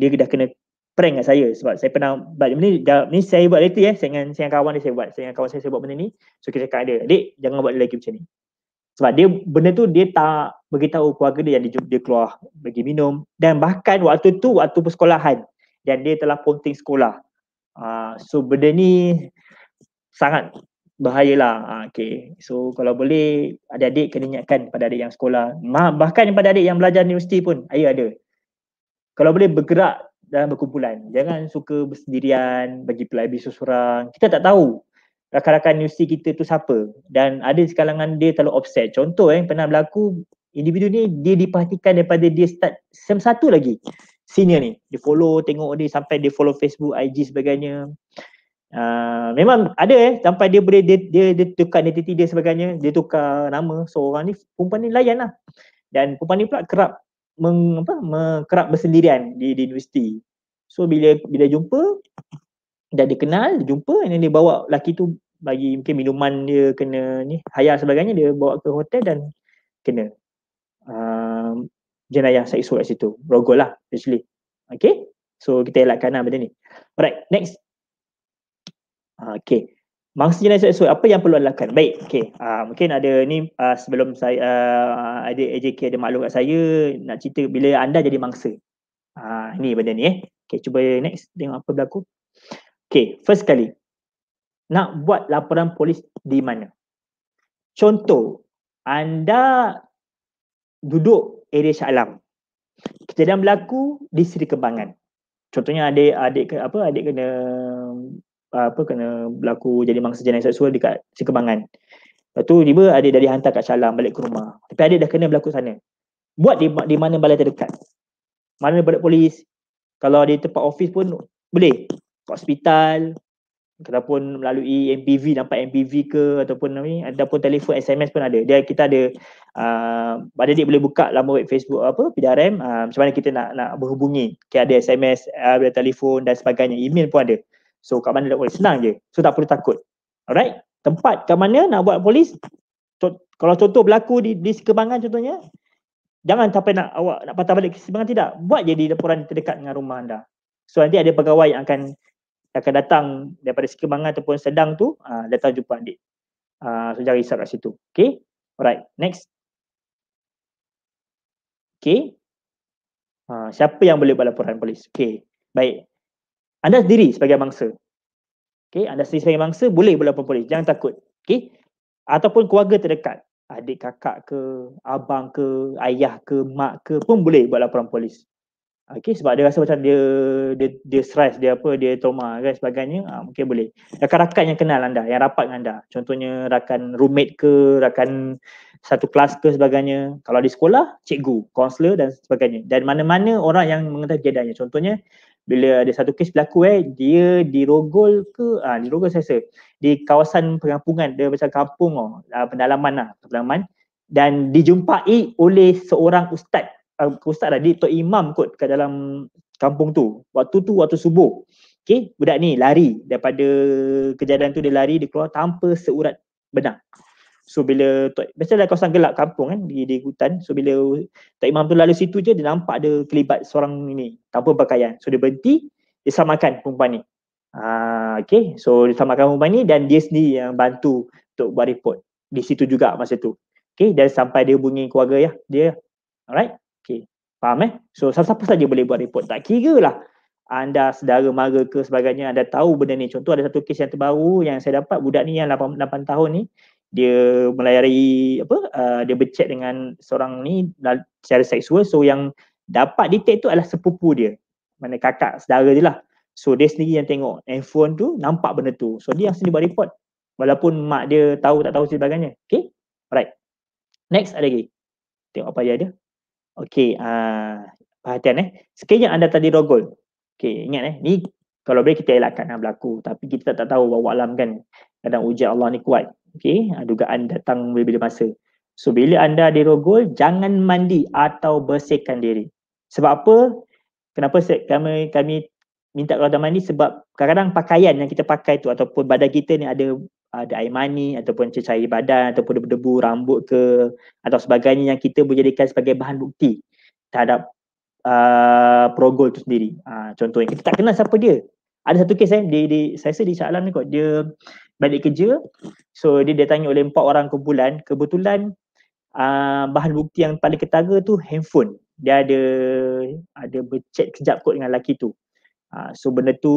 dia dah kena prank kat saya sebab saya pernah buat benda ni dah, ni saya buat later eh saya dengan, saya dengan kawan dia saya buat saya dengan kawan saya saya buat benda ni so kita cakap dia adik jangan buat lagi macam ni sebab dia benda tu dia tak beritahu keluarga dia yang dia, dia keluar bagi minum dan bahkan waktu tu waktu persekolahan dan dia telah ponting sekolah. Uh, so benda ni sangat bahayalah. Uh, okay. So kalau boleh adik-adik kena ingatkan pada adik yang sekolah. Ma, bahkan pada adik yang belajar universiti pun ayah ada. Kalau boleh bergerak dalam berkumpulan. Jangan suka bersendirian, bagi pelai bisu Kita tak tahu rakan-rakan universiti kita tu siapa. Dan ada sekalangan dia terlalu offset. Contoh eh, pernah berlaku individu ni dia diperhatikan daripada dia start sem satu lagi senior ni dia follow tengok dia sampai dia follow Facebook IG sebagainya uh, memang ada eh sampai dia boleh dia, dia, dia tukar identiti dia sebagainya dia tukar nama so orang ni perempuan ni layan lah dan perempuan ni pula kerap meng, apa, kerap bersendirian di, di universiti so bila bila jumpa dah dia kenal dia jumpa dan dia bawa lelaki tu bagi mungkin minuman dia kena ni hayal sebagainya dia bawa ke hotel dan kena jenayah um, seksual kat situ. Rogol lah actually. Okay. So kita elakkan lah benda ni. Alright. Next. Okay. Mangsa jenayah seksual. Apa yang perlu dilakukan? Baik. Okay. Uh, mungkin ada ni uh, sebelum saya uh, ada AJK ada maklum kat saya nak cerita bila anda jadi mangsa. Uh, ni benda ni eh. Okay. Cuba next. Tengok apa berlaku. Okay. First kali. Nak buat laporan polis di mana? Contoh. Anda duduk area Shah Alam. Kejadian berlaku di Seri Kebangan. Contohnya adik adik apa adik kena apa kena berlaku jadi mangsa jenayah seksual dekat Seri Kebangan. Lepas tu tiba adik dah dihantar kat Shah Alam balik ke rumah. Tapi adik dah kena berlaku sana. Buat di, di mana balai terdekat. Mana balai polis. Kalau di tempat office pun boleh. Kat hospital, ataupun melalui MPV dapat MPV ke ataupun ni ataupun telefon SMS pun ada. Dia kita ada uh, ada dia boleh buka laman web Facebook apa PDRM uh, macam mana kita nak nak berhubungi. Kita ada SMS, uh, ada telefon dan sebagainya, email pun ada. So kat mana nak boleh senang je. So tak perlu takut. Alright? Tempat kat mana nak buat polis? kalau contoh berlaku di di Sekembangan contohnya, jangan sampai nak awak nak patah balik ke Sekembangan tidak. Buat je di laporan terdekat dengan rumah anda. So nanti ada pegawai yang akan akan datang daripada sekembangan ataupun sedang tu uh, datang jumpa adik. Uh, so jangan risau kat situ. Okay. Alright. Next. Okay. Uh, siapa yang boleh buat laporan polis? Okay. Baik. Anda sendiri sebagai mangsa. Okay. Anda sendiri sebagai mangsa boleh buat laporan polis. Jangan takut. Okay. Ataupun keluarga terdekat. Adik kakak ke, abang ke, ayah ke, mak ke pun boleh buat laporan polis. Okay, sebab dia rasa macam dia dia, dia stress, dia apa, dia trauma dan sebagainya, ha, mungkin boleh. Rakan-rakan yang kenal anda, yang rapat dengan anda. Contohnya rakan roommate ke, rakan satu kelas ke sebagainya. Kalau di sekolah, cikgu, konselor dan sebagainya. Dan mana-mana orang yang mengetahui kejadiannya. Contohnya, bila ada satu kes berlaku eh, dia dirogol ke, ha, dirogol saya rasa, di kawasan pengampungan, dia macam kampung, oh, ah, pendalaman lah, pendalaman. Dan dijumpai oleh seorang ustaz uh, ustaz tadi tok imam kot kat dalam kampung tu waktu tu waktu subuh okey budak ni lari daripada kejadian tu dia lari dia keluar tanpa seurat benang so bila tok biasa dalam kawasan gelap kampung kan di, di hutan so bila tok imam tu lalu situ je dia nampak ada kelibat seorang ini tanpa pakaian so dia berhenti dia samakan perempuan ni Ah, okay, so dia samakan perempuan ni dan dia sendiri yang bantu untuk buat report di situ juga masa tu. Okay, dan sampai dia hubungi keluarga ya, dia. Alright. Faham eh? So siapa-siapa saja boleh buat report. Tak kira lah anda sedara mara ke sebagainya anda tahu benda ni. Contoh ada satu kes yang terbaru yang saya dapat budak ni yang 8, 8 tahun ni dia melayari apa uh, dia bercek dengan seorang ni secara seksual so yang dapat detect tu adalah sepupu dia mana kakak sedara dia lah so dia sendiri yang tengok handphone tu nampak benda tu so dia yang sendiri buat report walaupun mak dia tahu tak tahu sebagainya okay alright next ada lagi tengok apa dia ada Okey, uh, perhatian eh. Sekiranya anda tadi rogol. Okey, ingat eh. Ni kalau boleh kita elakkan lah berlaku. Tapi kita tak tahu bahawa alam kan kadang ujian Allah ni kuat. Okey, uh, dugaan datang bila-bila masa. So bila anda dirogol, jangan mandi atau bersihkan diri. Sebab apa? Kenapa kami kami minta kalau ada mani sebab kadang-kadang pakaian yang kita pakai tu ataupun badan kita ni ada ada air mani ataupun cecair badan ataupun debu-debu rambut ke atau sebagainya yang kita boleh jadikan sebagai bahan bukti terhadap uh, progol tu sendiri. Uh, ha, contohnya kita tak kenal siapa dia. Ada satu kes eh, dia, dia, saya rasa di Shah ni kot, dia balik kerja so dia datangi oleh empat orang kumpulan, kebetulan uh, bahan bukti yang paling ketara tu handphone dia ada ada bercet kejap kot dengan lelaki tu Ha, so benda tu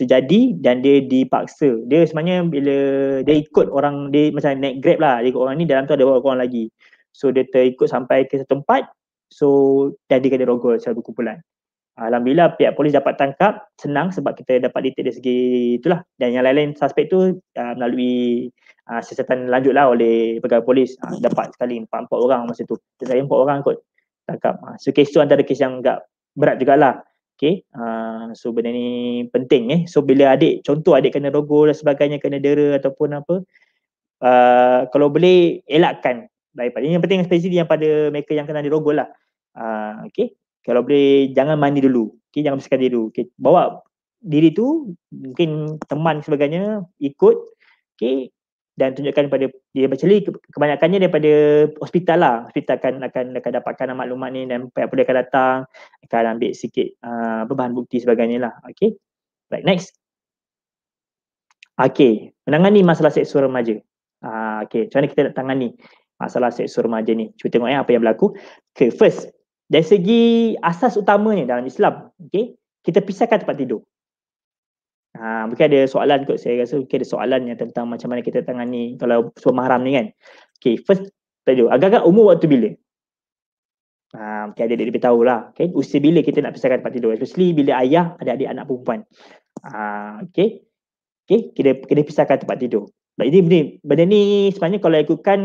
terjadi dan dia dipaksa. Dia sebenarnya bila dia ikut orang dia macam naik grab lah. Dia ikut orang ni dalam tu ada orang lagi. So dia terikut sampai ke satu tempat. So dan dia kena rogol satu kumpulan. Alhamdulillah pihak polis dapat tangkap senang sebab kita dapat detail dari segi itulah dan yang lain-lain suspek tu uh, melalui uh, siasatan lanjut lah oleh pegawai polis uh, dapat sekali empat empat orang masa tu saya empat orang kot tangkap uh, so kes tu antara kes yang agak berat jugalah lah Okay, uh, ah, so benda ni penting eh. So bila adik, contoh adik kena rogol dan sebagainya, kena dera ataupun apa, uh, kalau boleh elakkan daripada. Ini yang penting spesifik yang pada mereka yang kena dirogol lah. Uh, ah, okay, kalau boleh jangan mandi dulu. Okay, jangan bersihkan diri dulu. Okay, bawa diri tu, mungkin teman sebagainya ikut. Okay, dan tunjukkan kepada dia actually kebanyakannya daripada hospital lah hospital akan akan, akan dapatkan maklumat ni dan pihak boleh akan datang akan ambil sikit uh, bahan bukti sebagainya lah okay right next okay menangani masalah seksual remaja uh, ah, okay macam mana kita nak tangani masalah seksual remaja ni cuba tengok ya apa yang berlaku okay first dari segi asas utamanya dalam Islam okay kita pisahkan tempat tidur Ha, mungkin ada soalan kot saya rasa mungkin ada soalan yang tentang macam mana kita tangani kalau semua mahram ni kan. Okay, first tajuk. Agak-agak umur waktu bila? Ha, mungkin ada adik-adik tahu lah. Okay, usia bila kita nak pisahkan tempat tidur. Especially bila ayah ada adik anak perempuan. Ha, okay. Okay, kita kena pisahkan tempat tidur. Baik, ini benda, benda ni sebenarnya kalau ikutkan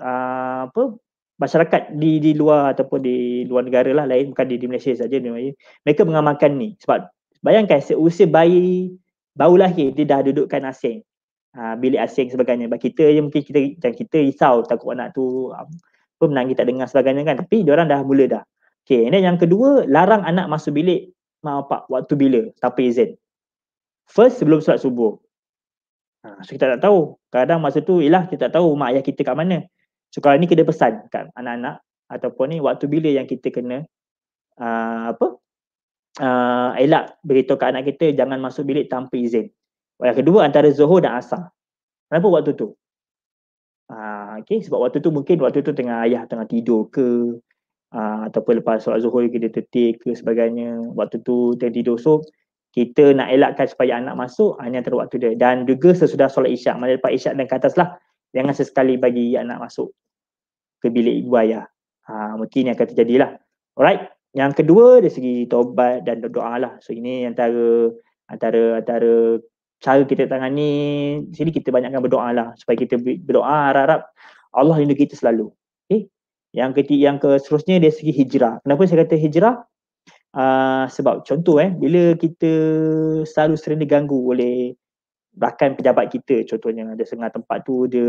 uh, apa masyarakat di di luar ataupun di luar negara lah lain bukan di, di Malaysia saja mereka mengamalkan ni sebab Bayangkan seusia bayi baru lahir dia dah dudukkan asing ha, bilik asing sebagainya bagi kita je mungkin kita dan kita risau takut anak tu um, apa menangis tak dengar sebagainya kan tapi dia dah mula dah okey dan yang kedua larang anak masuk bilik maaf pak waktu bila tanpa izin first sebelum solat subuh ha, so kita tak tahu kadang masa tu ialah kita tak tahu mak ayah kita kat mana so kalau ni kena pesan kan anak-anak ataupun ni waktu bila yang kita kena uh, apa uh, elak beritahu ke anak kita jangan masuk bilik tanpa izin. Yang kedua antara Zohor dan Asar. Kenapa waktu tu? Uh, ah, okay, sebab waktu tu mungkin waktu tu tengah ayah tengah tidur ke uh, ataupun lepas solat Zohor kita tertik ke sebagainya. Waktu tu tengah tidur. So kita nak elakkan supaya anak masuk hanya antara waktu dia. Dan juga sesudah solat isyak. Mana lepas isyak dan ke atas lah. Jangan sesekali bagi anak masuk ke bilik ibu ayah. Uh, mungkin yang akan terjadilah. Alright. Yang kedua dari segi taubat dan doa lah. So ini antara antara antara cara kita tangani sini kita banyakkan berdoa lah supaya kita berdoa harap Allah lindungi kita selalu. Okay. Yang ke, yang ke, keseterusnya dari segi hijrah. Kenapa saya kata hijrah? Uh, sebab contoh eh bila kita selalu sering diganggu oleh rakan pejabat kita contohnya ada setengah tempat tu dia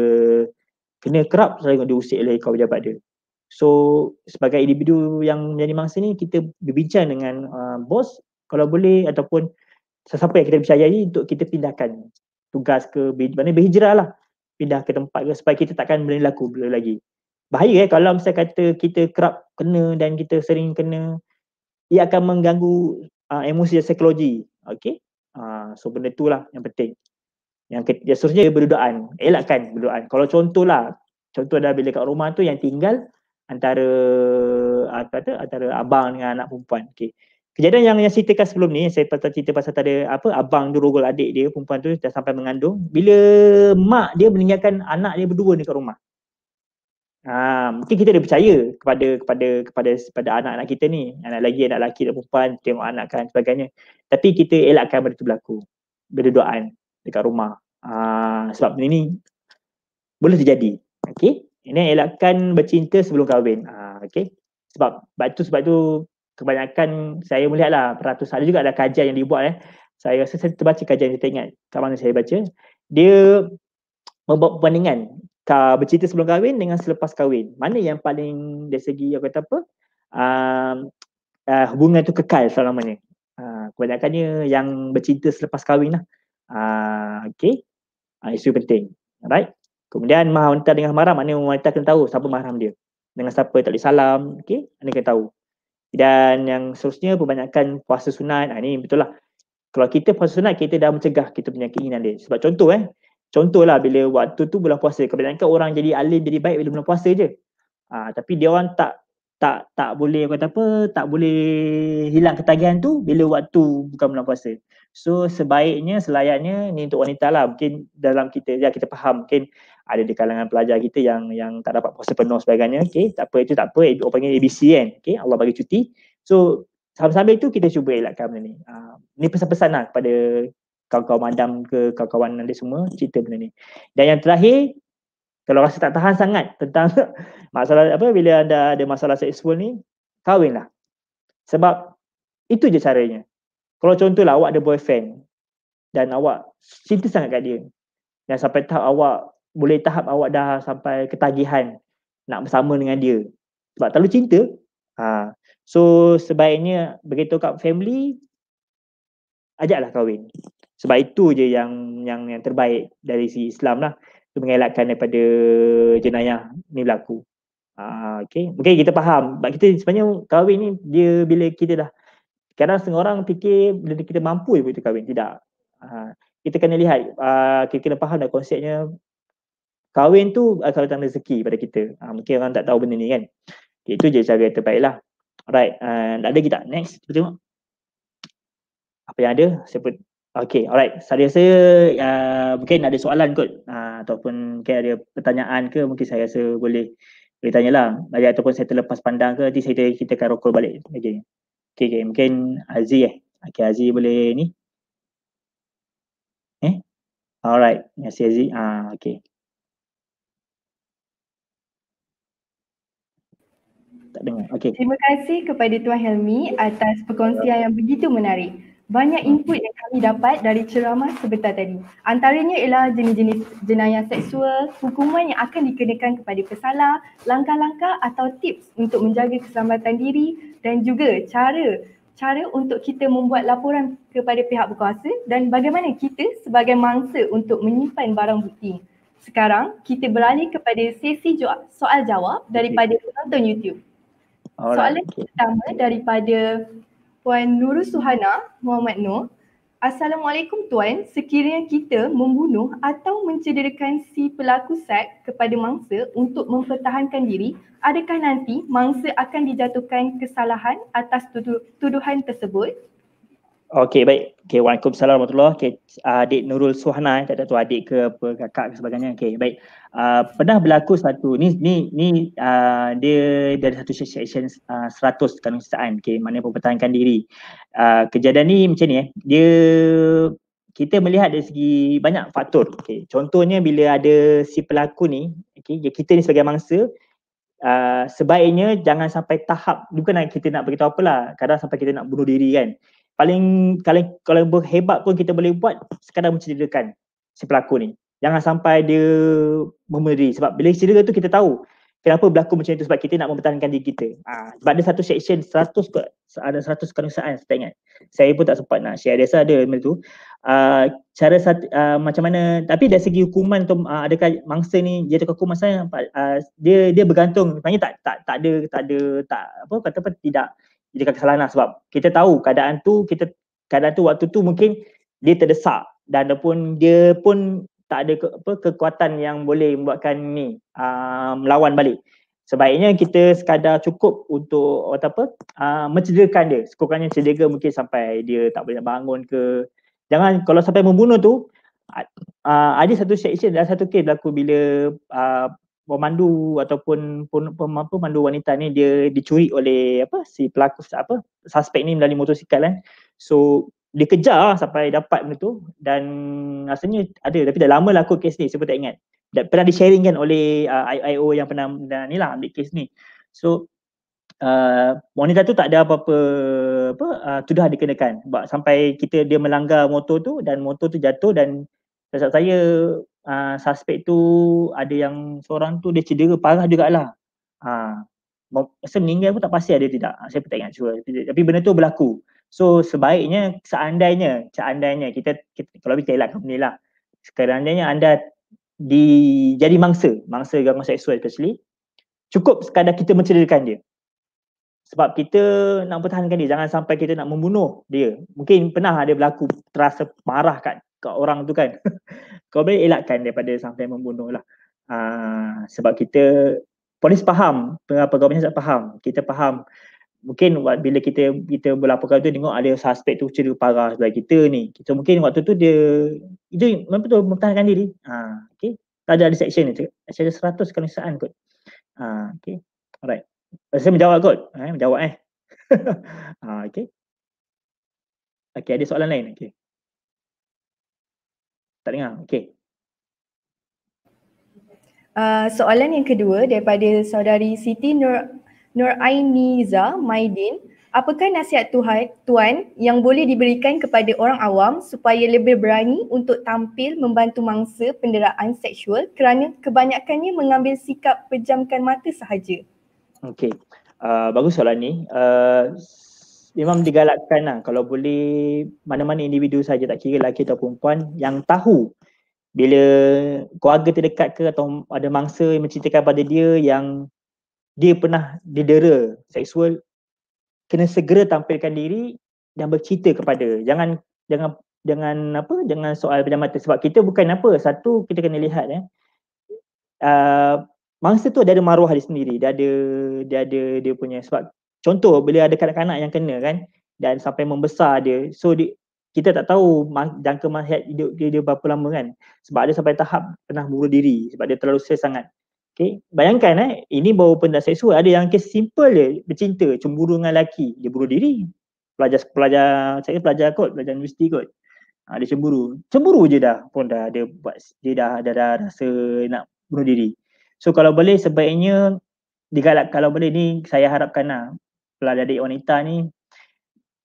kena kerap selalu diusik oleh kawan pejabat dia. So sebagai individu yang menjadi mangsa ni kita berbincang dengan uh, bos kalau boleh ataupun sesiapa yang kita percayai untuk kita pindahkan tugas ke mana berhijrah lah pindah ke tempat ke supaya kita takkan boleh laku lagi. Bahaya eh kalau misalnya kata kita kerap kena dan kita sering kena ia akan mengganggu uh, emosi dan psikologi. Okay. Uh, so benda tu lah yang penting. Yang seterusnya berdudukan. Elakkan berdudukan. Kalau contohlah contoh ada bila kat rumah tu yang tinggal antara apa tu? antara abang dengan anak perempuan okey kejadian yang yang ceritakan sebelum ni saya pasal cerita pasal tadi apa abang tu rogol adik dia perempuan tu dah sampai mengandung bila mak dia meninggalkan anak dia berdua dekat rumah ha, mungkin kita ada percaya kepada kepada kepada kepada anak-anak kita ni anak lagi anak lelaki dan perempuan tengok anak kan sebagainya tapi kita elakkan benda tu berlaku berdoaan dekat rumah ha, sebab benda ni boleh terjadi okey ini elakkan bercinta sebelum kahwin. Ha, okay. Sebab, batu sebab tu kebanyakan saya melihatlah peratus ada juga ada lah kajian yang dibuat eh. Saya rasa saya terbaca kajian yang saya ingat kat mana saya baca. Dia membuat perbandingan bercinta sebelum kahwin dengan selepas kahwin. Mana yang paling dari segi aku kata apa? Uh, uh, hubungan tu kekal selamanya. Uh, kebanyakannya yang bercinta selepas kahwin lah. Uh, okay. Uh, isu penting. Alright. Kemudian mahram wanita dengan mahram maknanya wanita kena tahu siapa mahram dia. Dengan siapa tak boleh salam, okey? Anda kena tahu. Dan yang seterusnya perbanyakkan puasa sunat. Ha, ini betul lah. Kalau kita puasa sunat, kita dah mencegah kita punya keinginan dia. Sebab contoh eh. Contohlah bila waktu tu bulan puasa. Kebanyakan orang jadi alim jadi baik bila bulan puasa je. Ha, tapi dia orang tak tak tak boleh kata apa, tak boleh hilang ketagihan tu bila waktu bukan bulan puasa. So sebaiknya, selayaknya ni untuk wanita lah. Mungkin dalam kita, ya kita faham. Mungkin ada di kalangan pelajar kita yang yang tak dapat puasa penuh sebagainya okey tak apa itu tak apa orang panggil ABC kan okey Allah bagi cuti so sambil-sambil itu kita cuba elakkan benda ni uh, ni pesan-pesan lah kepada kawan-kawan madam ke kawan-kawan nanti semua cerita benda ni dan yang terakhir kalau rasa tak tahan sangat tentang [LAUGHS] masalah apa bila anda ada masalah seksual ni kahwinlah sebab itu je caranya kalau contohlah awak ada boyfriend dan awak cinta sangat kat dia dan sampai tahap awak boleh tahap awak dah sampai ketagihan nak bersama dengan dia sebab terlalu cinta ha. so sebaiknya begitu kat family ajaklah kahwin sebab itu je yang yang yang terbaik dari si Islam lah untuk mengelakkan daripada jenayah ni berlaku ha, okay. mungkin kita faham sebab kita sebenarnya kahwin ni dia bila kita dah kadang setengah orang fikir bila kita mampu je kita kahwin tidak ha. kita kena lihat uh, kita kena faham dah konsepnya kahwin tu akan ah, datang rezeki pada kita. Ha, mungkin orang tak tahu benda ni kan. Okay, itu je cara terbaiklah. Alright, uh, ada lagi tak? Next, kita tengok. Apa yang ada? Siapa? Okay, alright. Saya rasa uh, mungkin ada soalan kot. Uh, ataupun mungkin ada pertanyaan ke, mungkin saya rasa boleh boleh lah. Lagi ataupun saya terlepas pandang ke, nanti saya kita akan rokok balik lagi. Okay. Okay, mungkin Aziz eh. Okay, Aziz boleh ni. Eh? Alright, terima kasih Aziz. Uh, okay. tak dengar. Okay. Terima kasih kepada Tuan Helmi atas perkongsian yang begitu menarik. Banyak input yang kami dapat dari ceramah sebentar tadi. Antaranya ialah jenis-jenis jenayah seksual, hukuman yang akan dikenakan kepada pesalah, langkah-langkah atau tips untuk menjaga keselamatan diri dan juga cara cara untuk kita membuat laporan kepada pihak berkuasa dan bagaimana kita sebagai mangsa untuk menyimpan barang bukti. Sekarang kita beralih kepada sesi soal jawab daripada penonton YouTube. Alright. Soalan pertama daripada Puan Nurul Suhana Muhammad Noor. Assalamualaikum Tuan, sekiranya kita membunuh atau mencederakan si pelaku seks kepada mangsa untuk mempertahankan diri, adakah nanti mangsa akan dijatuhkan kesalahan atas tuduh- tuduhan tersebut? Okey baik. Okey Waalaikumsalam warahmatullahi. Okey ah, adik Nurul Suhana eh tak tahu adik ke apa kakak ke sebagainya. Okey baik. Uh, pernah berlaku satu ni ni ni uh, dia dari satu section uh, 100 kanunisaan okey mana pertahankan diri. Uh, kejadian ni macam ni eh. Dia kita melihat dari segi banyak faktor. Okey contohnya bila ada si pelaku ni okey kita ni sebagai mangsa Uh, sebaiknya jangan sampai tahap bukan kita nak beritahu apalah kadang sampai kita nak bunuh diri kan paling kalau kalau berhebat pun kita boleh buat sekadar mencederakan si pelakon ni. Jangan sampai dia memberi sebab bila cedera tu kita tahu kenapa berlaku macam itu sebab kita nak mempertahankan diri kita. Ha, sebab ada satu section 100 ada 100 kerusaan saya ingat. Saya pun tak sempat nak share dia ada macam tu. Uh, cara sat, uh, macam mana tapi dari segi hukuman tu uh, adakah mangsa ni dia tak hukuman saya uh, dia dia bergantung sebenarnya tak tak tak ada tak ada tak apa kata apa tidak jika kesalahan lah. sebab kita tahu keadaan tu kita keadaan tu waktu tu mungkin dia terdesak dan pun dia pun tak ada ke, apa kekuatan yang boleh membuatkan ni aa, ah, melawan balik sebaiknya kita sekadar cukup untuk apa apa ah, mencederakan dia sekurang-kurangnya cedera mungkin sampai dia tak boleh bangun ke jangan kalau sampai membunuh tu aa, ah, ada satu section dan satu case berlaku bila aa, pemandu ataupun pem, apa pemandu wanita ni dia dicuri oleh apa si pelaku apa suspek ni melalui motosikal kan. So dia kejar sampai dapat benda tu dan rasanya ada tapi dah lama lah aku kes ni siapa tak ingat. Dah pernah di sharing kan oleh uh, ah, IIO yang pernah dan ni lah ambil kes ni. So uh, wanita tu tak ada apa-apa apa uh, tuduh dikenakan sebab sampai kita dia melanggar motor tu dan motor tu jatuh dan saya uh, ah, suspek tu ada yang seorang tu dia cedera parah juga lah. Uh, ah, Masa meninggal pun tak pasti ada tidak. Uh, saya pun tak ingat sure. Tapi benda tu berlaku. So sebaiknya seandainya, seandainya kita, kita kalau kita elak company lah. Sekarangnya anda di, jadi mangsa, mangsa gangguan seksual especially. Cukup sekadar kita mencederakan dia. Sebab kita nak pertahankan dia, jangan sampai kita nak membunuh dia. Mungkin pernah ada berlaku terasa marah kat, kat orang tu kan. [LAUGHS] kau boleh elakkan daripada sampai membunuh lah. Uh, sebab kita, polis faham, pengapa kau punya faham. Kita faham, mungkin bila kita kita berlaporkan tu tengok ada suspek tu cerita parah sebelah kita ni. Kita mungkin waktu tu dia, itu memang betul mempertahankan diri. Ha, uh, okay. Tak ada section ni, saya ada 100 kenisaan. kot. Ha, uh, okay. Alright. Saya menjawab kot. Eh, menjawab eh. Ha, [LAUGHS] uh, okay. Okay, ada soalan lain? Okay. Tak dengar. Okey. Uh, soalan yang kedua daripada saudari Siti Nur Nur Ainiza Maidin. Apakah nasihat Tuhan, Tuan yang boleh diberikan kepada orang awam supaya lebih berani untuk tampil membantu mangsa penderaan seksual kerana kebanyakannya mengambil sikap pejamkan mata sahaja? Okey, uh, bagus soalan ni. Uh, memang digalakkan lah kalau boleh mana-mana individu saja tak kira lelaki atau perempuan yang tahu bila keluarga terdekat ke atau ada mangsa yang menceritakan pada dia yang dia pernah didera seksual kena segera tampilkan diri dan bercerita kepada jangan jangan dengan apa dengan soal pejam mata sebab kita bukan apa satu kita kena lihat eh uh, mangsa tu ada maruah dia sendiri dia ada dia ada dia punya sebab contoh bila ada kanak-kanak yang kena kan dan sampai membesar dia so di, kita tak tahu jangka masyarakat hidup dia, dia berapa lama kan sebab ada sampai tahap pernah buru diri sebab dia terlalu stres sangat okay. bayangkan eh ini bawa pendah seksual ada yang kes simple je bercinta cemburu dengan lelaki dia buru diri pelajar pelajar saya pelajar kot pelajar universiti kot ha, dia cemburu cemburu je dah pun dah dia buat dia dah dah, dah rasa nak bunuh diri so kalau boleh sebaiknya digalak kalau boleh ni saya harapkan lah pelajar adik wanita ni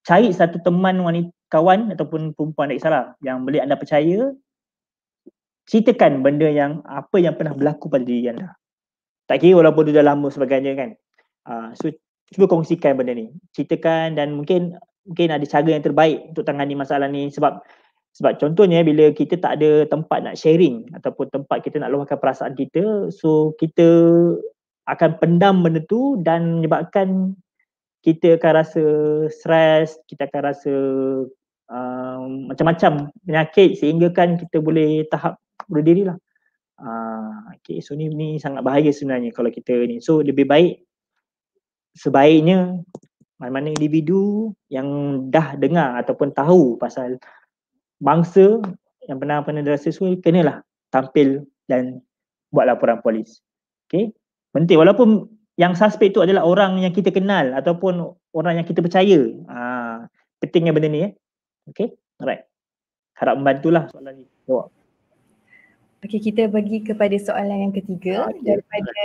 cari satu teman wanita kawan ataupun perempuan adik salah yang boleh anda percaya ceritakan benda yang apa yang pernah berlaku pada diri anda tak kira walaupun dah lama sebagainya kan uh, so cuba kongsikan benda ni ceritakan dan mungkin mungkin ada cara yang terbaik untuk tangani masalah ni sebab sebab contohnya bila kita tak ada tempat nak sharing ataupun tempat kita nak luahkan perasaan kita so kita akan pendam benda tu dan menyebabkan kita akan rasa stres, kita akan rasa uh, macam-macam penyakit sehingga kan kita boleh tahap berdiri lah. Uh, okay, so ni, ni sangat bahaya sebenarnya kalau kita ni. So lebih baik sebaiknya mana-mana individu yang dah dengar ataupun tahu pasal bangsa yang pernah pernah rasa suai kenalah tampil dan buat laporan polis. Okay, penting walaupun yang suspek tu adalah orang yang kita kenal ataupun orang yang kita percaya. Ha, pentingnya benda ni. Eh. Okay, alright. Harap membantulah soalan ni. Jawab. Okay, kita bagi kepada soalan yang ketiga ah, okay. daripada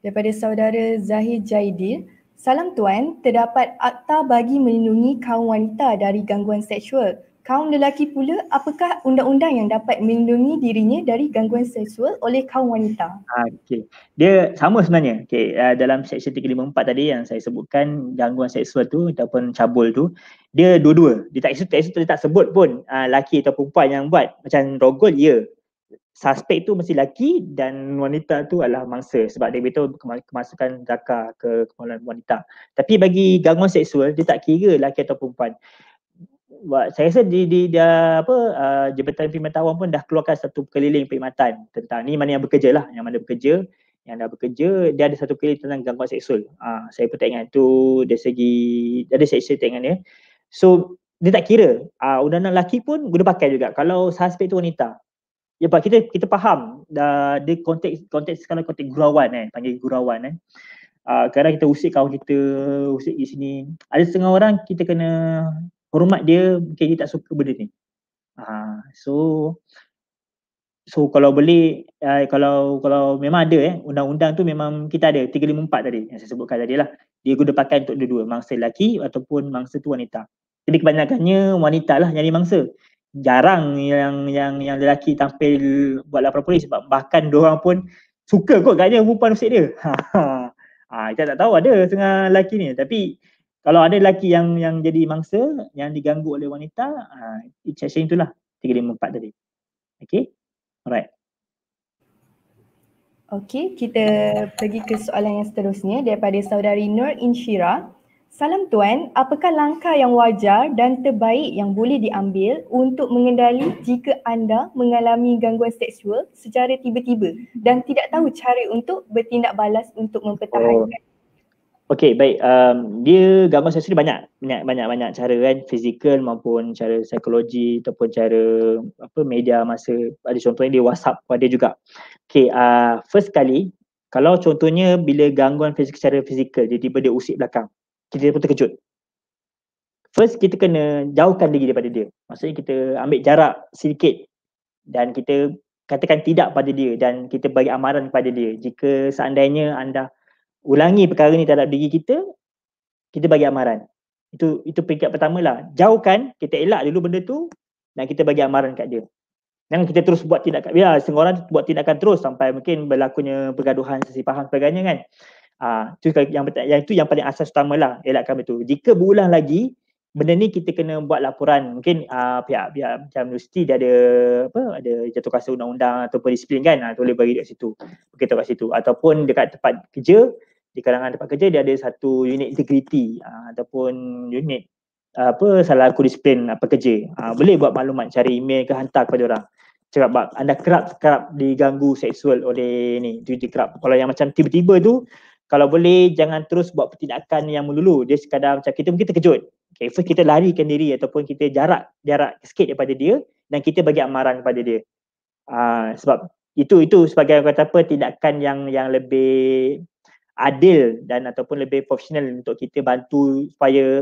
daripada saudara Zahid Jaidil. Salam tuan, terdapat akta bagi melindungi kaum wanita dari gangguan seksual kaum lelaki pula apakah undang-undang yang dapat melindungi dirinya dari gangguan seksual oleh kaum wanita? Okey. Dia sama sebenarnya. Okey, uh, dalam seksyen 354 tadi yang saya sebutkan gangguan seksual tu ataupun cabul tu, dia dua-dua. Dia tak tak tak, sebut pun uh, eh, laki atau perempuan yang buat. Macam rogol ya. Suspek tu mesti lelaki dan wanita tu adalah mangsa sebab dia betul kemasukan zakar ke kemaluan wanita. Tapi bagi gangguan seksual dia tak kira lelaki atau perempuan saya rasa di di dia apa uh, Jabatan Perkhidmatan Awam pun dah keluarkan satu keliling perkhidmatan tentang ni mana yang bekerja lah yang mana bekerja yang dah bekerja dia ada satu keliling tentang gangguan seksual. Uh, saya pun tak ingat tu dari segi ada seksual tak ingat ya. So dia tak kira uh, ah, undang lelaki pun guna pakai juga kalau suspek tu wanita. Ya pak kita kita faham dah uh, di konteks konteks sekarang konteks gurauan eh panggil gurauan eh. Uh, kadang kita usik kawan kita, usik di sini. Ada setengah orang kita kena hormat dia mungkin dia tak suka benda ni. Ha, so so kalau beli, uh, ya, kalau kalau memang ada eh undang-undang tu memang kita ada 354 tadi yang saya sebutkan tadi lah. Dia guna pakai untuk dua-dua mangsa lelaki ataupun mangsa tu wanita. Jadi kebanyakannya wanita lah nyari mangsa. Jarang yang yang yang lelaki tampil buat lapar polis sebab bahkan dia orang pun suka kot gaknya perempuan usik dia. [LAUGHS] Ha, ha. Ha, kita tak tahu ada tengah lelaki ni tapi kalau ada lelaki yang yang jadi mangsa yang diganggu oleh wanita ah uh, section itulah 354 tadi okey alright okey kita pergi ke soalan yang seterusnya daripada saudari Nur Inshira Salam tuan, apakah langkah yang wajar dan terbaik yang boleh diambil untuk mengendali jika anda mengalami gangguan seksual secara tiba-tiba dan tidak tahu cara untuk bertindak balas untuk mempertahankan oh. Okay, baik. Um, dia gangguan sensory banyak, banyak banyak banyak cara kan, fizikal maupun cara psikologi ataupun cara apa media masa. Ada contohnya dia WhatsApp pun ada juga. Okay, uh, first kali kalau contohnya bila gangguan fizikal secara fizikal dia tiba dia usik belakang, kita pun terkejut. First kita kena jauhkan diri daripada dia. Maksudnya kita ambil jarak sedikit dan kita katakan tidak pada dia dan kita bagi amaran kepada dia jika seandainya anda ulangi perkara ni terhadap diri kita kita bagi amaran itu itu peringkat pertama lah jauhkan kita elak dulu benda tu dan kita bagi amaran kat dia Jangan kita terus buat tindakan. Ya, semua orang buat tindakan terus sampai mungkin berlakunya pergaduhan, sesi faham sebagainya kan. Ah, uh, yang, yang itu yang paling asas utama lah elakkan itu. Jika berulang lagi, benda ni kita kena buat laporan. Mungkin uh, pihak pihak macam universiti dia ada apa ada jatuh kasa undang-undang ataupun disiplin kan. Ah, boleh bagi dekat situ. Kita kat situ ataupun dekat tempat kerja di kalangan tempat kerja dia ada satu unit integriti uh, ataupun unit uh, apa salah aku disiplin uh, pekerja uh, boleh buat maklumat cari email ke hantar kepada orang cakap bak anda kerap kerap diganggu seksual oleh ni duty kerap kalau yang macam tiba-tiba tu kalau boleh jangan terus buat pertindakan yang melulu dia sekadar macam kita mungkin terkejut okay, first kita larikan diri ataupun kita jarak jarak sikit daripada dia dan kita bagi amaran kepada dia uh, sebab itu itu sebagai kata apa tindakan yang yang lebih adil dan ataupun lebih profesional untuk kita bantu supaya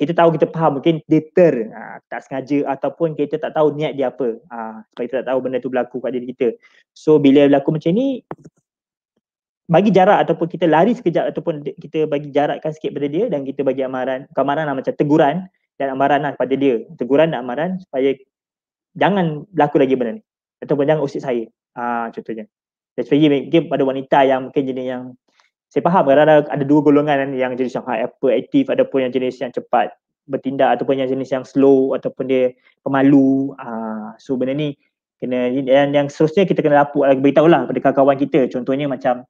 kita tahu kita faham mungkin deter aa, ha, tak sengaja ataupun kita tak tahu niat dia apa aa, ha, supaya kita tak tahu benda tu berlaku kat diri kita so bila berlaku macam ni bagi jarak ataupun kita lari sekejap ataupun kita bagi jarakkan sikit pada dia dan kita bagi amaran amaran lah macam teguran dan amaran lah pada dia teguran dan amaran supaya jangan berlaku lagi benda ni ataupun jangan usik saya aa, ha, contohnya especially mungkin pada wanita yang mungkin jenis yang saya faham kerana ada, ada dua golongan kan, yang jenis yang hyperactive ataupun yang jenis yang cepat bertindak ataupun yang jenis yang slow ataupun dia pemalu uh, so benda ni kena dan yang seterusnya kita kena lapuk lagi eh, beritahu lah pada kawan-kawan kita contohnya macam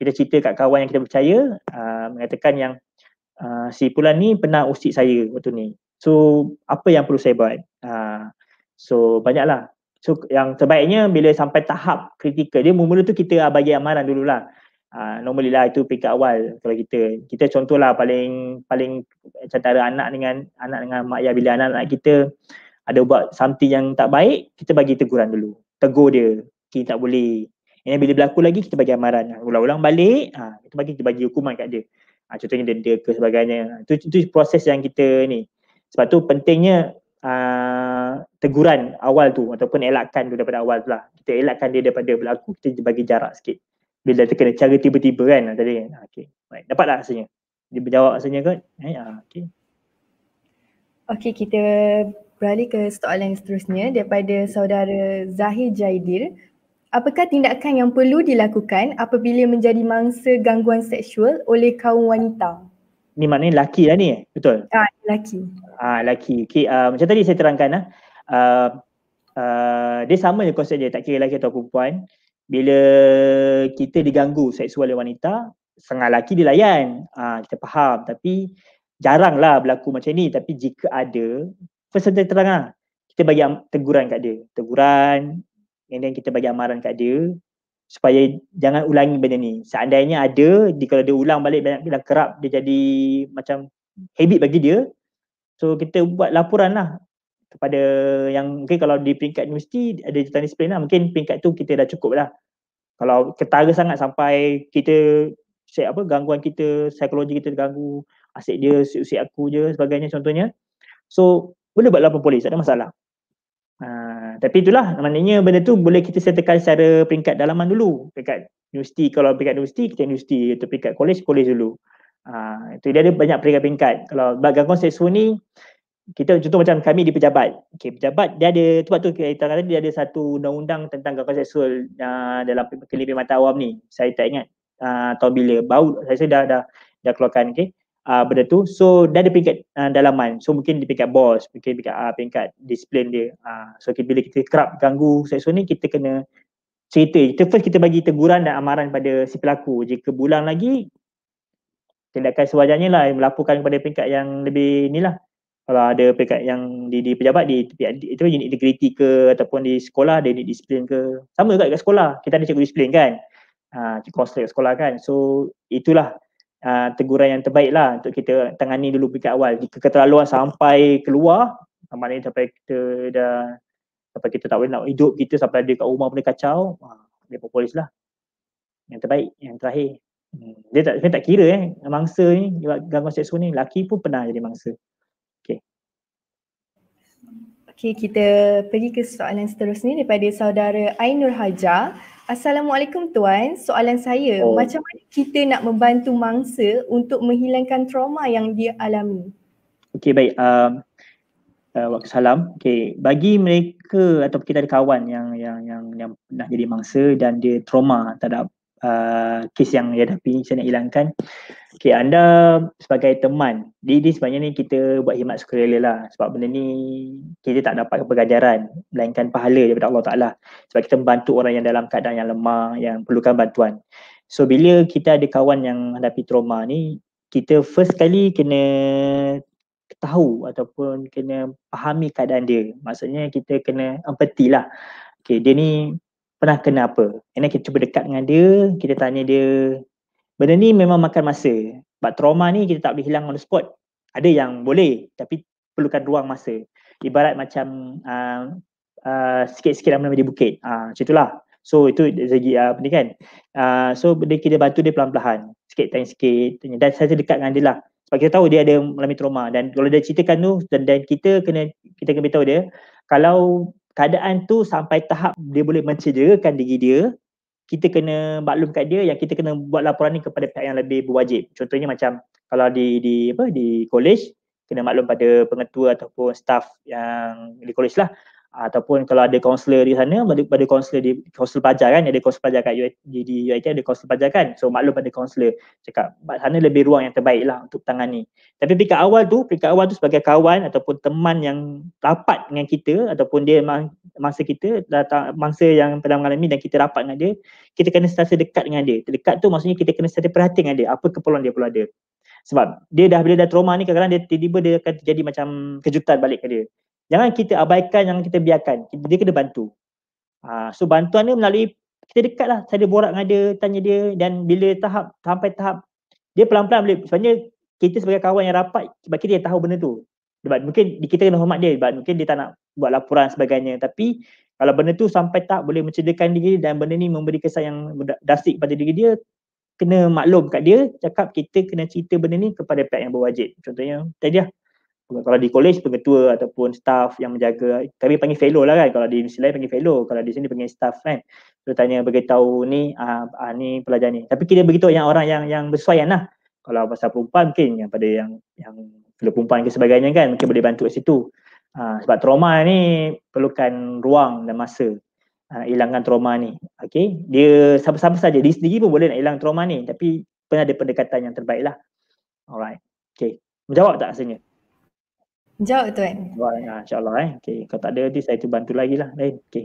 kita cerita kat kawan yang kita percaya uh, mengatakan yang uh, si pulan ni pernah usik saya waktu ni so apa yang perlu saya buat uh, so banyaklah so yang terbaiknya bila sampai tahap kritikal dia mula-mula tu kita bagi amaran dululah uh, normally lah itu peringkat awal kalau kita kita contohlah paling paling antara anak dengan anak dengan mak ayah bila anak-anak kita ada buat something yang tak baik kita bagi teguran dulu tegur dia kita tak boleh ini bila berlaku lagi kita bagi amaran ha, ulang-ulang balik ha, kita bagi kita bagi hukuman kat dia ha, contohnya denda ke sebagainya ha, itu, itu proses yang kita ni sebab tu pentingnya uh, teguran awal tu ataupun elakkan tu daripada awal tu lah kita elakkan dia daripada berlaku kita bagi jarak sikit bila terkena cara tiba-tiba kan ah, tadi ah, okey baik dapat tak rasanya dia berjawab rasanya kot eh ha okey okey kita beralih ke soalan seterusnya daripada saudara Zahir Jaidir Apakah tindakan yang perlu dilakukan apabila menjadi mangsa gangguan seksual oleh kaum wanita? Ni maknanya lelaki lah ni, eh? betul? Ah, lelaki. Ah, lelaki. Okay, uh, macam tadi saya terangkan lah. Uh, uh, dia sama je konsep dia, tak kira lelaki atau perempuan. Uh, bila kita diganggu seksual oleh wanita, setengah lelaki dia layan. Ha, kita faham tapi jaranglah berlaku macam ni tapi jika ada, first terang teranglah. Kita bagi teguran kat dia. Teguran and then kita bagi amaran kat dia supaya jangan ulangi benda ni. Seandainya ada, di kalau dia ulang balik banyak dah kerap dia jadi macam habit bagi dia. So kita buat laporan lah kepada yang mungkin kalau di peringkat universiti ada jutaan disiplin lah mungkin peringkat tu kita dah cukup lah kalau ketara sangat sampai kita say, apa gangguan kita psikologi kita terganggu asyik dia usik aku je sebagainya contohnya so boleh buat laporan polis ada masalah uh, tapi itulah maknanya benda tu boleh kita setelkan secara peringkat dalaman dulu peringkat universiti kalau peringkat universiti kita universiti atau peringkat kolej kolej dulu Ha, itu dia ada banyak peringkat-peringkat. Kalau bagi gangguan seksual ni kita contoh macam kami di pejabat. Okey, pejabat dia ada sebab tu kita kata dia ada satu undang-undang tentang kekerasan seksual uh, ah, dalam kelebihan mata awam ni. Saya tak ingat uh, tahun bila bau saya rasa dah dah dah keluarkan okey. Uh, benda tu. So dia ada peringkat uh, dalaman. So mungkin di peringkat bos, mungkin peringkat uh, peringkat disiplin dia. Uh, so okay, bila kita kerap ganggu seksual ni kita kena cerita. Kita first kita bagi teguran dan amaran pada si pelaku. Jika bulan lagi tindakan sewajarnya lah melaporkan kepada peringkat yang lebih ni lah kalau ada pekat yang di, di pejabat di itu unit integriti ke ataupun di sekolah ada unit disiplin ke sama juga dekat sekolah kita ada cikgu disiplin kan ha, cikgu konsel sekolah kan so itulah ha, teguran yang terbaik lah untuk kita tangani dulu pekat awal jika keterlaluan sampai keluar ha, maknanya sampai kita dah sampai kita tak boleh nak hidup kita sampai ada kat rumah pun kacau ha, dia polis lah yang terbaik yang terakhir hmm. dia tak dia tak kira eh mangsa ni gangguan seksual ni laki pun pernah jadi mangsa Okay kita pergi ke soalan seterusnya daripada saudara Ainur Hajar. Assalamualaikum tuan. Soalan saya, oh. macam mana kita nak membantu mangsa untuk menghilangkan trauma yang dia alami? Okay baik. Um, uh, waktu salam. Okay bagi mereka atau kita ada kawan yang yang yang yang nak jadi mangsa dan dia trauma terhadap uh, kes yang dia hadapi ini, saya nak hilangkan. Okay, anda sebagai teman, di ini sebenarnya ni kita buat khidmat sukarela lah. Sebab benda ni kita tak dapat kepegajaran, melainkan pahala daripada Allah Ta'ala. Sebab kita membantu orang yang dalam keadaan yang lemah, yang perlukan bantuan. So, bila kita ada kawan yang hadapi trauma ni, kita first kali kena tahu ataupun kena fahami keadaan dia. Maksudnya kita kena empathy lah. Okay, dia ni pernah kena apa. And kita cuba dekat dengan dia, kita tanya dia benda ni memang makan masa. Sebab trauma ni kita tak boleh hilang on the spot. Ada yang boleh tapi perlukan ruang masa. Ibarat macam uh, uh, sikit-sikit lama-lama di bukit. Uh, macam itulah. So itu segi apa ni kan. Uh, so benda kita bantu dia pelan-pelan. Sikit tanya sikit. Dan saya dekat dengan dia lah. Sebab kita tahu dia ada mengalami trauma. Dan kalau dia ceritakan tu dan, dan kita kena kita kena beritahu dia. Kalau keadaan tu sampai tahap dia boleh mencederakan diri dia kita kena maklum kat dia yang kita kena buat laporan ni kepada pihak yang lebih berwajib. Contohnya macam kalau di di apa di college kena maklum pada pengetua ataupun staff yang di college lah ataupun kalau ada kaunselor di sana ada kaunselor di kaunselor pelajar kan ada kaunselor pelajar kat UIT di, di UIT ada kaunselor pelajar kan so maklum pada kaunselor cakap kat sana lebih ruang yang terbaik lah untuk tangani tapi peringkat awal tu peringkat awal tu sebagai kawan ataupun teman yang rapat dengan kita ataupun dia mangsa kita datang mangsa yang pernah mengalami dan kita rapat dengan dia kita kena sentiasa dekat dengan dia dekat tu maksudnya kita kena sentiasa perhatian dengan dia apa keperluan dia perlu ada sebab dia dah bila dah trauma ni kadang-kadang dia tiba-tiba dia akan jadi macam kejutan balik ke dia jangan kita abaikan, jangan kita biarkan. Dia kena bantu. Ha, so bantuan ni melalui kita dekat lah, saya ada borak dengan dia, tanya dia dan bila tahap sampai tahap dia pelan-pelan boleh, sebenarnya kita sebagai kawan yang rapat sebab kita yang tahu benda tu sebab mungkin kita kena hormat dia sebab mungkin dia tak nak buat laporan sebagainya tapi kalau benda tu sampai tak boleh mencederakan diri dan benda ni memberi kesan yang dasik pada diri dia kena maklum kat dia cakap kita kena cerita benda ni kepada pihak yang berwajib contohnya tadi lah kalau di college pengetua ataupun staff yang menjaga kami panggil fellow lah kan kalau di universiti lain panggil fellow kalau di sini panggil staff kan so tanya beritahu ni uh, uh, ni pelajar ni tapi kita begitu yang orang yang yang bersuaian lah kalau pasal perempuan mungkin yang pada yang yang kalau perempuan ke sebagainya kan mungkin boleh bantu kat situ uh, sebab trauma ni perlukan ruang dan masa uh, hilangkan trauma ni okey dia siapa-siapa saja dia sendiri pun boleh nak hilang trauma ni tapi pernah ada pendekatan yang terbaiklah. alright okey menjawab tak asalnya Jawab tuan. Eh. Jawab lah insyaAllah eh. Okay. Kalau tak ada nanti saya tu bantu lagi lah lain. Eh, okay.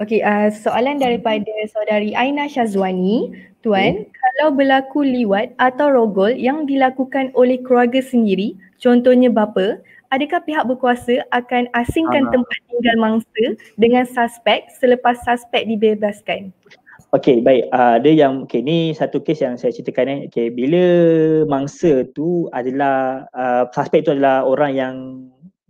Okay uh, ah, soalan daripada saudari Aina Shazwani, Tuan, okay. kalau berlaku liwat atau rogol yang dilakukan oleh keluarga sendiri, contohnya bapa, adakah pihak berkuasa akan asingkan Aha. tempat tinggal mangsa dengan suspek selepas suspek dibebaskan? Okey, baik. Ah, ada yang okey ni satu kes yang saya ceritakan eh. Okey, bila mangsa tu adalah uh, suspek tu adalah orang yang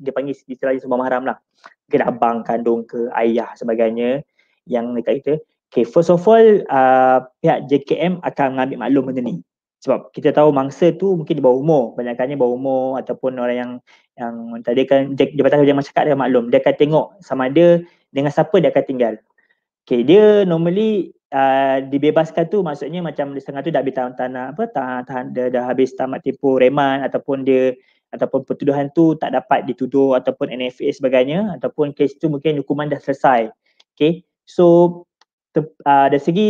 dia panggil istilahnya sebuah mahram lah. Mungkin abang, kandung ke ayah sebagainya yang dekat kita. Okay, first of all, uh, pihak JKM akan mengambil maklum benda ni. Sebab kita tahu mangsa tu mungkin di bawah umur. Banyakannya bawah umur ataupun orang yang yang tadi kan dia, dia, dia, macam cakap dia maklum. Dia akan tengok sama ada dengan siapa dia akan tinggal. Okay, dia normally uh, dibebaskan tu maksudnya macam setengah tu dah habis tanah apa tahan, tahan, dia dah habis tamat tempoh reman ataupun dia ataupun pertuduhan tu tak dapat dituduh ataupun NFA sebagainya ataupun kes tu mungkin hukuman dah selesai Okay, so uh, dari segi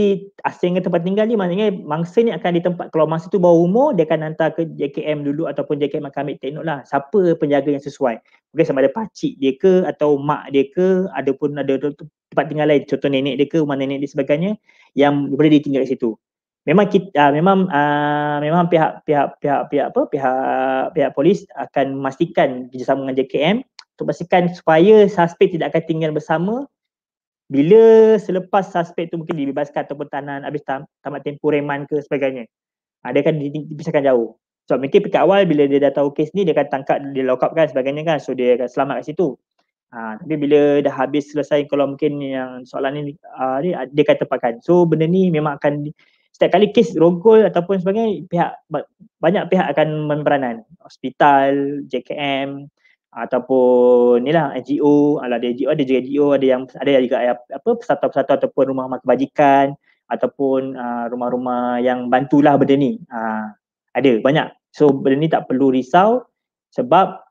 asing ke tempat tinggal ni maknanya mangsa ni akan di tempat kalau mangsa tu bawa umur dia akan hantar ke JKM dulu ataupun JKM akan ambil tengok lah siapa penjaga yang sesuai mungkin sama ada pakcik dia ke atau mak dia ke ataupun ada tempat tinggal lain contoh nenek dia ke rumah nenek dia sebagainya yang boleh ditinggal di situ memang kita uh, memang uh, memang pihak pihak pihak pihak apa pihak pihak polis akan memastikan kerjasama dengan JKM untuk pastikan supaya suspek tidak akan tinggal bersama bila selepas suspek tu mungkin dibebaskan ataupun tahanan habis tam, tamat tempoh reman ke sebagainya ha, dia akan dipisahkan jauh sebab so, mungkin pekat awal bila dia dah tahu kes ni dia akan tangkap dia lock up kan sebagainya kan so dia akan selamat kat situ ha, tapi bila dah habis selesai kalau mungkin yang soalan ni, uh, ah, ni dia akan tepatkan so benda ni memang akan setiap kali kes rogol ataupun sebagainya pihak banyak pihak akan memperanan hospital, JKM, ataupun inilah NGO, ala ada NGO, ada juga NGO, ada yang ada yang juga eh, apa satu-satu ataupun rumah rumah kebajikan ataupun ah, rumah-rumah yang bantulah benda ni. Uh, ada banyak. So benda ni tak perlu risau sebab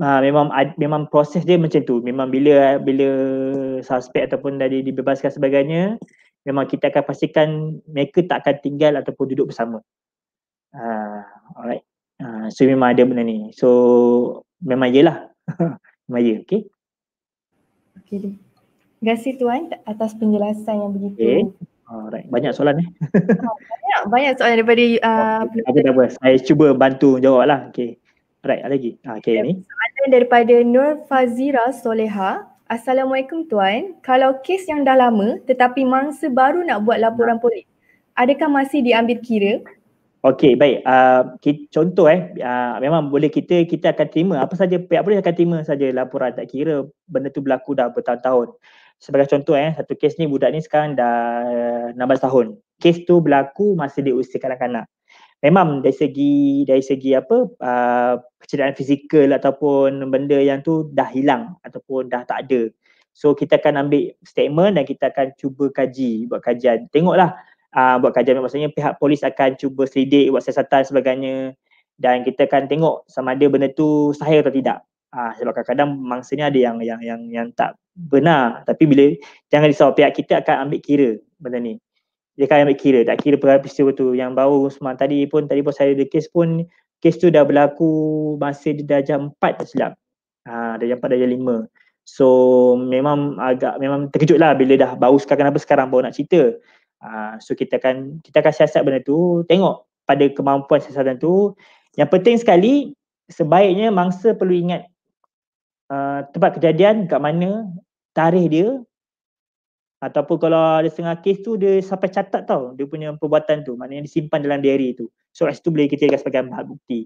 uh, memang ad, memang proses dia macam tu. Memang bila bila suspek ataupun dari dibebaskan sebagainya, memang kita akan pastikan mereka tak akan tinggal ataupun duduk bersama. Uh, alright. Uh, so memang ada benda ni. So memang yelah. [LAUGHS] memang Okay, okey? Okey. Terima kasih tuan atas penjelasan yang begitu. Okay. Alright, banyak soalan eh. [LAUGHS] Oh, banyak, banyak soalan daripada uh, okay. Apa apa, saya cuba bantu jawab lah. Okay. Alright, lagi. Ah, okay, ni. Soalan daripada Nur Fazira Soleha. Assalamualaikum tuan. Kalau kes yang dah lama tetapi mangsa baru nak buat laporan polis, adakah masih diambil kira? Okey, baik. Uh, ah, kita, contoh eh, uh, memang boleh kita kita akan terima apa saja pihak boleh akan terima saja laporan tak kira benda tu berlaku dah bertahun-tahun. Sebagai contoh eh, satu kes ni budak ni sekarang dah 16 eh, tahun. Kes tu berlaku masa dia usia kanak-kanak. Memang dari segi dari segi apa uh, kecederaan fizikal ataupun benda yang tu dah hilang ataupun dah tak ada. So kita akan ambil statement dan kita akan cuba kaji, buat kajian. Tengoklah uh, buat kajian maksudnya pihak polis akan cuba selidik buat siasatan sebagainya dan kita akan tengok sama ada benda tu sahih atau tidak. Ah uh, sebab kadang-kadang mangsanya ada yang yang yang yang tak benar tapi bila jangan risau pihak kita akan ambil kira benda ni. Dia akan ambil kira, tak kira perkara peristiwa tu yang baru semua tadi pun tadi pun saya ada kes pun kes tu dah berlaku masa dia dah jam 4 tak silap. Ah uh, dah jam 4 dah jam 5. So memang agak memang terkejut lah bila dah baru sekarang kenapa sekarang baru nak cerita Ah, so kita akan kita akan siasat benda tu tengok pada kemampuan siasatan tu yang penting sekali sebaiknya mangsa perlu ingat uh, tempat kejadian kat mana tarikh dia ataupun kalau ada setengah kes tu dia sampai catat tau dia punya perbuatan tu maknanya disimpan dalam diary tu so kat situ boleh kita jadikan sebagai bahan bukti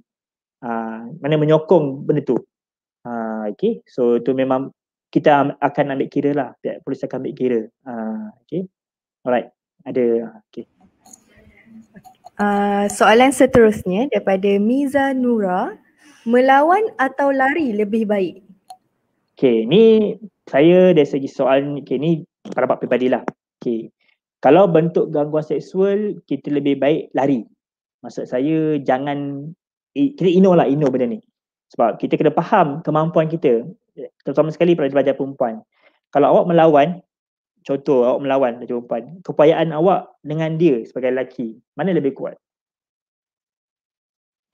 uh, mana menyokong benda tu uh, okay. so tu memang kita akan ambil kira lah polis akan ambil kira uh, okay. alright ada okay. uh, ah, soalan seterusnya daripada Miza Nura melawan atau lari lebih baik Okay, ni saya dari segi soalan okay, ni pendapat pribadi lah okey kalau bentuk gangguan seksual kita lebih baik lari maksud saya jangan kita ino lah ino benda ni sebab kita kena faham kemampuan kita terutama sekali pelajar-pelajar perempuan kalau awak melawan Contoh awak melawan lelaki perempuan, kepayaan awak dengan dia sebagai lelaki, mana lebih kuat?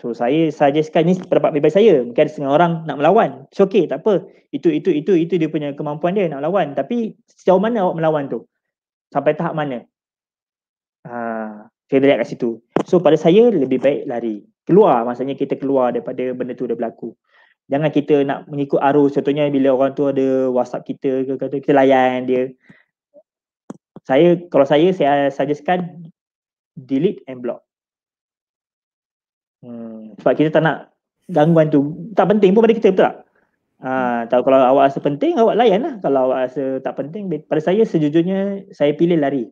So saya suggestkan ni pendapat bebas saya. Mungkin setengah orang nak melawan. It's okay, tak apa. Itu itu itu itu dia punya kemampuan dia nak melawan. Tapi sejauh mana awak melawan tu? Sampai tahap mana? Ha, saya dah lihat kat situ. So pada saya lebih baik lari. Keluar, maksudnya kita keluar daripada benda tu dah berlaku. Jangan kita nak mengikut arus contohnya bila orang tu ada WhatsApp kita kata kita layan dia saya kalau saya saya suggestkan delete and block. Hmm, sebab kita tak nak gangguan tu tak penting pun pada kita betul tak? Ha, tahu kalau awak rasa penting awak layan lah. Kalau awak rasa tak penting pada saya sejujurnya saya pilih lari.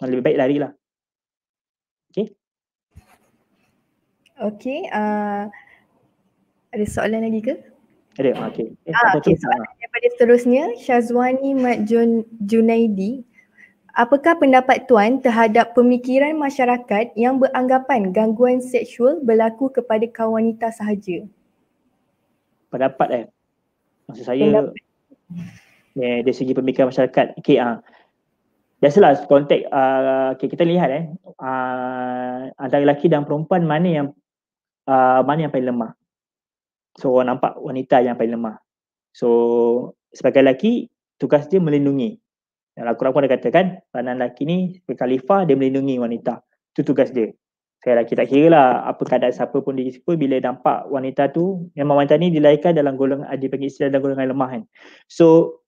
Ah, lebih baik lari lah. Okay. Okay. Uh, ah, ada soalan lagi ke? Ada. Okay. ah, okay. Eh, soalan daripada seterusnya Syazwani Mat Jun Junaidi Apakah pendapat tuan terhadap pemikiran masyarakat yang beranggapan gangguan seksual berlaku kepada kaum wanita sahaja? Pendapat eh. Maksud saya eh dari segi pemikiran masyarakat. okay ah. Biasalah konteks uh, ah, okay, kita lihat eh uh, antara lelaki dan perempuan mana yang uh, mana yang paling lemah. So orang nampak wanita yang paling lemah. So sebagai lelaki tugas dia melindungi dan Al-Quran pun dia katakan, kan, peranan lelaki ni, khalifah dia melindungi wanita. Itu tugas dia. Saya lelaki tak kira lah apa keadaan siapa pun dia pun bila nampak wanita tu, memang wanita ni dilahirkan dalam golongan, adik panggil istilah dalam golongan lemah kan. So,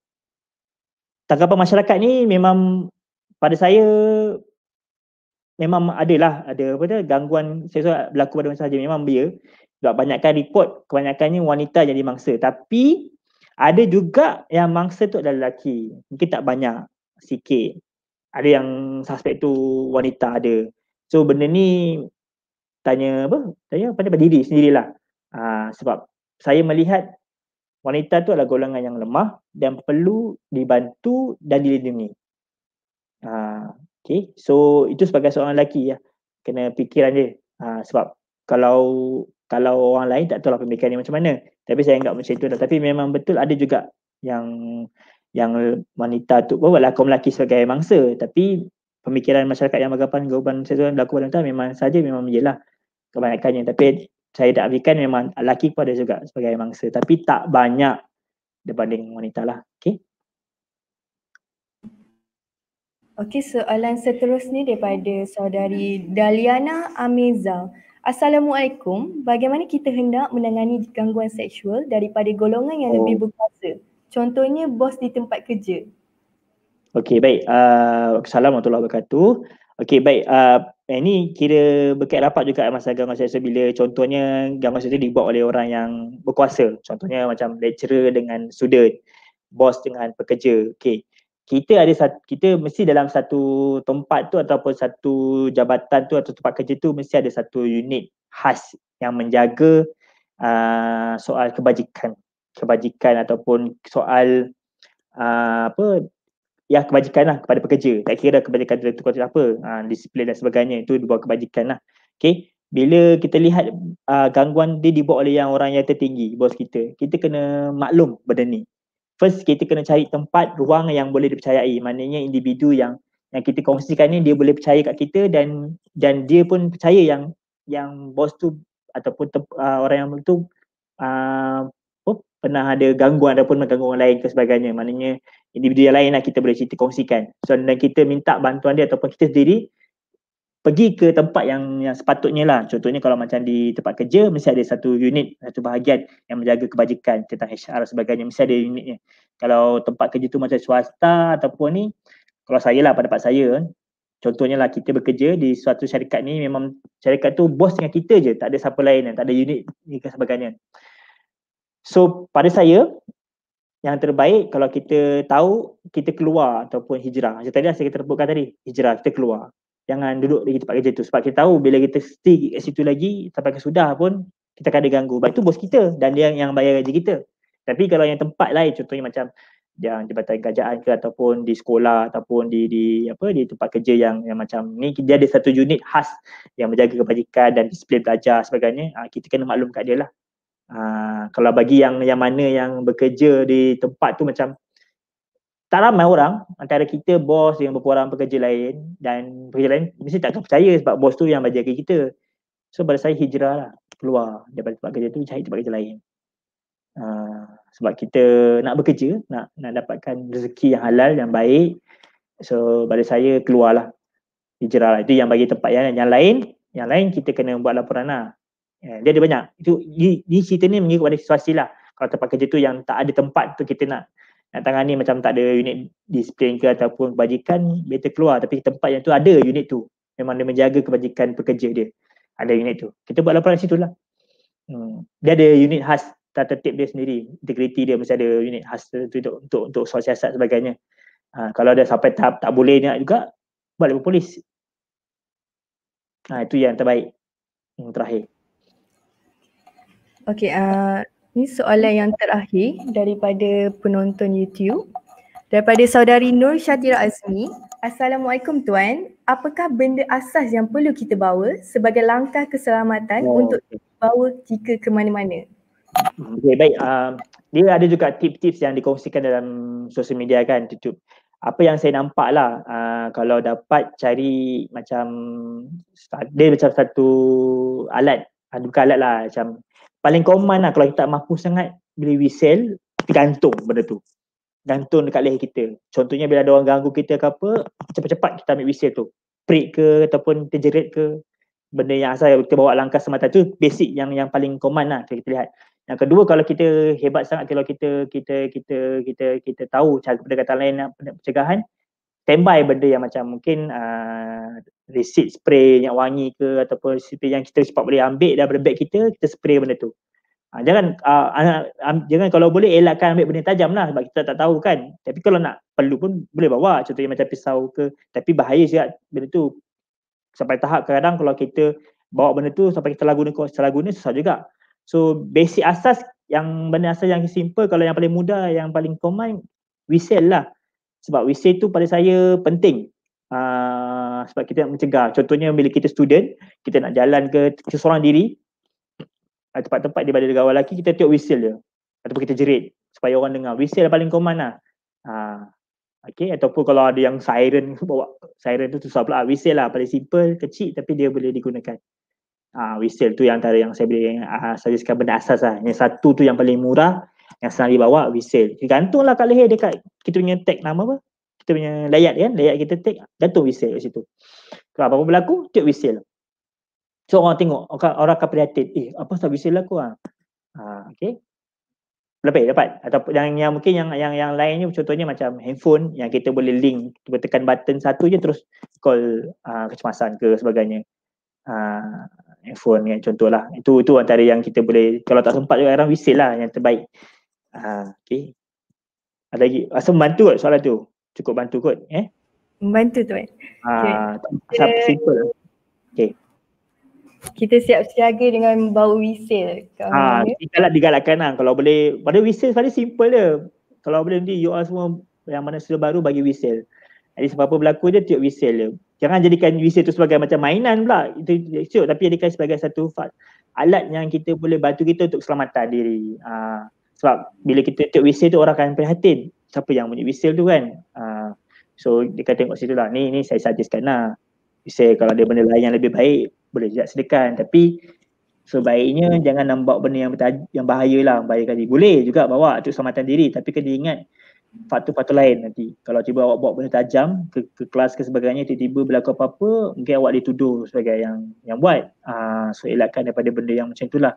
tanggapan masyarakat ni memang pada saya memang ada lah, ada apa tu gangguan seksual berlaku pada masa saja memang dia sebab banyakkan report kebanyakannya wanita jadi mangsa tapi ada juga yang mangsa tu adalah lelaki mungkin tak banyak sikit ada yang suspek tu wanita ada so benda ni tanya apa tanya pada diri sendirilah ha, sebab saya melihat wanita tu adalah golongan yang lemah dan perlu dibantu dan dilindungi ha, ah, okay. so itu sebagai seorang lelaki ya kena fikiran dia ha, sebab kalau kalau orang lain tak tahu lah pemikiran dia macam mana tapi saya enggak macam itu dah tapi memang betul ada juga yang yang wanita tu bawa lah kaum lelaki sebagai mangsa tapi pemikiran masyarakat yang beragapan gerobohan seksual berlaku pada wanita memang saja memang menjelah kebanyakannya tapi saya dakwikan memang lelaki pun ada juga sebagai mangsa tapi tak banyak berbanding wanita lah okay. Okey, soalan seterusnya daripada saudari Daliana Ameza. Assalamualaikum. Bagaimana kita hendak menangani gangguan seksual daripada golongan yang oh. lebih berkuasa? contohnya bos di tempat kerja. Okey, baik. Uh, Assalamualaikum warahmatullahi wabarakatuh. Okey, baik. Uh, ah, ini eh, kira berkait rapat juga masa gangguan saya bila contohnya gangguan seksual dibuat oleh orang yang berkuasa. Contohnya macam lecturer dengan student, bos dengan pekerja. Okey. Kita ada satu, kita mesti dalam satu tempat tu ataupun satu jabatan tu atau tempat kerja tu mesti ada satu unit khas yang menjaga uh, soal kebajikan kebajikan ataupun soal uh, apa ya kebajikan lah kepada pekerja. Tak kira kebajikan itu kontrak apa, uh, disiplin dan sebagainya itu dibawa kebajikan lah. Okay. Bila kita lihat uh, gangguan dia dibuat oleh yang orang yang tertinggi, bos kita, kita kena maklum benda ni. First, kita kena cari tempat, ruang yang boleh dipercayai. Maknanya individu yang yang kita kongsikan ni, dia boleh percaya kat kita dan dan dia pun percaya yang yang bos tu ataupun uh, orang yang tu uh, pernah ada gangguan ataupun mengganggu orang lain ke sebagainya maknanya individu yang lain lah kita boleh cerita kongsikan so, dan kita minta bantuan dia ataupun kita sendiri pergi ke tempat yang, yang sepatutnya lah contohnya kalau macam di tempat kerja mesti ada satu unit satu bahagian yang menjaga kebajikan tentang HR sebagainya mesti ada unitnya kalau tempat kerja tu macam swasta ataupun ni kalau saya lah pada pak saya contohnya lah kita bekerja di suatu syarikat ni memang syarikat tu bos dengan kita je tak ada siapa lain tak ada unit ni sebagainya So pada saya yang terbaik kalau kita tahu kita keluar ataupun hijrah. Macam tadi lah saya terbukakan tadi, hijrah kita keluar. Jangan duduk di tempat kerja tu sebab kita tahu bila kita stay kat situ lagi sampai ke sudah pun kita akan diganggu. ganggu. Baik bos kita dan dia yang bayar gaji kita. Tapi kalau yang tempat lain contohnya macam yang jabatan kerajaan ke ataupun di sekolah ataupun di di apa di tempat kerja yang yang macam ni dia ada satu unit khas yang menjaga kebajikan dan disiplin belajar sebagainya ah, kita kena maklum kat dia lah Ha, kalau bagi yang yang mana yang bekerja di tempat tu macam tak ramai orang antara kita bos dengan beberapa orang pekerja lain dan pekerja lain mesti tak akan percaya sebab bos tu yang bagi kerja kita. So pada saya hijrah lah keluar daripada tempat kerja tu cari tempat kerja lain. Uh, sebab kita nak bekerja, nak nak dapatkan rezeki yang halal, yang baik. So pada saya keluarlah. Hijrah lah. Itu yang bagi tempat yang, yang lain. Yang lain kita kena buat laporan lah. Ya, dia ada banyak. Itu ni cerita ni mengikut pada situasi lah. Kalau tempat kerja tu yang tak ada tempat tu kita nak nak tangani macam tak ada unit disiplin ke ataupun kebajikan, better keluar. Tapi tempat yang tu ada unit tu. Memang dia menjaga kebajikan pekerja dia. Ada unit tu. Kita buat laporan situ lah. Hmm. Dia ada unit khas tata tip dia sendiri. Integriti dia mesti ada unit khas tu untuk, untuk, untuk soal siasat sebagainya. Ha, kalau dia sampai tahap tak boleh nak juga, buat laporan polis. Ha, itu yang terbaik. Yang hmm, terakhir. Okay, uh, ah, ini soalan yang terakhir daripada penonton YouTube daripada saudari Nur Syatira Azmi. Assalamualaikum tuan, apakah benda asas yang perlu kita bawa sebagai langkah keselamatan oh. untuk bawa jika ke mana-mana? Okey, baik. Uh, dia ada juga tips-tips yang dikongsikan dalam sosial media kan, YouTube. Apa yang saya nampak lah, uh, kalau dapat cari macam, ada macam satu alat, bukan alat lah, macam paling common lah kalau kita tak mampu sangat bila we sell gantung benda tu gantung dekat leher kita contohnya bila ada orang ganggu kita ke apa cepat-cepat kita ambil whistle tu prick ke ataupun terjerit ke benda yang asal kita bawa langkah semata tu basic yang yang paling common lah kita lihat yang kedua kalau kita hebat sangat kalau kita kita kita kita kita, kita tahu cara pendekatan lain nak pencegahan standby benda yang macam mungkin ah, receipt spray minyak wangi ke ataupun spray yang kita cepat boleh ambil daripada beg kita, kita spray benda tu. Ha, jangan uh, ah, ah, amb, jangan kalau boleh elakkan ambil benda tajam lah sebab kita tak tahu kan. Tapi kalau nak perlu pun boleh bawa contohnya macam pisau ke tapi bahaya juga benda tu. Sampai tahap kadang kalau kita bawa benda tu sampai kita lagu guna salah guna susah juga. So basic asas yang benda asas yang simple kalau yang paling mudah yang paling common whistle lah. Sebab whistle tu pada saya penting. Ah, sebab kita nak mencegah. Contohnya bila kita student, kita nak jalan ke seorang diri ah, tempat-tempat di badan negara lelaki, kita tiup whistle dia. Ataupun kita jerit supaya orang dengar. Whistle paling common lah. Ha. Okay, ataupun kalau ada yang siren [LAUGHS] bawa siren tu susah pula. Whistle lah paling simple, kecil tapi dia boleh digunakan. Ha, whistle tu yang antara yang saya boleh uh, suggestkan benda asas lah. Yang satu tu yang paling murah, yang senang dibawa, whistle. Gantunglah kat leher dekat kita punya tag nama apa? kita punya layat kan layak kita tik jatuh whistle kat situ kalau apa-apa berlaku tiup whistle so orang tengok orang, orang akan prihatin eh apa sebab whistle aku ah ha, okey lebih dapat atau yang yang mungkin yang yang yang lainnya contohnya macam handphone yang kita boleh link kita tekan button satu je terus call uh, kecemasan ke sebagainya uh, handphone kan contohlah itu itu antara yang kita boleh kalau tak sempat juga orang whistle lah yang terbaik uh, okey ada lagi rasa membantu kot soalan tu cukup bantu kot eh membantu tu eh ah okay. simple lah. kita siap siaga dengan bau wisil ha, kita digalakkan lah kalau boleh pada wisil pada simple dia kalau boleh nanti you all semua yang mana sudah baru bagi wisil jadi apa-apa berlaku je tiup wisil dia jangan jadikan wisil tu sebagai macam mainan pula itu tiup tapi jadikan sebagai satu fad alat yang kita boleh bantu kita untuk keselamatan diri. Ha, sebab bila kita tiup WC tu orang akan perhatian, siapa yang bunyi whistle tu kan. Uh, so dia kata tengok situ lah, ni, ni saya suggestkan lah. Whistle kalau ada benda lain yang lebih baik, boleh juga sedekan. Tapi sebaiknya so, jangan nampak benda yang, yang bahaya lah, bahaya kali. Boleh juga bawa tu selamatan diri tapi kena ingat faktor-faktor lain nanti. Kalau tiba awak bawa benda tajam ke, ke kelas ke sebagainya, tiba-tiba berlaku apa-apa, mungkin awak dituduh sebagai yang yang buat. Uh, so elakkan daripada benda yang macam lah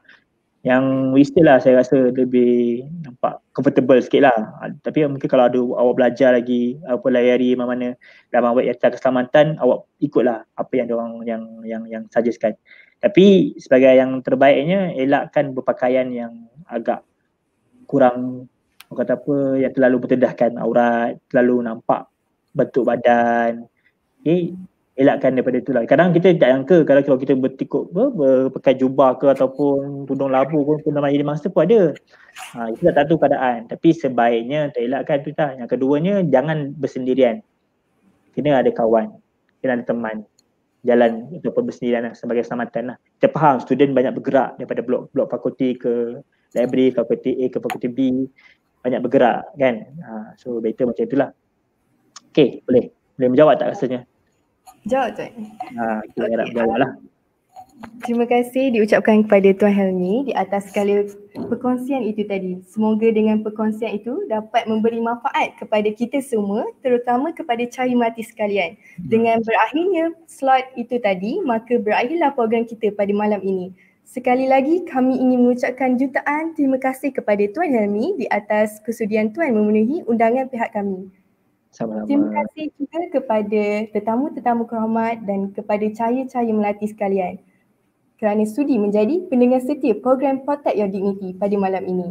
yang we still lah saya rasa lebih nampak comfortable sikit lah. Tapi mungkin kalau ada awak belajar lagi apa layari mana-mana dalam awak yang keselamatan, awak ikutlah apa yang orang yang yang yang suggestkan. Tapi sebagai yang terbaiknya elakkan berpakaian yang agak kurang orang kata apa yang terlalu bertedahkan aurat, terlalu nampak bentuk badan. Okay. Eh, elakkan daripada itulah. Kadang kita tak jangka kalau kalau kita bertikuk apa pakai jubah ke ataupun tudung labu pun pun nama master pun ada. Ha itu dah tentu keadaan tapi sebaiknya tak elakkan tu dah. Yang keduanya jangan bersendirian. Kena ada kawan, kena ada teman jalan ataupun bersendirian lah, sebagai keselamatan. lah. Kita faham student banyak bergerak daripada blok blok fakulti ke library, fakulti A ke fakulti B banyak bergerak kan. Ha, so better macam itulah. Okay boleh. Boleh menjawab tak rasanya? Jawab tuan. Ha, kita okay. harap jawab lah. Terima kasih diucapkan kepada Tuan Helmi di atas segala perkongsian itu tadi. Semoga dengan perkongsian itu dapat memberi manfaat kepada kita semua terutama kepada cari mati sekalian. Dengan berakhirnya slot itu tadi, maka berakhirlah program kita pada malam ini. Sekali lagi kami ingin mengucapkan jutaan terima kasih kepada Tuan Helmi di atas kesudian Tuan memenuhi undangan pihak kami. Sama-sama. Terima kasih juga kepada tetamu-tetamu kehormat dan kepada cahaya-cahaya melati sekalian kerana sudi menjadi pendengar setia program Protect Your Dignity pada malam ini.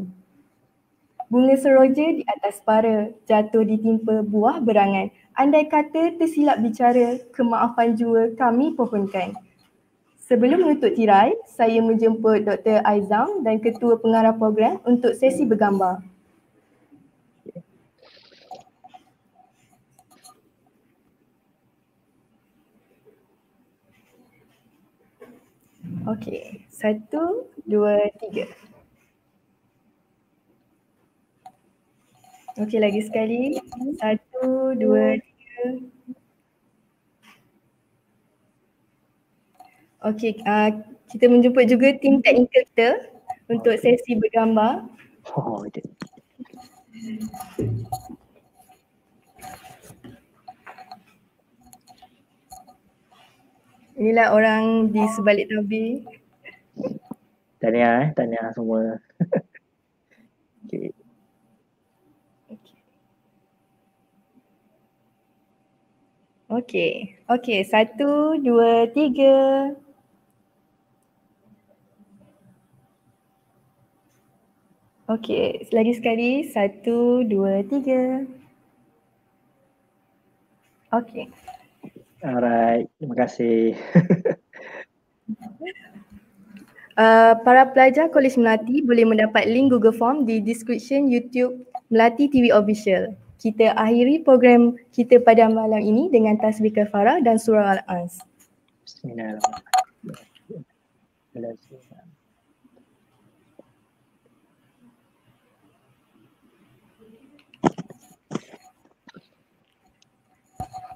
Bunga seroja di atas para jatuh ditimpa buah berangan. Andai kata tersilap bicara, kemaafan jua kami pohonkan. Sebelum menutup tirai, saya menjemput Dr. Aizam dan Ketua Pengarah Program untuk sesi bergambar. Okay, satu, dua, tiga. Okay, lagi sekali. Satu, dua, tiga. Okay, uh, ah, kita menjumpa juga tim teknikal kita untuk sesi bergambar. Oh, okay. Inilah orang di sebalik tabi. Tahniah eh, tahniah semua. [LAUGHS] okay. Okay. Okay, satu, dua, tiga. Okay, lagi sekali. Satu, dua, tiga. Okay. Alright, terima kasih. [LAUGHS] Uh, para pelajar Kolej Melati boleh mendapat link Google Form di description YouTube Melati TV Official. Kita akhiri program kita pada malam ini dengan Tasbih Kefarah dan Surah Al-Ans. Bismillahirrahmanirrahim.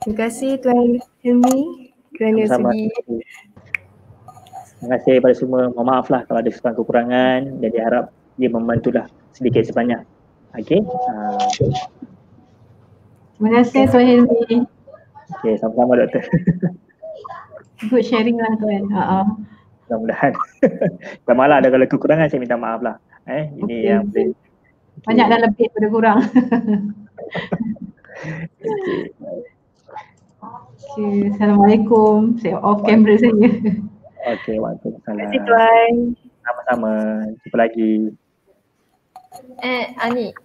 Terima kasih Tuan Helmi kerana segi. Terima kasih kepada semua. Mohon maaf lah kalau ada sesuatu kekurangan. Jadi harap dia membantulah sedikit sebanyak. Okey. Uh. Terima kasih Tuan Helmi. Okey, sama-sama doktor. [LAUGHS] Good sharing lah Tuan. Uh-uh. Mudah-mudahan. Tak malah ada kalau kekurangan saya minta maaf lah. Eh, ini okay. yang boleh. Banyak dan lebih daripada kurang. [LAUGHS] [LAUGHS] Okay. Assalamualaikum. Saya off camera saya. Okay, waalaikumsalam. Terima kasih tuan. Sama-sama. Jumpa lagi. Eh, Ani.